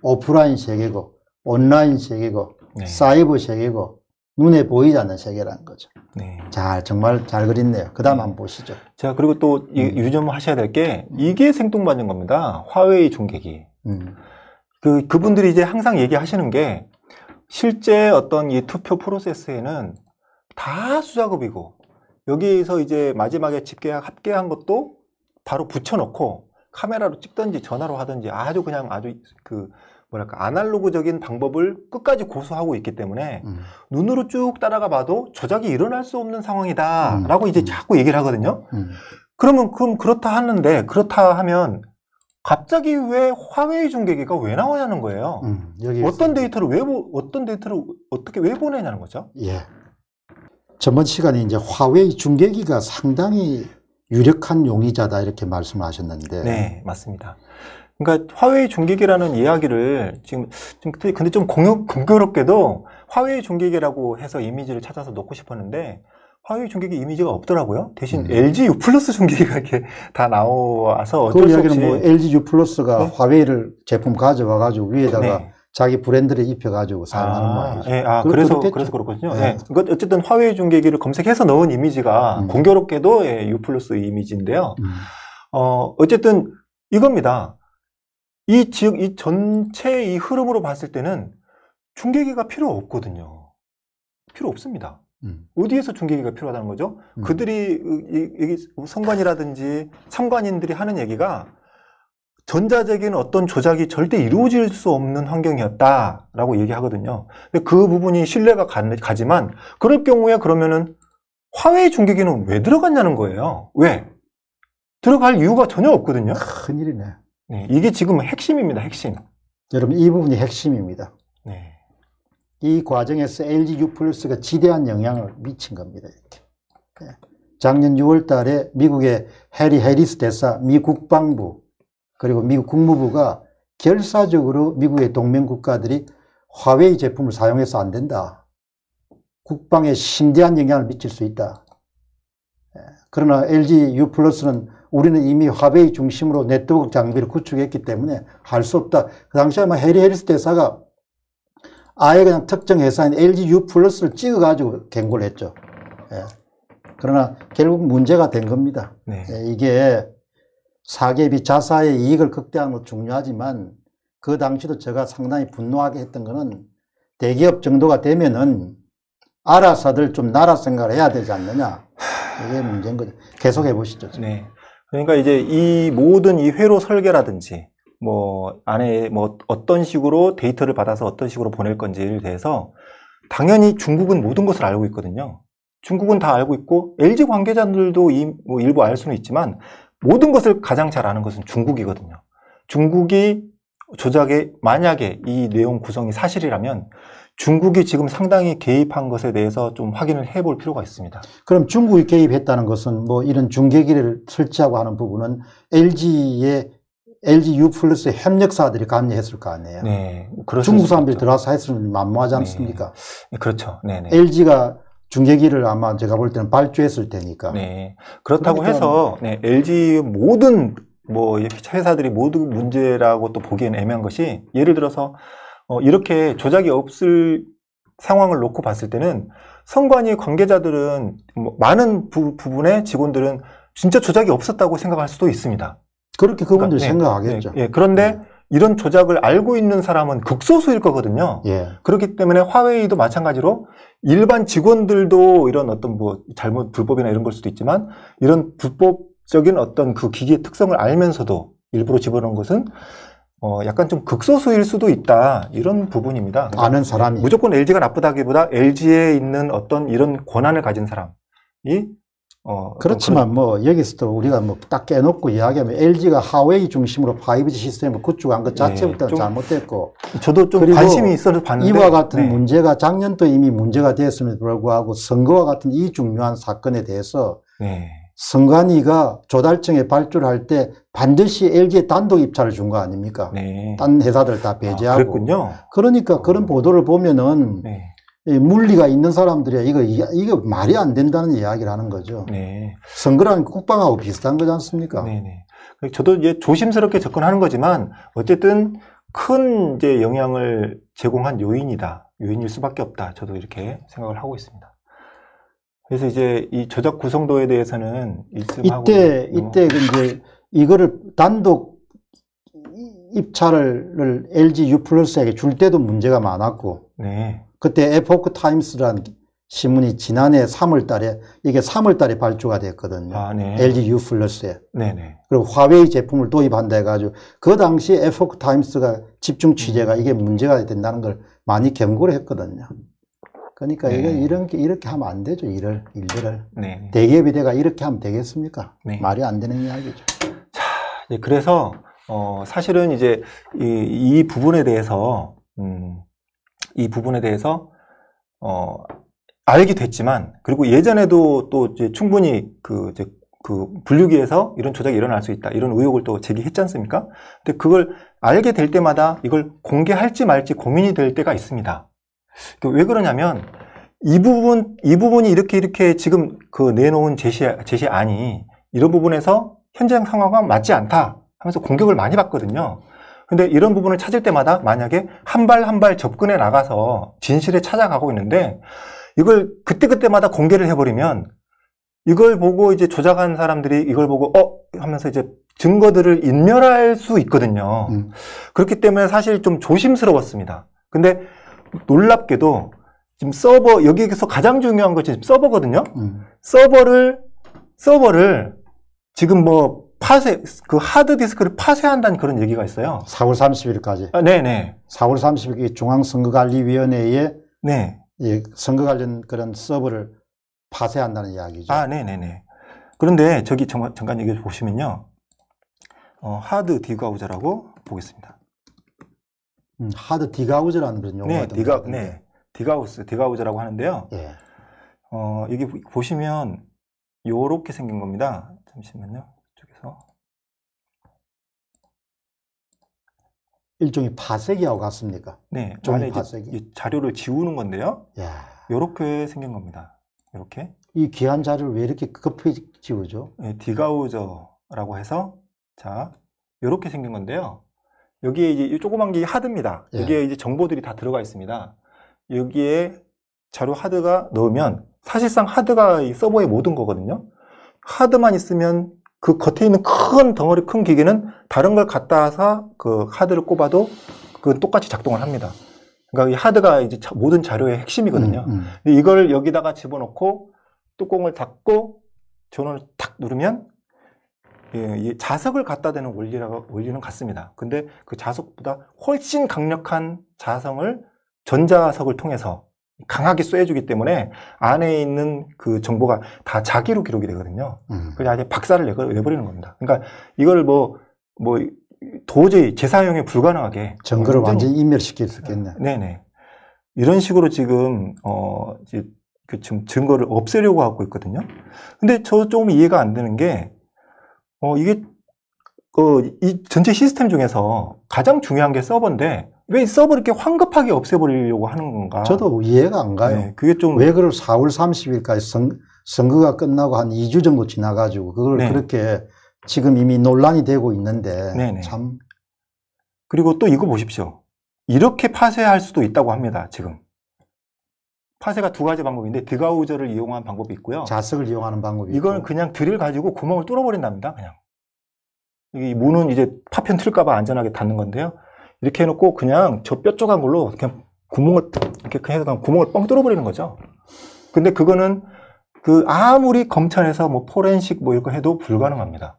오프라인 세계고 온라인 세계고 네. 사이버 세계고 눈에 보이지 않는 세계라는 거죠. 네. 잘 정말 잘 그렸네요. 그다음 네. 한번 보시죠. 자 그리고 또 음. 유념하셔야 될게 음. 이게 생뚱맞은 겁니다. 화웨이 종객이 음. 그 그분들이 이제 항상 얘기하시는 게 실제 어떤 이 투표 프로세스에는 다 수작업이고 여기서 에 이제 마지막에 집계약 합계한 것도 바로 붙여놓고 카메라로 찍든지 전화로 하든지 아주 그냥 아주 그 뭐랄까 아날로그적인 방법을 끝까지 고수하고 있기 때문에 음. 눈으로 쭉 따라가 봐도 조작이 일어날 수 없는 상황이다라고 음. 이제 자꾸 얘기를 하거든요. 음. 그러면 그럼 그렇다 하는데 그렇다 하면 갑자기 왜 화웨이 중계기가 왜 나오냐는 거예요. 음, 어떤 데이터를 왜 어떤 데이터를 어떻게 왜 보내냐는 거죠. 예. 전번 시간에 이제 화웨이 중계기가 상당히 유력한 용의자다 이렇게 말씀을 하셨는데. 네, 맞습니다. 그러니까 화웨이 중계기라는 이야기를 지금 좀 근데 좀 공유, 공교롭게도 화웨이 중계기라고 해서 이미지를 찾아서 놓고 싶었는데 화웨이 중계기 이미지가 없더라고요. 대신 음. LG U 플러스 중계기가 이렇게 다 나와서 어쩔 그수 뭐 없이 뭐 LG U 플러스가 네? 화웨이를 제품 가져와 가지고 위에다가 네. 자기 브랜드를 입혀가지고 사용하는 아, 모양이죠. 예, 아, 그래서, 그렇겠죠. 래서 그렇군요. 예. 그 어쨌든 화웨이 중계기를 검색해서 넣은 이미지가 음. 공교롭게도 예, U 플러스 이미지인데요. 음. 어, 어쨌든 이겁니다. 이지이 전체 이 흐름으로 봤을 때는 중계기가 필요 없거든요. 필요 없습니다. 음. 어디에서 중계기가 필요하다는 거죠? 음. 그들이 이, 이, 성관이라든지 참관인들이 하는 얘기가 전자적인 어떤 조작이 절대 이루어질 수 없는 환경이었다라고 얘기하거든요. 근데 그 부분이 신뢰가 가지만 그럴 경우에 그러면은 화웨이 중계기는 왜 들어갔냐는 거예요. 왜? 들어갈 이유가 전혀 없거든요. 큰일이네. 네, 이게 지금 핵심입니다. 핵심. 여러분 이 부분이 핵심입니다. 네. 이 과정에서 LG U 플러스가 지대한 영향을 미친 겁니다. 이렇게. 네. 작년 6월 달에 미국의 해리 해리스 대사 미 국방부 그리고 미국 국무부가 결사적으로 미국의 동맹국가들이 화웨이 제품을 사용해서 안 된다. 국방에 심대한 영향을 미칠 수 있다. 예, 그러나 LG U 플러스는 우리는 이미 화웨이 중심으로 네트워크 장비를 구축했기 때문에 할 수 없다. 그 당시에 아마 해리 해리스 대사가 아예 그냥 특정 회사인 LG U 플러스를 찍어가지고 경고를 했죠. 예. 그러나 결국 문제가 된 겁니다. 네. 예, 이게 사계비 자사의 이익을 극대화하는 것도 중요하지만 그 당시도 제가 상당히 분노하게 했던 것은 대기업 정도가 되면은 알아서들 좀 나라 생각을 해야 되지 않느냐. 이게 문제인 거죠. 계속 해보시죠. 네. 그러니까 이제 이 모든 이 회로 설계라든지 뭐 안에 뭐 어떤 식으로 데이터를 받아서 어떤 식으로 보낼 건지에 대해서 당연히 중국은 모든 것을 알고 있거든요. 중국은 다 알고 있고 LG 관계자들도 이, 뭐 일부 알 수는 있지만 모든 것을 가장 잘 아는 것은 중국이거든요. 중국이 조작에 만약에 이 내용 구성이 사실이라면 중국이 지금 상당히 개입한 것에 대해서 좀 확인을 해 볼 필요가 있습니다. 그럼 중국이 개입했다는 것은 뭐 이런 중계기를 설치하고 하는 부분은 LG의 LG U 플러스의 협력사들이 감리했을 거 아니에요. 네, 중국 사람들이 들어와서 했으면 만무하지 네. 않습니까? 네, 그렇죠. 네, 네. LG가 중계기를 아마 제가 볼 때는 발주했을 테니까. 네. 그렇다고 그러니까... 해서 네, LG 모든 뭐 회사들이 모두 문제라고 또 보기엔 애매한 것이 예를 들어서 어, 이렇게 조작이 없을 상황을 놓고 봤을 때는 선관위 관계자들은 뭐 많은 부, 분의 직원들은 진짜 조작이 없었다고 생각할 수도 있습니다. 그렇게 그분들 그러니까, 네, 생각하겠죠. 네, 네, 그런데 네. 이런 조작을 알고 있는 사람은 극소수일 거거든요. 예. 그렇기 때문에 화웨이도 마찬가지로 일반 직원들도 이런 어떤 뭐 잘못 불법이나 이런 걸 수도 있지만 이런 불법적인 어떤 그 기기의 특성을 알면서도 일부러 집어넣은 것은 어 약간 좀 극소수일 수도 있다 이런 부분입니다. 그러니까 아는 사람이 무조건 LG가 나쁘다기보다 LG에 있는 어떤 이런 권한을 가진 사람이 어, 그렇지만 뭐 여기서도 우리가 뭐 딱 깨놓고 이야기하면 LG가 하웨이 중심으로 5G 시스템을 구축한 것 네. 자체부터 는 잘못됐고 저도 좀 관심이 있어서 봤는데 이와 같은 네. 문제가 작년도 이미 문제가 됐음에도 불구하고 선거와 같은 이 중요한 사건에 대해서 네. 선관위가 조달청에 발주를 할 때 반드시 l g 에 단독 입찰을 준 거 아닙니까? 네. 딴 회사들 다 배제하고 아, 그랬군요. 그러니까 그런 어. 보도를 보면은 네. 물리가 있는 사람들이야 이거 이거 말이 안 된다는 이야기를 하는 거죠. 네. 선거란 국방하고 비슷한 거지 않습니까? 네네. 네. 그러니까 저도 이제 조심스럽게 접근하는 거지만 어쨌든 큰 이제 영향을 제공한 요인이다. 요인일 수밖에 없다. 저도 이렇게 생각을 하고 있습니다. 그래서 이제 이 저작 구성도에 대해서는 일정하고 이때 뭐 이때 그 이제 이거를 단독 입찰을 LG U 플러스에게 줄 때도 문제가 많았고. 네. 그때 에포크 타임스라는 신문이 지난해 3월 달에 이게 3월 달에 발주가 됐거든요. 아, 네. LG U 플러스에. 네네. 그리고 화웨이 제품을 도입한다 해가지고 그 당시 에포크 타임스가 집중 취재가 음. 이게 문제가 된다는 걸 많이 경고를 했거든요. 그러니까 네. 이게 이런 이렇게 하면 안 되죠 일을 일들을 네. 대기업이 내가 이렇게 하면 되겠습니까? 네. 말이 안 되는 이야기죠. 자, 그래서 어, 사실은 이제 이, 이 부분에 대해서 음, 이 부분에 대해서 어, 알게 됐지만 그리고 예전에도 또 충분히 그 이제 그 분류기에서 이런 조작이 일어날 수 있다 이런 의혹을 또 제기했지 않습니까? 근데 그걸 알게 될 때마다 이걸 공개할지 말지 고민이 될 때가 있습니다. 그 왜 그러냐면 이 부분 이 부분이 이렇게 이렇게 지금 그 내놓은 제시 제시안이 이런 부분에서 현장 상황과 맞지 않다 하면서 공격을 많이 받거든요. 근데 이런 부분을 찾을 때마다 만약에 한 발 한 발 접근해 나가서 진실에 찾아가고 있는데 이걸 그때그때마다 공개를 해버리면 이걸 보고 이제 조작한 사람들이 이걸 보고 어 하면서 이제 증거들을 인멸할 수 있거든요. 음. 그렇기 때문에 사실 좀 조심스러웠습니다. 근데 놀랍게도 지금 서버 여기에서 가장 중요한 건 지금 서버거든요. 음. 서버를 서버를 지금 뭐 파쇄, 그 하드디스크를 파쇄한다는 그런 얘기가 있어요. 4월 30일까지. 아, 네네. 4월 30일 중앙선거관리위원회에 네. 예, 선거 관련 그런 서버를 파쇄한다는 이야기죠. 아, 네네네. 네, 네. 그런데 저기 잠깐, 잠깐 얘기 보시면요. 어, 하드 디가우저라고 보겠습니다. 음, 하드 디가우저라는 그런 용어가 네, 디가, 네. 디가우스, 디가우저라고 하는데요. 예. 어, 여기 보시면 요렇게 생긴 겁니다. 잠시만요. 일종의 파쇄기하고 같습니까? 네, 종이 파쇄기. 자료를 지우는 건데요. 야. 이렇게 생긴 겁니다. 이렇게. 이 귀한 자료를 왜 이렇게 급히 지우죠? 네, 디가우저라고 해서 자 이렇게 생긴 건데요. 여기에 이제 조그만 게 하드입니다. 예. 여기에 이제 정보들이 다 들어가 있습니다. 여기에 자료 하드가 넣으면 사실상 하드가 이 서버의 모든 거거든요. 하드만 있으면 그 겉에 있는 큰 덩어리 큰 기계는 다른 걸 갖다가 그 하드를 꼽아도 그건 똑같이 작동을 합니다. 그러니까 이 하드가 이제 모든 자료의 핵심이거든요. 음, 음. 이걸 여기다가 집어넣고 뚜껑을 닫고 전원을 탁 누르면 예, 자석을 갖다 대는 원리라고 원리는 같습니다. 근데 그 자석보다 훨씬 강력한 자성을 전자석을 통해서 강하게 쏘여주기 때문에 안에 있는 그 정보가 다 자기로 기록이 되거든요. 음. 그래서 아예 박살을 내버리는 겁니다. 그러니까 이걸 뭐, 뭐, 도저히 재사용에 불가능하게. 정글을 완전히 인멸시킬 수 있겠네. 네네. 이런 식으로 지금, 어, 그 지금 증거를 없애려고 하고 있거든요. 근데 저 조금 이해가 안 되는 게, 어, 이게, 어, 이 전체 시스템 중에서 가장 중요한 게 서버인데, 왜 서버 이렇게 황급하게 없애버리려고 하는 건가? 저도 이해가 안 가요. 네, 그게 좀 왜 그걸 4월 30일까지 선, 선거가 끝나고 한 2주 정도 지나가지고 그걸 네. 그렇게 지금 이미 논란이 되고 있는데 네네. 네. 참. 그리고 또 이거 보십시오. 이렇게 파쇄할 수도 있다고 합니다. 지금 파쇄가 두 가지 방법인데 드가우저를 이용한 방법이 있고요. 자석을 이용하는 방법이 이건 그냥 드릴 가지고 구멍을 뚫어버린답니다. 그냥 이 문은 이제 파편 틀까봐 안전하게 닫는 건데요. 이렇게 해놓고 그냥 저뼈 조각 걸로 그냥 구멍을 이렇게 해서 그냥 구멍을 뻥 뚫어버리는 거죠. 근데 그거는 그 아무리 검찰에서 뭐 포렌식 뭐 이런 거 해도 불가능합니다.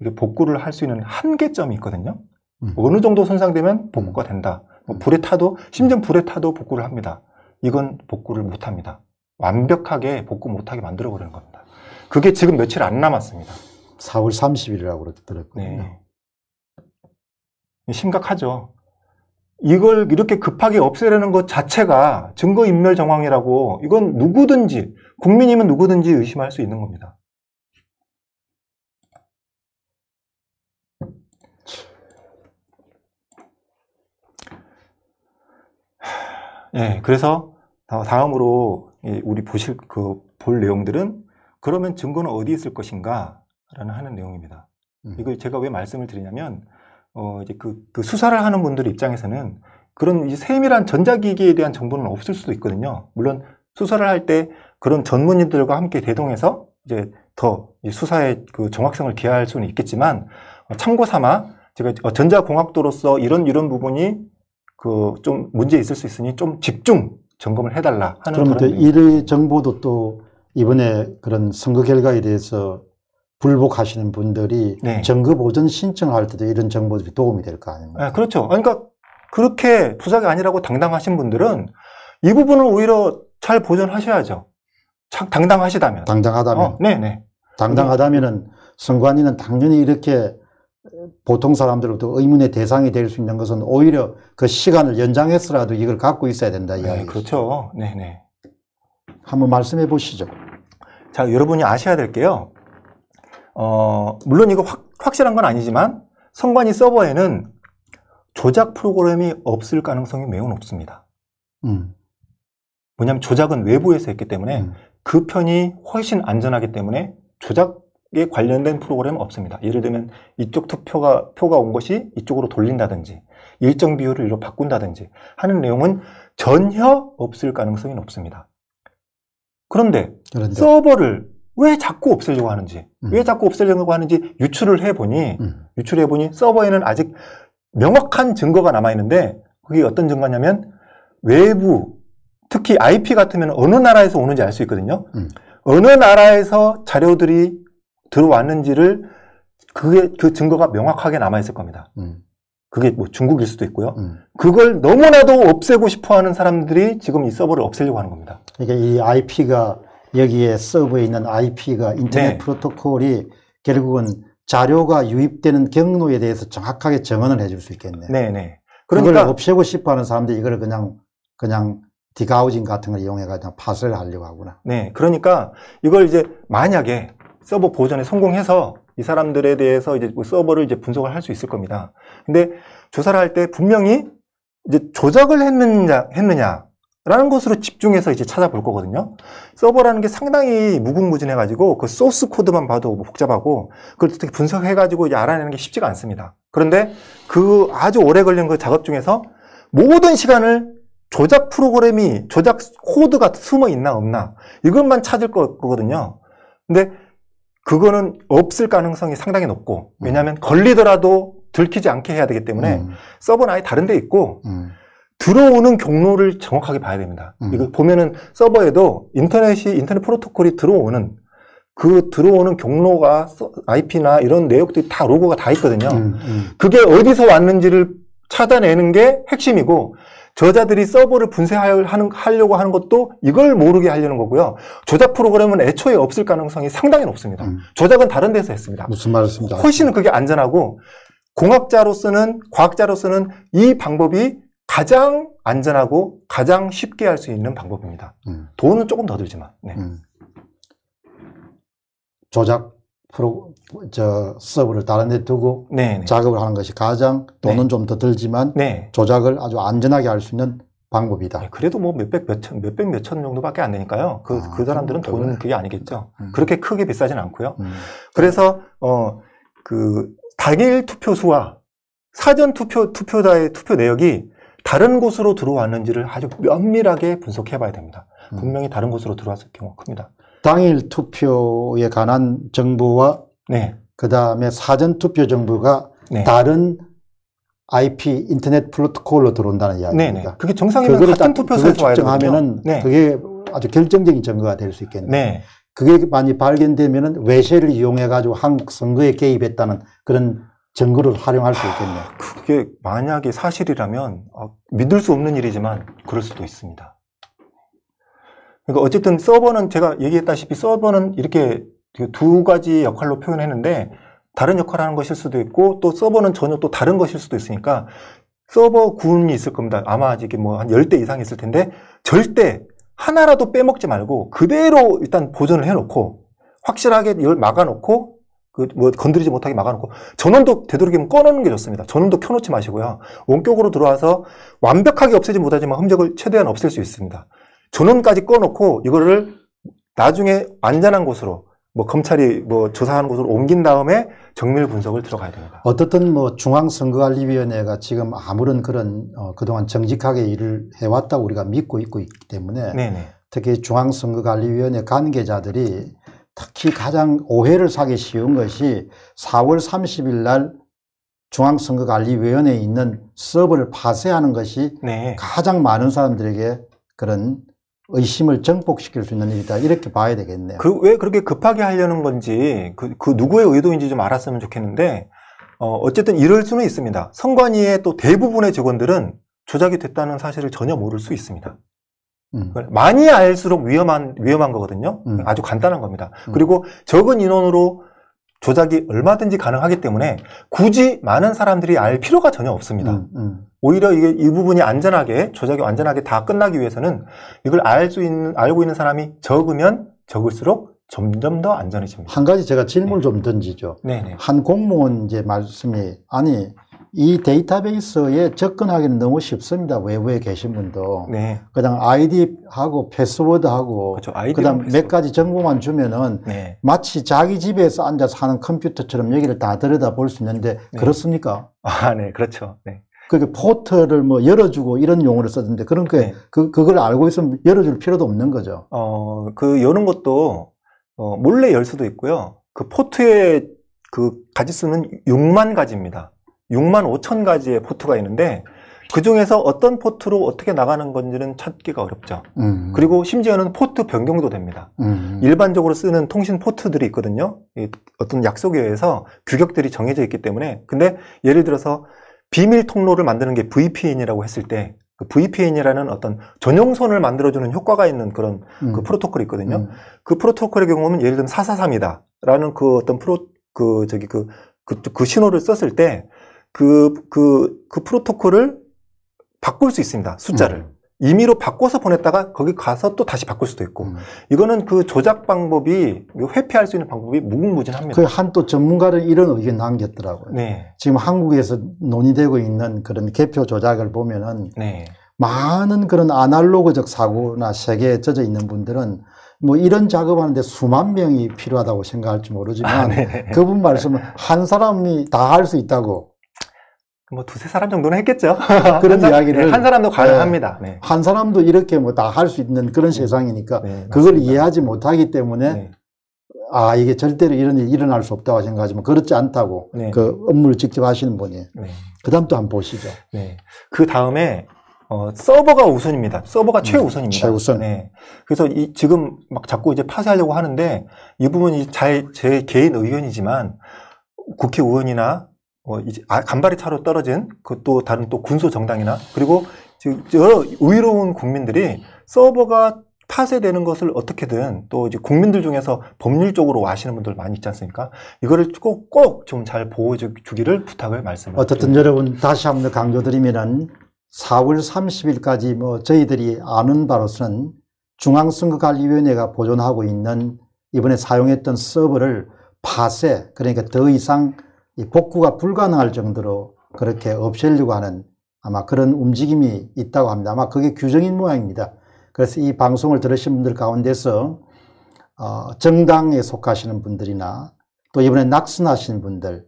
이게 복구를 할 수 있는 한계점이 있거든요. 음. 어느 정도 손상되면 음. 복구가 된다. 뭐 음. 불에 타도 심지어 불에 타도 복구를 합니다. 이건 복구를 못 합니다. 완벽하게 복구 못하게 만들어 버리는 겁니다. 그게 지금 며칠 안 남았습니다. 4월 30일이라고 들었거든요. 네. 심각하죠. 이걸 이렇게 급하게 없애려는 것 자체가 증거인멸 정황이라고 이건 누구든지 국민이면 누구든지 의심할 수 있는 겁니다. 예, 네, 그래서 다음으로 우리 보실 그 볼 내용들은 그러면 증거는 어디 있을 것인가 라는 하는 내용입니다. 음. 이걸 제가 왜 말씀을 드리냐면 어 이제 그, 그 수사를 하는 분들 입장에서는 그런 세밀한 전자기기에 대한 정보는 없을 수도 있거든요. 물론 수사를 할 때 그런 전문인들과 함께 대동해서 이제 더 수사의 그 정확성을 기하할 수는 있겠지만 어, 참고 삼아 제가 어, 전자공학도로서 이런 이런 부분이 그 좀 문제 있을 수 있으니 좀 집중 점검을 해달라 하는 그럼 그런 그 일의 정보도 또 이번에 그런 선거 결과에 대해서 불복하시는 분들이 네. 정급 보전 신청할 때도 이런 정보들이 도움이 될 거 아닙니까? 네, 그렇죠. 그러니까 그렇게 부작이 아니라고 당당하신 분들은 이 부분을 오히려 잘보전하셔야죠 당당하시다면. 당당하다면. 어, 네네. 네. 당당하다면은 선관위는 당연히 이렇게 보통 사람들로부터 의문의 대상이 될 수 있는 것은 오히려 그 시간을 연장해서라도 이걸 갖고 있어야 된다 이야기. 네, 그렇죠. 네네. 네. 한번 말씀해 보시죠. 자, 여러분이 아셔야 될 게요. 어, 물론 이거 확, 확실한 건 아니지만 선관위 서버에는 조작 프로그램이 없을 가능성이 매우 높습니다. 음. 뭐냐면 조작은 외부에서 했기 때문에 음. 그 편이 훨씬 안전하기 때문에 조작에 관련된 프로그램은 없습니다. 예를 들면 이쪽 투표가 표가 온 것이 이쪽으로 돌린다든지 일정 비율을 이로 바꾼다든지 하는 내용은 전혀 없을 가능성이 높습니다. 그런데, 그런데. 서버를 왜 자꾸 없애려고 하는지, 음. 왜 자꾸 없애려고 하는지 유출을 해보니, 음. 유출 해보니 서버에는 아직 명확한 증거가 남아있는데, 그게 어떤 증거냐면, 외부, 특히 IP 같으면 어느 나라에서 오는지 알 수 있거든요. 음. 어느 나라에서 자료들이 들어왔는지를 그게 그 증거가 명확하게 남아있을 겁니다. 음. 그게 뭐 중국일 수도 있고요. 음. 그걸 너무나도 없애고 싶어 하는 사람들이 지금 이 서버를 없애려고 하는 겁니다. 그러니까 이 IP가 여기에 서버에 있는 IP가 인터넷 네. 프로토콜이 결국은 자료가 유입되는 경로에 대해서 정확하게 정언을 해줄 수 있겠네요. 네네. 그러니까 그걸 없애고 싶어하는 사람들이 이걸 그냥 그냥 디가우징 같은 걸 이용해가지고 파쇄를 하려고 하구나. 네, 그러니까 이걸 이제 만약에 서버 보전에 성공해서 이 사람들에 대해서 이제 뭐 서버를 이제 분석을 할 수 있을 겁니다. 근데 조사를 할 때 분명히 이제 조작을 했느냐, 했느냐 라는 것으로 집중해서 이제 찾아볼 거거든요. 서버라는 게 상당히 무궁무진해가지고 그 소스 코드만 봐도 뭐 복잡하고 그걸 어떻게 분석해가지고 알아내는 게 쉽지가 않습니다. 그런데 그 아주 오래 걸린 그 작업 중에서 모든 시간을 조작 프로그램이 조작 코드가 숨어 있나 없나 이것만 찾을 거거든요. 근데 그거는 없을 가능성이 상당히 높고 왜냐하면 걸리더라도 들키지 않게 해야 되기 때문에 음. 서버는 아예 다른 데 있고 음. 들어오는 경로를 정확하게 봐야 됩니다. 음. 이거 보면은 서버에도 인터넷이 인터넷 프로토콜이 들어오는 그 들어오는 경로가 IP나 이런 내역들이 다 로고가 다 있거든요. 음, 음. 그게 어디서 왔는지를 찾아내는 게 핵심이고 저자들이 서버를 분쇄하려고 하는 것도 이걸 모르게 하려는 거고요. 조작 프로그램은 애초에 없을 가능성이 상당히 높습니다. 음. 조작은 다른 데서 했습니다. 무슨 말씀입니다. 훨씬 그게 안전하고 공학자로서는 과학자로서는 이 방법이 가장 안전하고 가장 쉽게 할 수 있는 방법입니다. 음. 돈은 조금 더 들지만. 네. 음. 조작 프로 저 서브를 다른 데 두고 네네. 네. 작업을 하는 것이 가장 돈은 네. 좀더 들지만 네. 조작을 아주 안전하게 할 수 있는 방법이다. 네, 그래도 뭐 몇백 몇천 몇백 몇천 정도밖에 안 되니까요. 그그 아, 그 사람들은 돈은 그래. 그게 아니겠죠. 음. 그렇게 크게 비싸진 않고요. 음. 그래서 어 그 당일 투표수와 사전 투표 투표자의 투표 내역이 다른 곳으로 들어왔는지를 아주 면밀하게 분석해 봐야 됩니다. 음. 분명히 다른 곳으로 들어왔을 경우가 큽니다. 당일 투표에 관한 정보와 네. 그 다음에 사전 투표 정보가 네. 다른 IP 인터넷 플로트콜로 들어온다는 네, 네. 이야기입니다. 네 그게 정상이면 같은 투표소에 측정하면은 네. 그게 아주 결정적인 증거가 될 수 있겠네요. 네. 그게 많이 발견되면은 외세를 이용해 가지고 한국 선거에 개입했다는 그런 증거를 활용할 수 있겠네요. 아, 그게 만약에 사실이라면 아, 믿을 수 없는 일이지만 그럴 수도 있습니다. 그러니까 어쨌든 서버는 제가 얘기했다시피 서버는 이렇게 두 가지 역할로 표현했는데 다른 역할을 하는 것일 수도 있고 또 서버는 전혀 또 다른 것일 수도 있으니까 서버 군이 있을 겁니다. 아마 아직 뭐한 10대 이상 있을 텐데 절대 하나라도 빼먹지 말고 그대로 일단 보존을 해놓고 확실하게 열 막아놓고 그뭐 건드리지 못하게 막아놓고 전원도 되도록이면 꺼놓는 게 좋습니다. 전원도 켜놓지 마시고요. 원격으로 들어와서 완벽하게 없애지 못하지만 흠적을 최대한 없앨 수 있습니다. 전원까지 꺼놓고 이거를 나중에 안전한 곳으로 뭐 검찰이 뭐 조사하는 곳으로 옮긴 다음에 정밀 분석을 들어가야 됩니다. 어떻든 뭐 중앙선거관리위원회가 지금 아무런 그런 어, 그동안 정직하게 일을 해왔다고 우리가 믿고 있고 있기 때문에 네네. 특히 중앙선거관리위원회 관계자들이 특히 가장 오해를 사기 쉬운 것이 4월 30일 날 중앙선거관리위원회에 있는 서버를 파쇄하는 것이 네. 가장 많은 사람들에게 그런 의심을 정복시킬 수 있는 일이다 이렇게 봐야 되겠네요. 그왜 그렇게 급하게 하려는 건지 그, 그 누구의 의도인지 좀 알았으면 좋겠는데 어, 어쨌든 이럴 수는 있습니다. 선관위의 또 대부분의 직원들은 조작이 됐다는 사실을 전혀 모를 수 있습니다. 음. 많이 알수록 위험한 위험한 거거든요. 음. 아주 간단한 겁니다. 음. 그리고 적은 인원으로 조작이 얼마든지 가능하기 때문에 굳이 많은 사람들이 알 필요가 전혀 없습니다. 음, 음. 오히려 이게 이 부분이 안전하게 조작이 안전하게 다 끝나기 위해서는 이걸 알 수 있는 알고 있는 사람이 적으면 적을수록 점점 더 안전해집니다. 한 가지 제가 질문 네. 좀 던지죠. 네네. 네. 한 공무원 이제 말씀이 아니 이 데이터베이스에 접근하기는 너무 쉽습니다. 외부에 계신 분도. 네. 그다음 아이디하고 패스워드하고 그렇죠. 그다음 몇 가지 정보만 주면은 네. 마치 자기 집에서 앉아서 하는 컴퓨터처럼 여기를 다 들여다 볼 수 있는데 네. 그렇습니까? 아, 네. 그렇죠. 네. 그게 포트를 뭐 열어주고 이런 용어를 썼는데 그런 게 네. 그, 그걸 알고 있으면 열어줄 필요도 없는 거죠. 어, 그 여는 것도 어, 몰래 열 수도 있고요. 그포트에그 가지수는 6만 가지입니다. 6만 5천 가지의 포트가 있는데 그 중에서 어떤 포트로 어떻게 나가는 건지는 찾기가 어렵죠. 음. 그리고 심지어는 포트 변경도 됩니다. 음. 일반적으로 쓰는 통신 포트들이 있거든요. 어떤 약속에 의해서 규격들이 정해져 있기 때문에. 근데 예를 들어서 비밀 통로를 만드는 게 VPN이라고 했을 때그 VPN이라는 어떤 전용선을 만들어주는 효과가 있는 그런 음. 그 프로토콜이 있거든요. 음. 그 프로토콜의 경우는 예를 들면 443이다라는 그 어떤 프로, 그, 저기 그, 그, 그 신호를 썼을 때 그, 그, 그 프로토콜을 바꿀 수 있습니다. 숫자를. 음. 임의로 바꿔서 보냈다가 거기 가서 또 다시 바꿀 수도 있고. 음. 이거는 그 조작 방법이, 그 회피할 수 있는 방법이 무궁무진합니다. 그 한 또 전문가를 이런 의견 남겼더라고요. 네. 지금 한국에서 논의되고 있는 그런 개표 조작을 보면은 네. 많은 그런 아날로그적 사고나 세계에 젖어 있는 분들은 뭐 이런 작업하는데 수만 명이 필요하다고 생각할지 모르지만 아, 네. 그분 말씀은 한 사람이 다 할 수 있다고 뭐 두세 사람 정도는 했겠죠. 그런 한 이야기를 네, 한 사람도 가능합니다. 네, 네. 한 사람도 이렇게 뭐 다 할 수 있는 그런 네. 세상이니까 네, 그걸 이해하지 못하기 때문에 아 이게 절대로 이런 일이 일어날 수 없다고 생각하지만 그렇지 않다고 그 업무를 직접 하시는 분이 그다음 또 한 번 보시죠. 그 다음에 어, 서버가 우선입니다. 서버가 음, 최우선입니다. 최우선. 네. 그래서 이, 지금 막 자꾸 이제 파쇄하려고 하는데 이 부분이 잘제 개인 의견이지만 국회의원이나 어, 이제 아, 간발이 차로 떨어진 그 또 다른 또 군소 정당이나 그리고 여러 의로운 국민들이 서버가 파쇄되는 것을 어떻게든 또 이제 국민들 중에서 법률적으로 아시는 분들 많이 있지 않습니까? 이거를 꼭좀잘 보호해 주기를 부탁을 말씀을 드립니다. 어쨌든 여러분 다시 한번 강조드리면은 4월 30일까지 뭐 저희들이 아는 바로서는 중앙선거관리위원회가 보존하고 있는 이번에 사용했던 서버를 파쇄 그러니까 더 이상 복구가 불가능할 정도로 그렇게 없애려고 하는 아마 그런 움직임이 있다고 합니다. 아마 그게 규정인 모양입니다. 그래서 이 방송을 들으신 분들 가운데서 어, 정당에 속하시는 분들이나 또 이번에 낙선하신 분들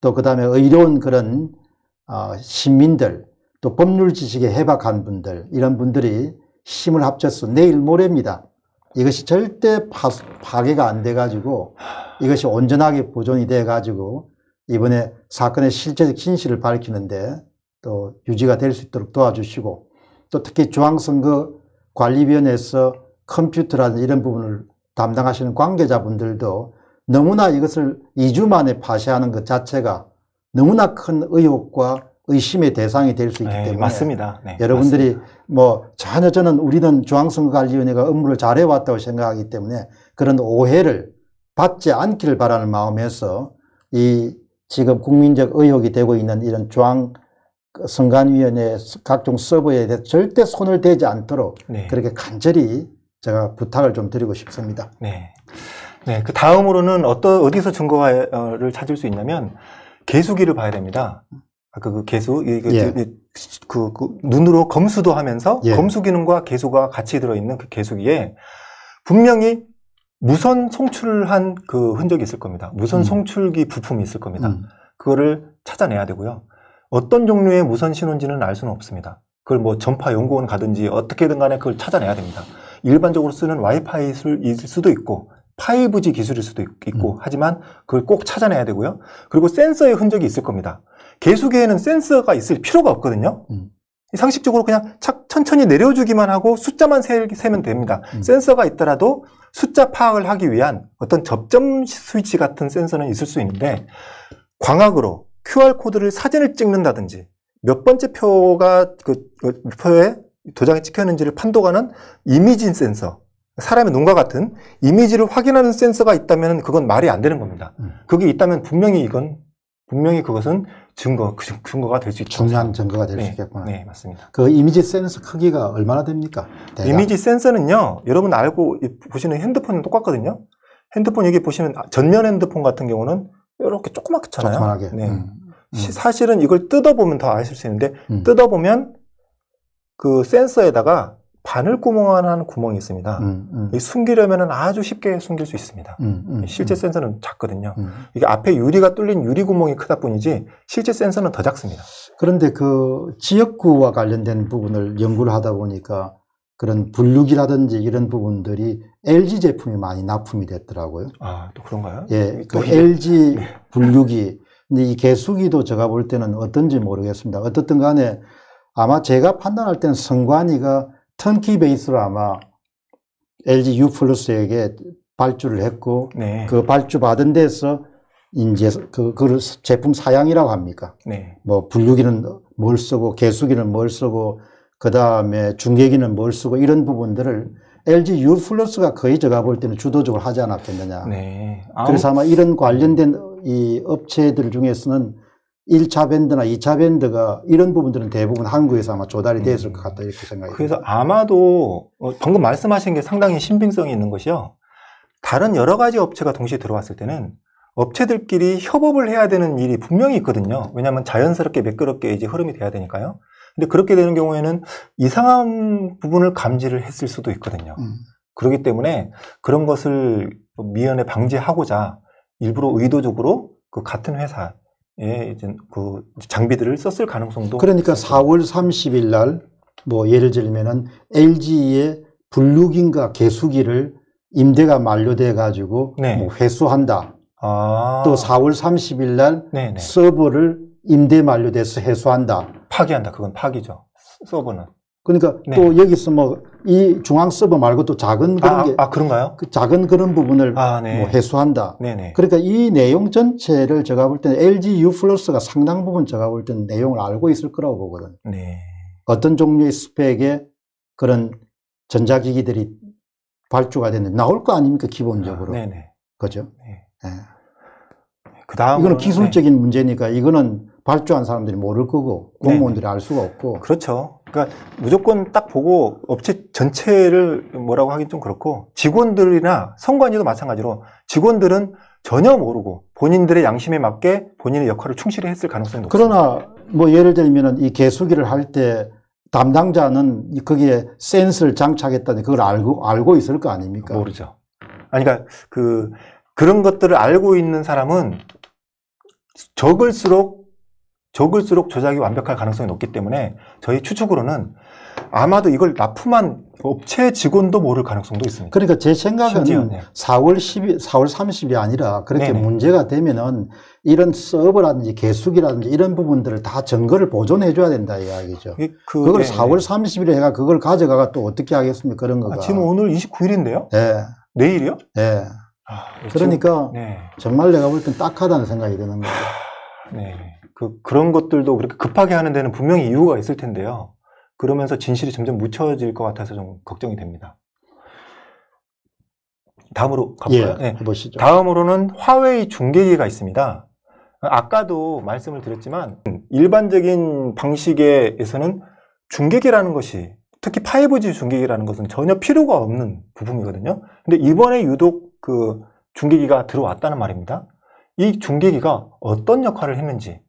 또 그 다음에 의료운 그런 어, 시민들 또 법률 지식에 해박한 분들 이런 분들이 힘을 합쳐서 내일 모레입니다. 이것이 절대 파, 파괴가 안 돼가지고 이것이 온전하게 보존이 돼가지고 이번에 사건의 실체적 진실을 밝히는데 또 유지가 될 수 있도록 도와주시고 또 특히 중앙선거 관리위원회에서 컴퓨터라든지 이런 부분을 담당하시는 관계자분들도 너무나 이것을 2주 만에 파쇄하는 것 자체가 너무나 큰 의혹과 의심의 대상이 될 수 있기 네, 때문에 네, 맞습니다. 네, 여러분들이 맞습니다. 뭐 전혀 저는 우리는 중앙선거관리위원회가 업무를 잘해왔다고 생각하기 때문에 그런 오해를 받지 않기를 바라는 마음에서 이 지금 국민적 의혹이 되고 있는 이런 중앙 선관위원회 각종 서버에 대해 절대 손을 대지 않도록 네. 그렇게 간절히 제가 부탁을 좀 드리고 싶습니다. 네. 네. 그 다음으로는 어떤, 어디서 증거를 찾을 수 있냐면 개수기를 봐야 됩니다. 아까 그 개수, 그, 예. 그, 그 눈으로 검수도 하면서 예. 검수 기능과 개수가 같이 들어있는 그 개수기에 분명히 무선 송출한그 흔적이 있을 겁니다. 무선 음. 송출기 부품이 있을 겁니다. 음. 그거를 찾아내야 되고요. 어떤 종류의 무선 신호인지는 알 수는 없습니다. 그걸 뭐 전파 연구원 가든지 어떻게든 간에 그걸 찾아내야 됩니다. 일반적으로 쓰는 와이파이일 수도 있고 5G 기술일 수도 있고 음. 하지만 그걸 꼭 찾아내야 되고요. 그리고 센서의 흔적이 있을 겁니다. 개수기에는 센서가 있을 필요가 없거든요. 음. 상식적으로 그냥 착 천천히 내려주기만 하고 숫자만 세, 면 됩니다. 음. 센서가 있더라도 숫자 파악을 하기 위한 어떤 접점 스위치 같은 센서는 있을 수 있는데 광학으로 QR코드를 사진을 찍는다든지 몇 번째 표가 그, 그, 표에 도장이 찍혔는지를 판독하는 이미지 센서 사람의 눈과 같은 이미지를 확인하는 센서가 있다면 그건 말이 안 되는 겁니다. 음. 그게 있다면 분명히 이건 분명히 그것은 증거, 그 증거가 될 수 있죠. 중요한 증거가 될수 네. 있겠구나. 네, 맞습니다. 그 이미지 센서 크기가 얼마나 됩니까? 대략? 이미지 센서는요, 여러분 알고 보시는 핸드폰은 똑같거든요. 핸드폰 여기 보시면 아, 전면 핸드폰 같은 경우는 이렇게 조그맣잖아요. 조그맣게. 네. 음, 음. 사실은 이걸 뜯어보면 더 아실 수 있는데, 음. 뜯어보면 그 센서에다가 바늘구멍 하나 구멍이 있습니다. 음, 음. 숨기려면 아주 쉽게 숨길 수 있습니다. 음, 음 실제 음. 센서는 작거든요. 음. 이게 앞에 유리가 뚫린 유리 구멍이 크다 뿐이지 실제 센서는 더 작습니다. 그런데 그 지역구와 관련된 부분을 연구를 하다 보니까 그런 분류기라든지 이런 부분들이 LG 제품이 많이 납품이 됐더라고요. 아, 또 그런가요? 예. 그 LG 네. 분류기. 근데 이 개수기도 제가 볼 때는 어떤지 모르겠습니다. 어떻든 간에 아마 제가 판단할 때는 성관이가 턴키 베이스로 아마 LG U 플러스에게 발주를 했고 네. 그 발주 받은 데서 이제 그, 그 제품 사양이라고 합니까? 네. 뭐 분류기는 뭘 쓰고 개수기는 뭘 쓰고 그 다음에 중계기는 뭘 쓰고 이런 부분들을 LG U 플러스가 거의 제가 볼 때는 주도적으로 하지 않았겠느냐. 네. 그래서 아마 이런 관련된 이 업체들 중에서는 1차 밴드나 2차 밴드가 이런 부분들은 대부분 한국에서 아마 조달이 되었을 음. 것 같다 이렇게 생각이 그래서 아마도 어, 방금 말씀하신 게 상당히 신빙성이 있는 것이요. 다른 여러 가지 업체가 동시에 들어왔을 때는 업체들끼리 협업을 해야 되는 일이 분명히 있거든요. 왜냐하면 자연스럽게 매끄럽게 이제 흐름이 돼야 되니까요. 근데 그렇게 되는 경우에는 이상한 부분을 감지를 했을 수도 있거든요. 음. 그렇기 때문에 그런 것을 미연에 방지하고자 일부러 의도적으로 그 같은 회사 예, 이제 그 장비들을 썼을 가능성도 그러니까 있습니다. 4월 30일 날뭐 예를 들면은 LG의 블루긴과 개수기를 임대가 만료돼 가지고 네. 뭐 회수한다. 아. 또 4월 30일 날 네, 네. 서버를 임대 만료돼서 회수한다. 파기한다. 그건 파기죠. 서버는. 그러니까 네. 또 여기서 뭐 이 중앙 서버 말고 또 작은 아, 그런 아, 게. 아, 그런가요? 그 작은 그런 부분을 아, 네. 뭐 해소한다. 네네. 그러니까 이 내용 전체를 제가 볼 때는 LG U 플러스가 상당 부분 제가 볼 때는 내용을 알고 있을 거라고 보거든. 네. 어떤 종류의 스펙에 그런 전자기기들이 발주가 되는 나올 거 아닙니까 기본적으로. 아, 네네. 그죠? 네. 네. 그다음 이거는 네. 기술적인 문제니까 이거는 발주한 사람들이 모를 거고 공무원들이 알 수가 없고. 그렇죠. 그러니까 무조건 딱 보고 업체 전체를 뭐라고 하긴 좀 그렇고 직원들이나 선관위도 마찬가지로 직원들은 전혀 모르고 본인들의 양심에 맞게 본인의 역할을 충실히 했을 가능성이 높습니다. 그러나 뭐 예를 들면 이 개수기를 할 때 담당자는 거기에 센스를 장착했다는 그걸 알고 알고 있을 거 아닙니까? 모르죠. 아니 그러니까 그 그런 것들을 알고 있는 사람은 적을수록 적을수록 조작이 완벽할 가능성이 높기 때문에 저희 추측으로는 아마도 이걸 납품한 업체 직원도 모를 가능성도 있습니다. 그러니까 제 생각은 심지어, 네. 예. 4월 10일, 4월 30일이 아니라 그렇게 네네. 문제가 되면은 이런 서버라든지 개수기라든지 이런 부분들을 다 정거를 보존해 줘야 된다 이야기죠. 그, 걸 4월 예, 예. 30일에 해가 그걸 가져가가 또 어떻게 하겠습니까? 그런 거가. 아, 지금 오늘 29일인데요? 네. 내일이요? 네. 아, 그러니까 지금, 네. 정말 내가 볼 땐 딱하다는 생각이 드는 거예요. 네. 그, 그런 것들도 그렇게 급하게 하는 데는 분명히 이유가 있을 텐데요. 그러면서 진실이 점점 묻혀질 것 같아서 좀 걱정이 됩니다. 다음으로 가볼까요? 예, 예. 보시죠. 다음으로는 화웨이 중계기가 있습니다. 아까도 말씀을 드렸지만 일반적인 방식에서는 중계기라는 것이 특히 5G 중계기라는 것은 전혀 필요가 없는 부분이거든요 근데 이번에 유독 그 중계기가 들어왔다는 말입니다. 이 중계기가 어떤 역할을 했는지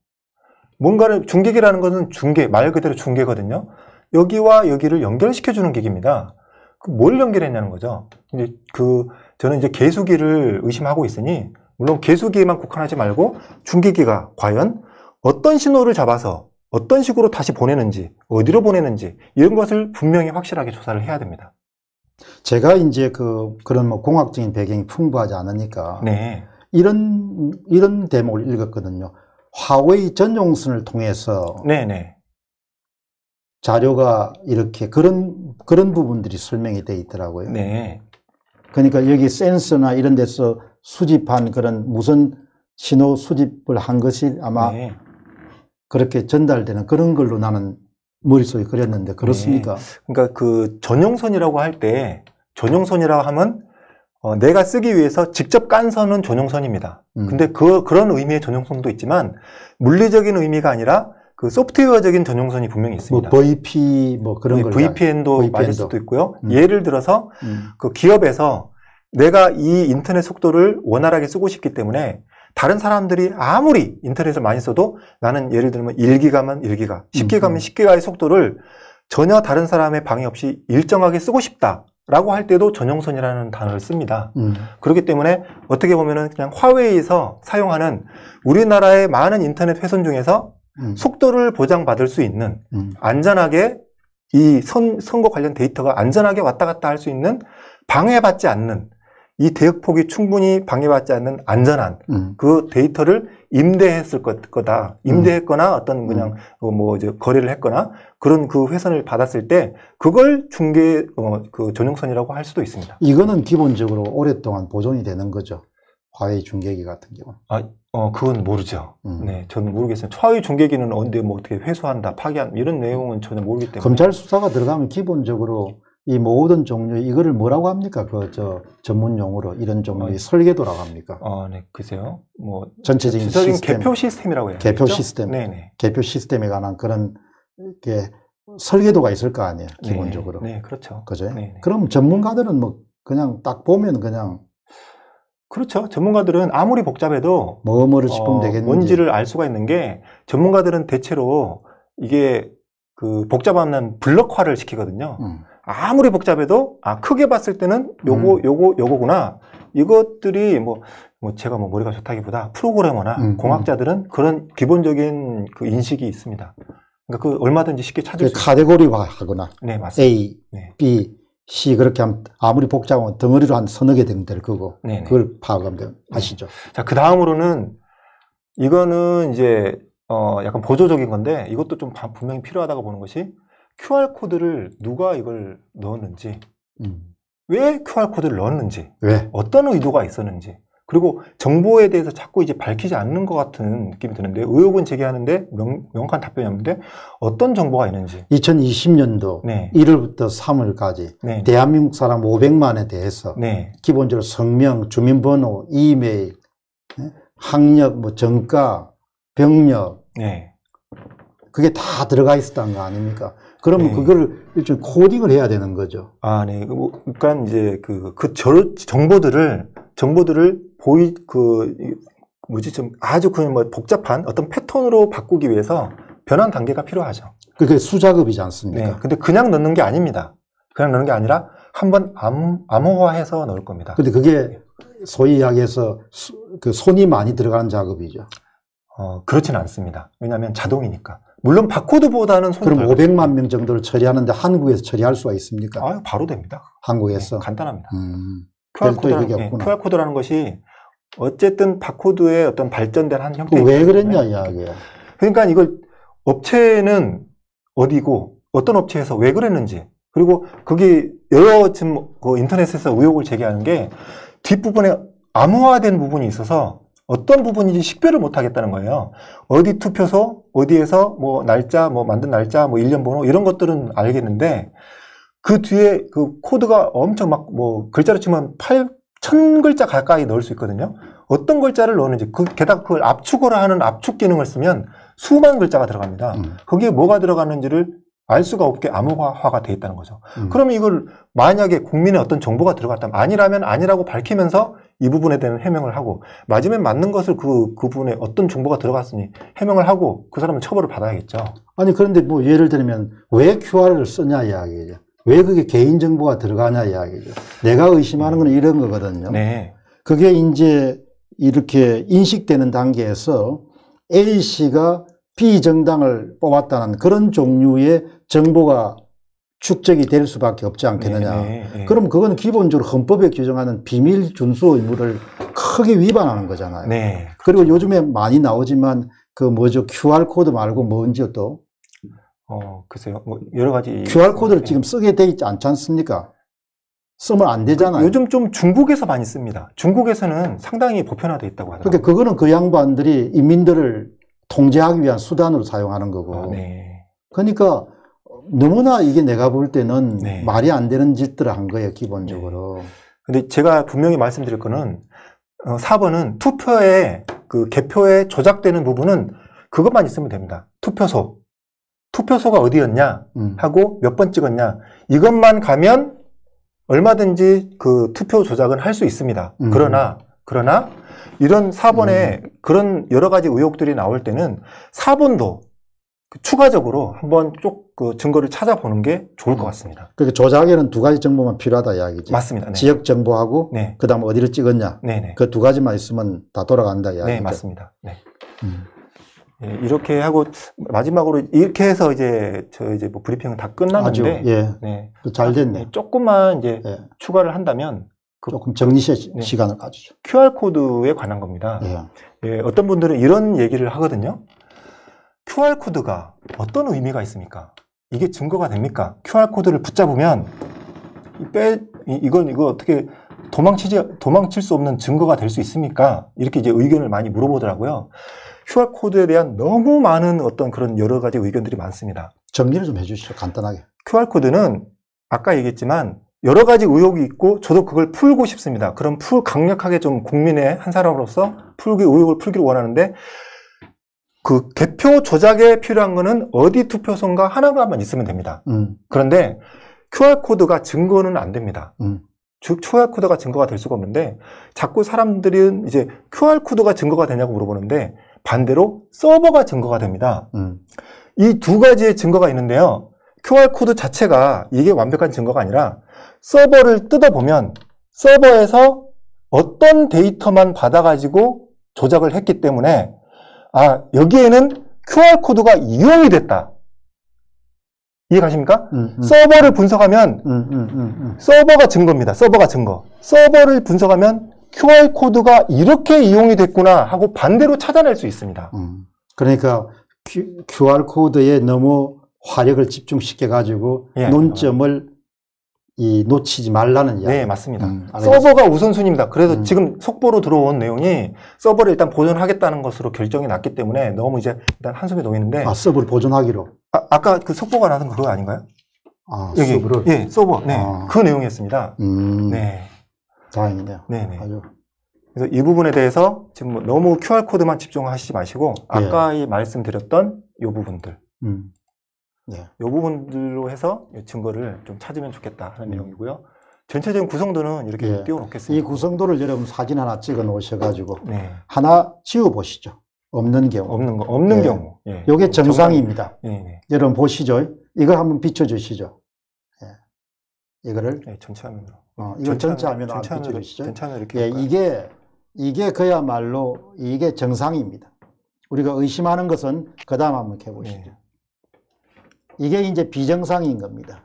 뭔가를 중계기라는 것은 중계, 말 그대로 중계거든요. 여기와 여기를 연결시켜주는 기기입니다. 뭘 연결했냐는 거죠. 이제 그, 저는 이제 계수기를 의심하고 있으니, 물론 계수기에만 국한하지 말고, 중계기가 과연 어떤 신호를 잡아서 어떤 식으로 다시 보내는지, 어디로 보내는지, 이런 것을 분명히 확실하게 조사를 해야 됩니다. 제가 이제 그, 그런 뭐 공학적인 배경이 풍부하지 않으니까, 네. 이런, 이런 대목을 읽었거든요. 화웨이 전용선을 통해서 네네. 자료가 이렇게 그런 그런 부분들이 설명이 돼 있더라고요. 네. 그러니까 여기 센서나 이런 데서 수집한 그런 무선 신호 수집을 한 것이 아마 네. 그렇게 전달되는 그런 걸로 나는 머릿속에 그렸는데 그렇습니까? 네. 그러니까 그 전용선이라고 할 때 전용선이라고 하면 어, 내가 쓰기 위해서 직접 깐 선은 전용선입니다. 음. 근데 그, 그런 의미의 전용선도 있지만 물리적인 의미가 아니라 그 소프트웨어적인 전용선이 분명히 뭐 있습니다. 뭐 VP 뭐 그런 거 네, VPN도, VPN도 맞을 수도 있고요. 음. 예를 들어서 음. 그 기업에서 내가 이 인터넷 속도를 원활하게 쓰고 싶기 때문에 다른 사람들이 아무리 인터넷을 많이 써도 나는 예를 들면 1기가면 1기가, 10기가면 10기가의 속도를 전혀 다른 사람의 방해 없이 일정하게 쓰고 싶다. 라고 할 때도 전용선이라는 단어를 씁니다. 음. 그렇기 때문에 어떻게 보면은 그냥 화웨이에서 사용하는 우리나라의 많은 인터넷 회선 중에서 음. 속도를 보장받을 수 있는 음. 안전하게 이 선, 선거 관련 데이터가 안전하게 왔다 갔다 할 수 있는 방해받지 않는 이 대역폭이 충분히 방해받지 않는 안전한 음. 그 데이터를 임대했을 것, 거다. 임대했거나 어떤 그냥 음. 그 뭐 이제 거래를 했거나 그런 그 회선을 받았을 때 그걸 중개 어, 그 전용선이라고 할 수도 있습니다. 이거는 기본적으로 오랫동안 보존이 되는 거죠. 화웨이 중계기 같은 경우. 아, 어, 그건 모르죠. 음. 네, 저는 모르겠어요. 화웨이 중계기는 언제 뭐 어떻게 회수한다, 파기한 이런 내용은 전혀 모르기 때문에. 검찰 수사가 들어가면 기본적으로 이 모든 종류 이거를 뭐라고 합니까? 그 저 전문 용어로 이런 종류의 어, 설계도라고 합니까? 어, 네, 글쎄요. 뭐 전체적인 시스템, 개표 시스템이라고 해요. 개표 시스템, 네네. 네. 개표 시스템에 관한 그런 게 설계도가 있을 거 아니에요, 네, 기본적으로. 네, 네 그렇죠. 그죠? 네네. 네. 그럼 전문가들은 뭐 그냥 딱 보면 그냥 그렇죠. 전문가들은 아무리 복잡해도 뭐뭐를 짚으면 어, 되겠는지 뭔지를 알 수가 있는 게 전문가들은 대체로 이게 그 복잡한 블럭화를 시키거든요. 음. 아무리 복잡해도 아 크게 봤을 때는 요거 음. 요거 요거구나 이것들이 뭐, 뭐 제가 뭐 머리가 좋다기보다 프로그래머나 음. 음. 공학자들은 그런 기본적인 그 인식이 있습니다. 그러니까 그 얼마든지 쉽게 찾을 그수 카테고리화하거나 네 맞습니다. A, 네. B, C 그렇게 하면 아무리 복잡하면 덩어리로 한 서너 개 되면 그거 네네. 그걸 파악하면 돼요. 네. 아시죠? 네. 자그 다음으로는 이거는 이제 어 약간 보조적인 건데 이것도 좀 분명히 필요하다고 보는 것이 QR코드를 누가 이걸 넣었는지, 음. 왜 QR코드를 넣었는지, 왜? 어떤 의도가 있었는지, 그리고 정보에 대해서 자꾸 이제 밝히지 않는 것 같은 느낌이 드는데 의혹은 제기하는데 명, 명확한 답변이 없는데 어떤 정보가 있는지 2020년도 네. 1월부터 3월까지 네. 대한민국 사람 500만에 대해서 네. 기본적으로 성명, 주민번호, 이메일, 네? 학력, 뭐 정가, 병력 네. 그게 다 들어가 있었다는 거 아닙니까? 그러면 네. 그걸 일종 코딩을 해야 되는 거죠. 아, 네. 뭐, 그러니까 이제 그, 그 절, 정보들을, 정보들을 보이, 그, 뭐지, 좀 아주 그뭐 복잡한 어떤 패턴으로 바꾸기 위해서 변환 단계가 필요하죠. 그게 수작업이지 않습니까? 네. 근데 그냥 넣는 게 아닙니다. 그냥 넣는 게 아니라 한번 암, 암호화해서 넣을 겁니다. 근데 그게 소위 이야기해서 수, 그 손이 많이 들어가는 작업이죠. 어, 그렇지는 않습니다. 왜냐하면 자동이니까. 물론 바코드보다는 손 그럼 500만 명 정도를 처리하는데 한국에서 처리할 수가 있습니까? 아, 바로 됩니다. 한국에서 네, 간단합니다. 음, QR코드라는, 네, QR코드라는 것이 어쨌든 바코드의 어떤 발전된 한 형태. 왜 그랬냐 이야기야. 그러니까 이걸 업체는 어디고 어떤 업체에서 왜 그랬는지 그리고 거기 여러 지금 그 인터넷에서 의혹을 제기하는 게 뒷부분에 암호화된 부분이 있어서 어떤 부분인지 식별을 못 하겠다는 거예요. 어디 투표소, 어디에서 뭐 날짜, 뭐 만든 날짜, 뭐 일련 번호 이런 것들은 알겠는데 그 뒤에 그 코드가 엄청 막 뭐 글자로 치면 8 0 0 글자 가까이 넣을 수 있거든요. 어떤 글자를 넣는지 그 게다가 그걸 압축으로 하는 압축 기능을 쓰면 수만 글자가 들어갑니다. 음. 거기에 뭐가 들어갔는지를 알 수가 없게 암호화가 돼 있다는 거죠. 음. 그러면 이걸 만약에 국민의 어떤 정보가 들어갔다면 아니라면 아니라고 밝히면서 이 부분에 대한 해명을 하고 맞으면 맞는 것을 그 그분의 어떤 정보가 들어갔으니 해명을 하고 그 사람은 처벌을 받아야겠죠. 아니 그런데 뭐 예를 들면 왜 QR을 쓰냐 이야기죠. 왜 그게 개인 정보가 들어가냐 이야기죠. 내가 의심하는 건 이런 거거든요. 네. 그게 이제 이렇게 인식되는 단계에서 A 씨가 비정당을 뽑았다는 그런 종류의 정보가 축적이 될 수밖에 없지 않겠느냐. 네, 네, 네. 그럼 그건 기본적으로 헌법에 규정하는 비밀 준수 의무를 크게 위반하는 거잖아요. 네, 그리고 그렇죠. 요즘에 많이 나오지만 그 뭐죠 QR 코드 말고 뭔지 또? 어 글쎄요 뭐 여러 가지 QR 코드를 네. 지금 쓰게 돼 있지 않지 않습니까? 쓰면 안 그 되잖아요. 요즘 좀 중국에서 많이 씁니다. 중국에서는 상당히 보편화돼 있다고 하더라고요. 그러니까 그거는 그 양반들이 인민들을 통제하기 위한 수단으로 사용하는 거고. 아, 네. 그러니까 너무나 이게 내가 볼 때는 네. 말이 안 되는 짓들을 한 거예요, 기본적으로. 네. 근데 제가 분명히 말씀드릴 거는 4번은 어, 투표에 그 개표에 조작되는 부분은 그것만 있으면 됩니다. 투표소. 투표소가 어디였냐 음. 하고 몇 번 찍었냐 이것만 가면 얼마든지 그 투표 조작은 할 수 있습니다. 음. 그러나 그러나 이런 사본에 음. 그런 여러 가지 의혹들이 나올 때는 사본도 추가적으로 한번 쭉그 증거를 찾아보는 게 좋을 것 같습니다. 그러니까 조작에는 두 가지 정보만 필요하다 이야기죠 맞습니다. 네. 지역 정보하고 네. 그다음 어디를 찍었냐. 네, 네. 그두 가지만 있으면 다 돌아간다 네, 이야기죠. 네, 맞습니다. 네. 음. 예, 이렇게 하고 마지막으로 이렇게 해서 이제 저 이제 뭐 브리핑은 다 끝났는데 아주, 예. 네. 잘 됐네. 조금만 이제 예. 추가를 한다면 그 조금 정리 시, 네. 간을 가지죠. QR코드에 관한 겁니다. 예. 예, 어떤 분들은 이런 얘기를 하거든요. QR코드가 어떤 의미가 있습니까? 이게 증거가 됩니까? QR코드를 붙잡으면 빼, 이건 이거 어떻게 도망치지, 도망칠 수 없는 증거가 될 수 있습니까? 이렇게 이제 의견을 많이 물어보더라고요. QR코드에 대한 너무 많은 어떤 그런 여러 가지 의견들이 많습니다. 정리를 좀 해주시죠. 간단하게. QR코드는 아까 얘기했지만 여러 가지 의혹이 있고 저도 그걸 풀고 싶습니다. 그럼 풀 강력하게 좀 국민의 한 사람으로서 풀기 의혹을 풀기를 원하는데 그 개표 조작에 필요한 거는 어디 투표소인가 하나만 있으면 됩니다. 음. 그런데 QR 코드가 증거는 안 됩니다. 음. 즉 QR 코드가 증거가 될 수가 없는데 자꾸 사람들은 이제 QR 코드가 증거가 되냐고 물어보는데 반대로 서버가 증거가 됩니다. 음. 이두 가지의 증거가 있는데요. QR 코드 자체가 이게 완벽한 증거가 아니라 서버를 뜯어보면 서버에서 어떤 데이터만 받아가지고 조작을 했기 때문에 아 여기에는 QR코드가 이용이 됐다. 이해가십니까? 음, 음. 서버를 분석하면 음, 음, 음, 음. 서버가 증거입니다. 서버가 증거. 서버를 분석하면 QR코드가 이렇게 이용이 됐구나 하고 반대로 찾아낼 수 있습니다. 그러니까 QR코드에 너무 화력을 집중시켜가지고 예, 논점을 이 놓치지 말라는 이야기. 네, 맞습니다. 음, 서버가 우선순위입니다. 그래서 음. 지금 속보로 들어온 내용이 서버를 일단 보존하겠다는 것으로 결정이 났기 때문에 너무 이제 일단 한숨이 놓이는데. 아, 서버를 보존하기로? 아, 까그 속보가 나는 그거 아닌가요? 아, 여기. 서버를? 예, 서버. 네. 아. 그 내용이었습니다. 음. 네. 다행이네요. 네네. 네. 아주. 그래서 이 부분에 대해서 지금 뭐 너무 QR코드만 집중하시지 마시고, 예. 아까 예. 말씀드렸던 이 부분들. 음. 네. 이 부분들로 해서 이 증거를 좀 찾으면 좋겠다 하는 음. 내용이고요. 전체적인 구성도는 이렇게 예. 띄워놓겠습니다. 이 구성도를 여러분 사진 하나 찍어 네. 놓으셔가지고 네. 하나 지워 보시죠. 없는 경우. 없는 거, 없는 예. 경우. 예. 요게 정상입니다. 정상. 예, 예. 여러분 보시죠. 이거 한번 비춰주시죠. 예. 이거를 네, 전체 화면으로. 어, 이걸 전체 화면으로 전체 화 비춰주시죠. 전체 이렇게. 예, 이게 이게 그야말로 이게 정상입니다. 우리가 의심하는 것은 그 다음 한번 해보시죠. 네. 이게 이제 비정상인 겁니다.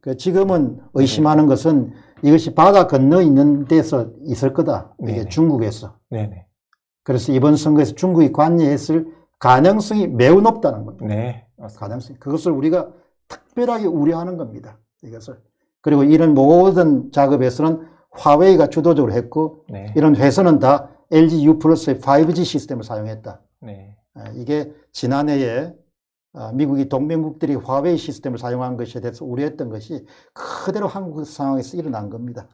그 지금은 의심하는 네. 것은 이것이 바다 건너 있는 데서 있을 거다. 이게 네네. 중국에서. 네네. 그래서 이번 선거에서 중국이 관여했을 가능성이 매우 높다는 겁니다. 네. 가능성. 그것을 우리가 특별하게 우려하는 겁니다. 이것을. 그리고 이런 모든 작업에서는 화웨이가 주도적으로 했고 네. 이런 회사는 다 LG U 플러스의 5G 시스템을 사용했다. 네. 아, 이게 지난해에 어, 미국이 동맹국들이 화웨이 시스템을 사용한 것에 대해서 우려했던 것이 그대로 한국 상황에서 일어난 겁니다.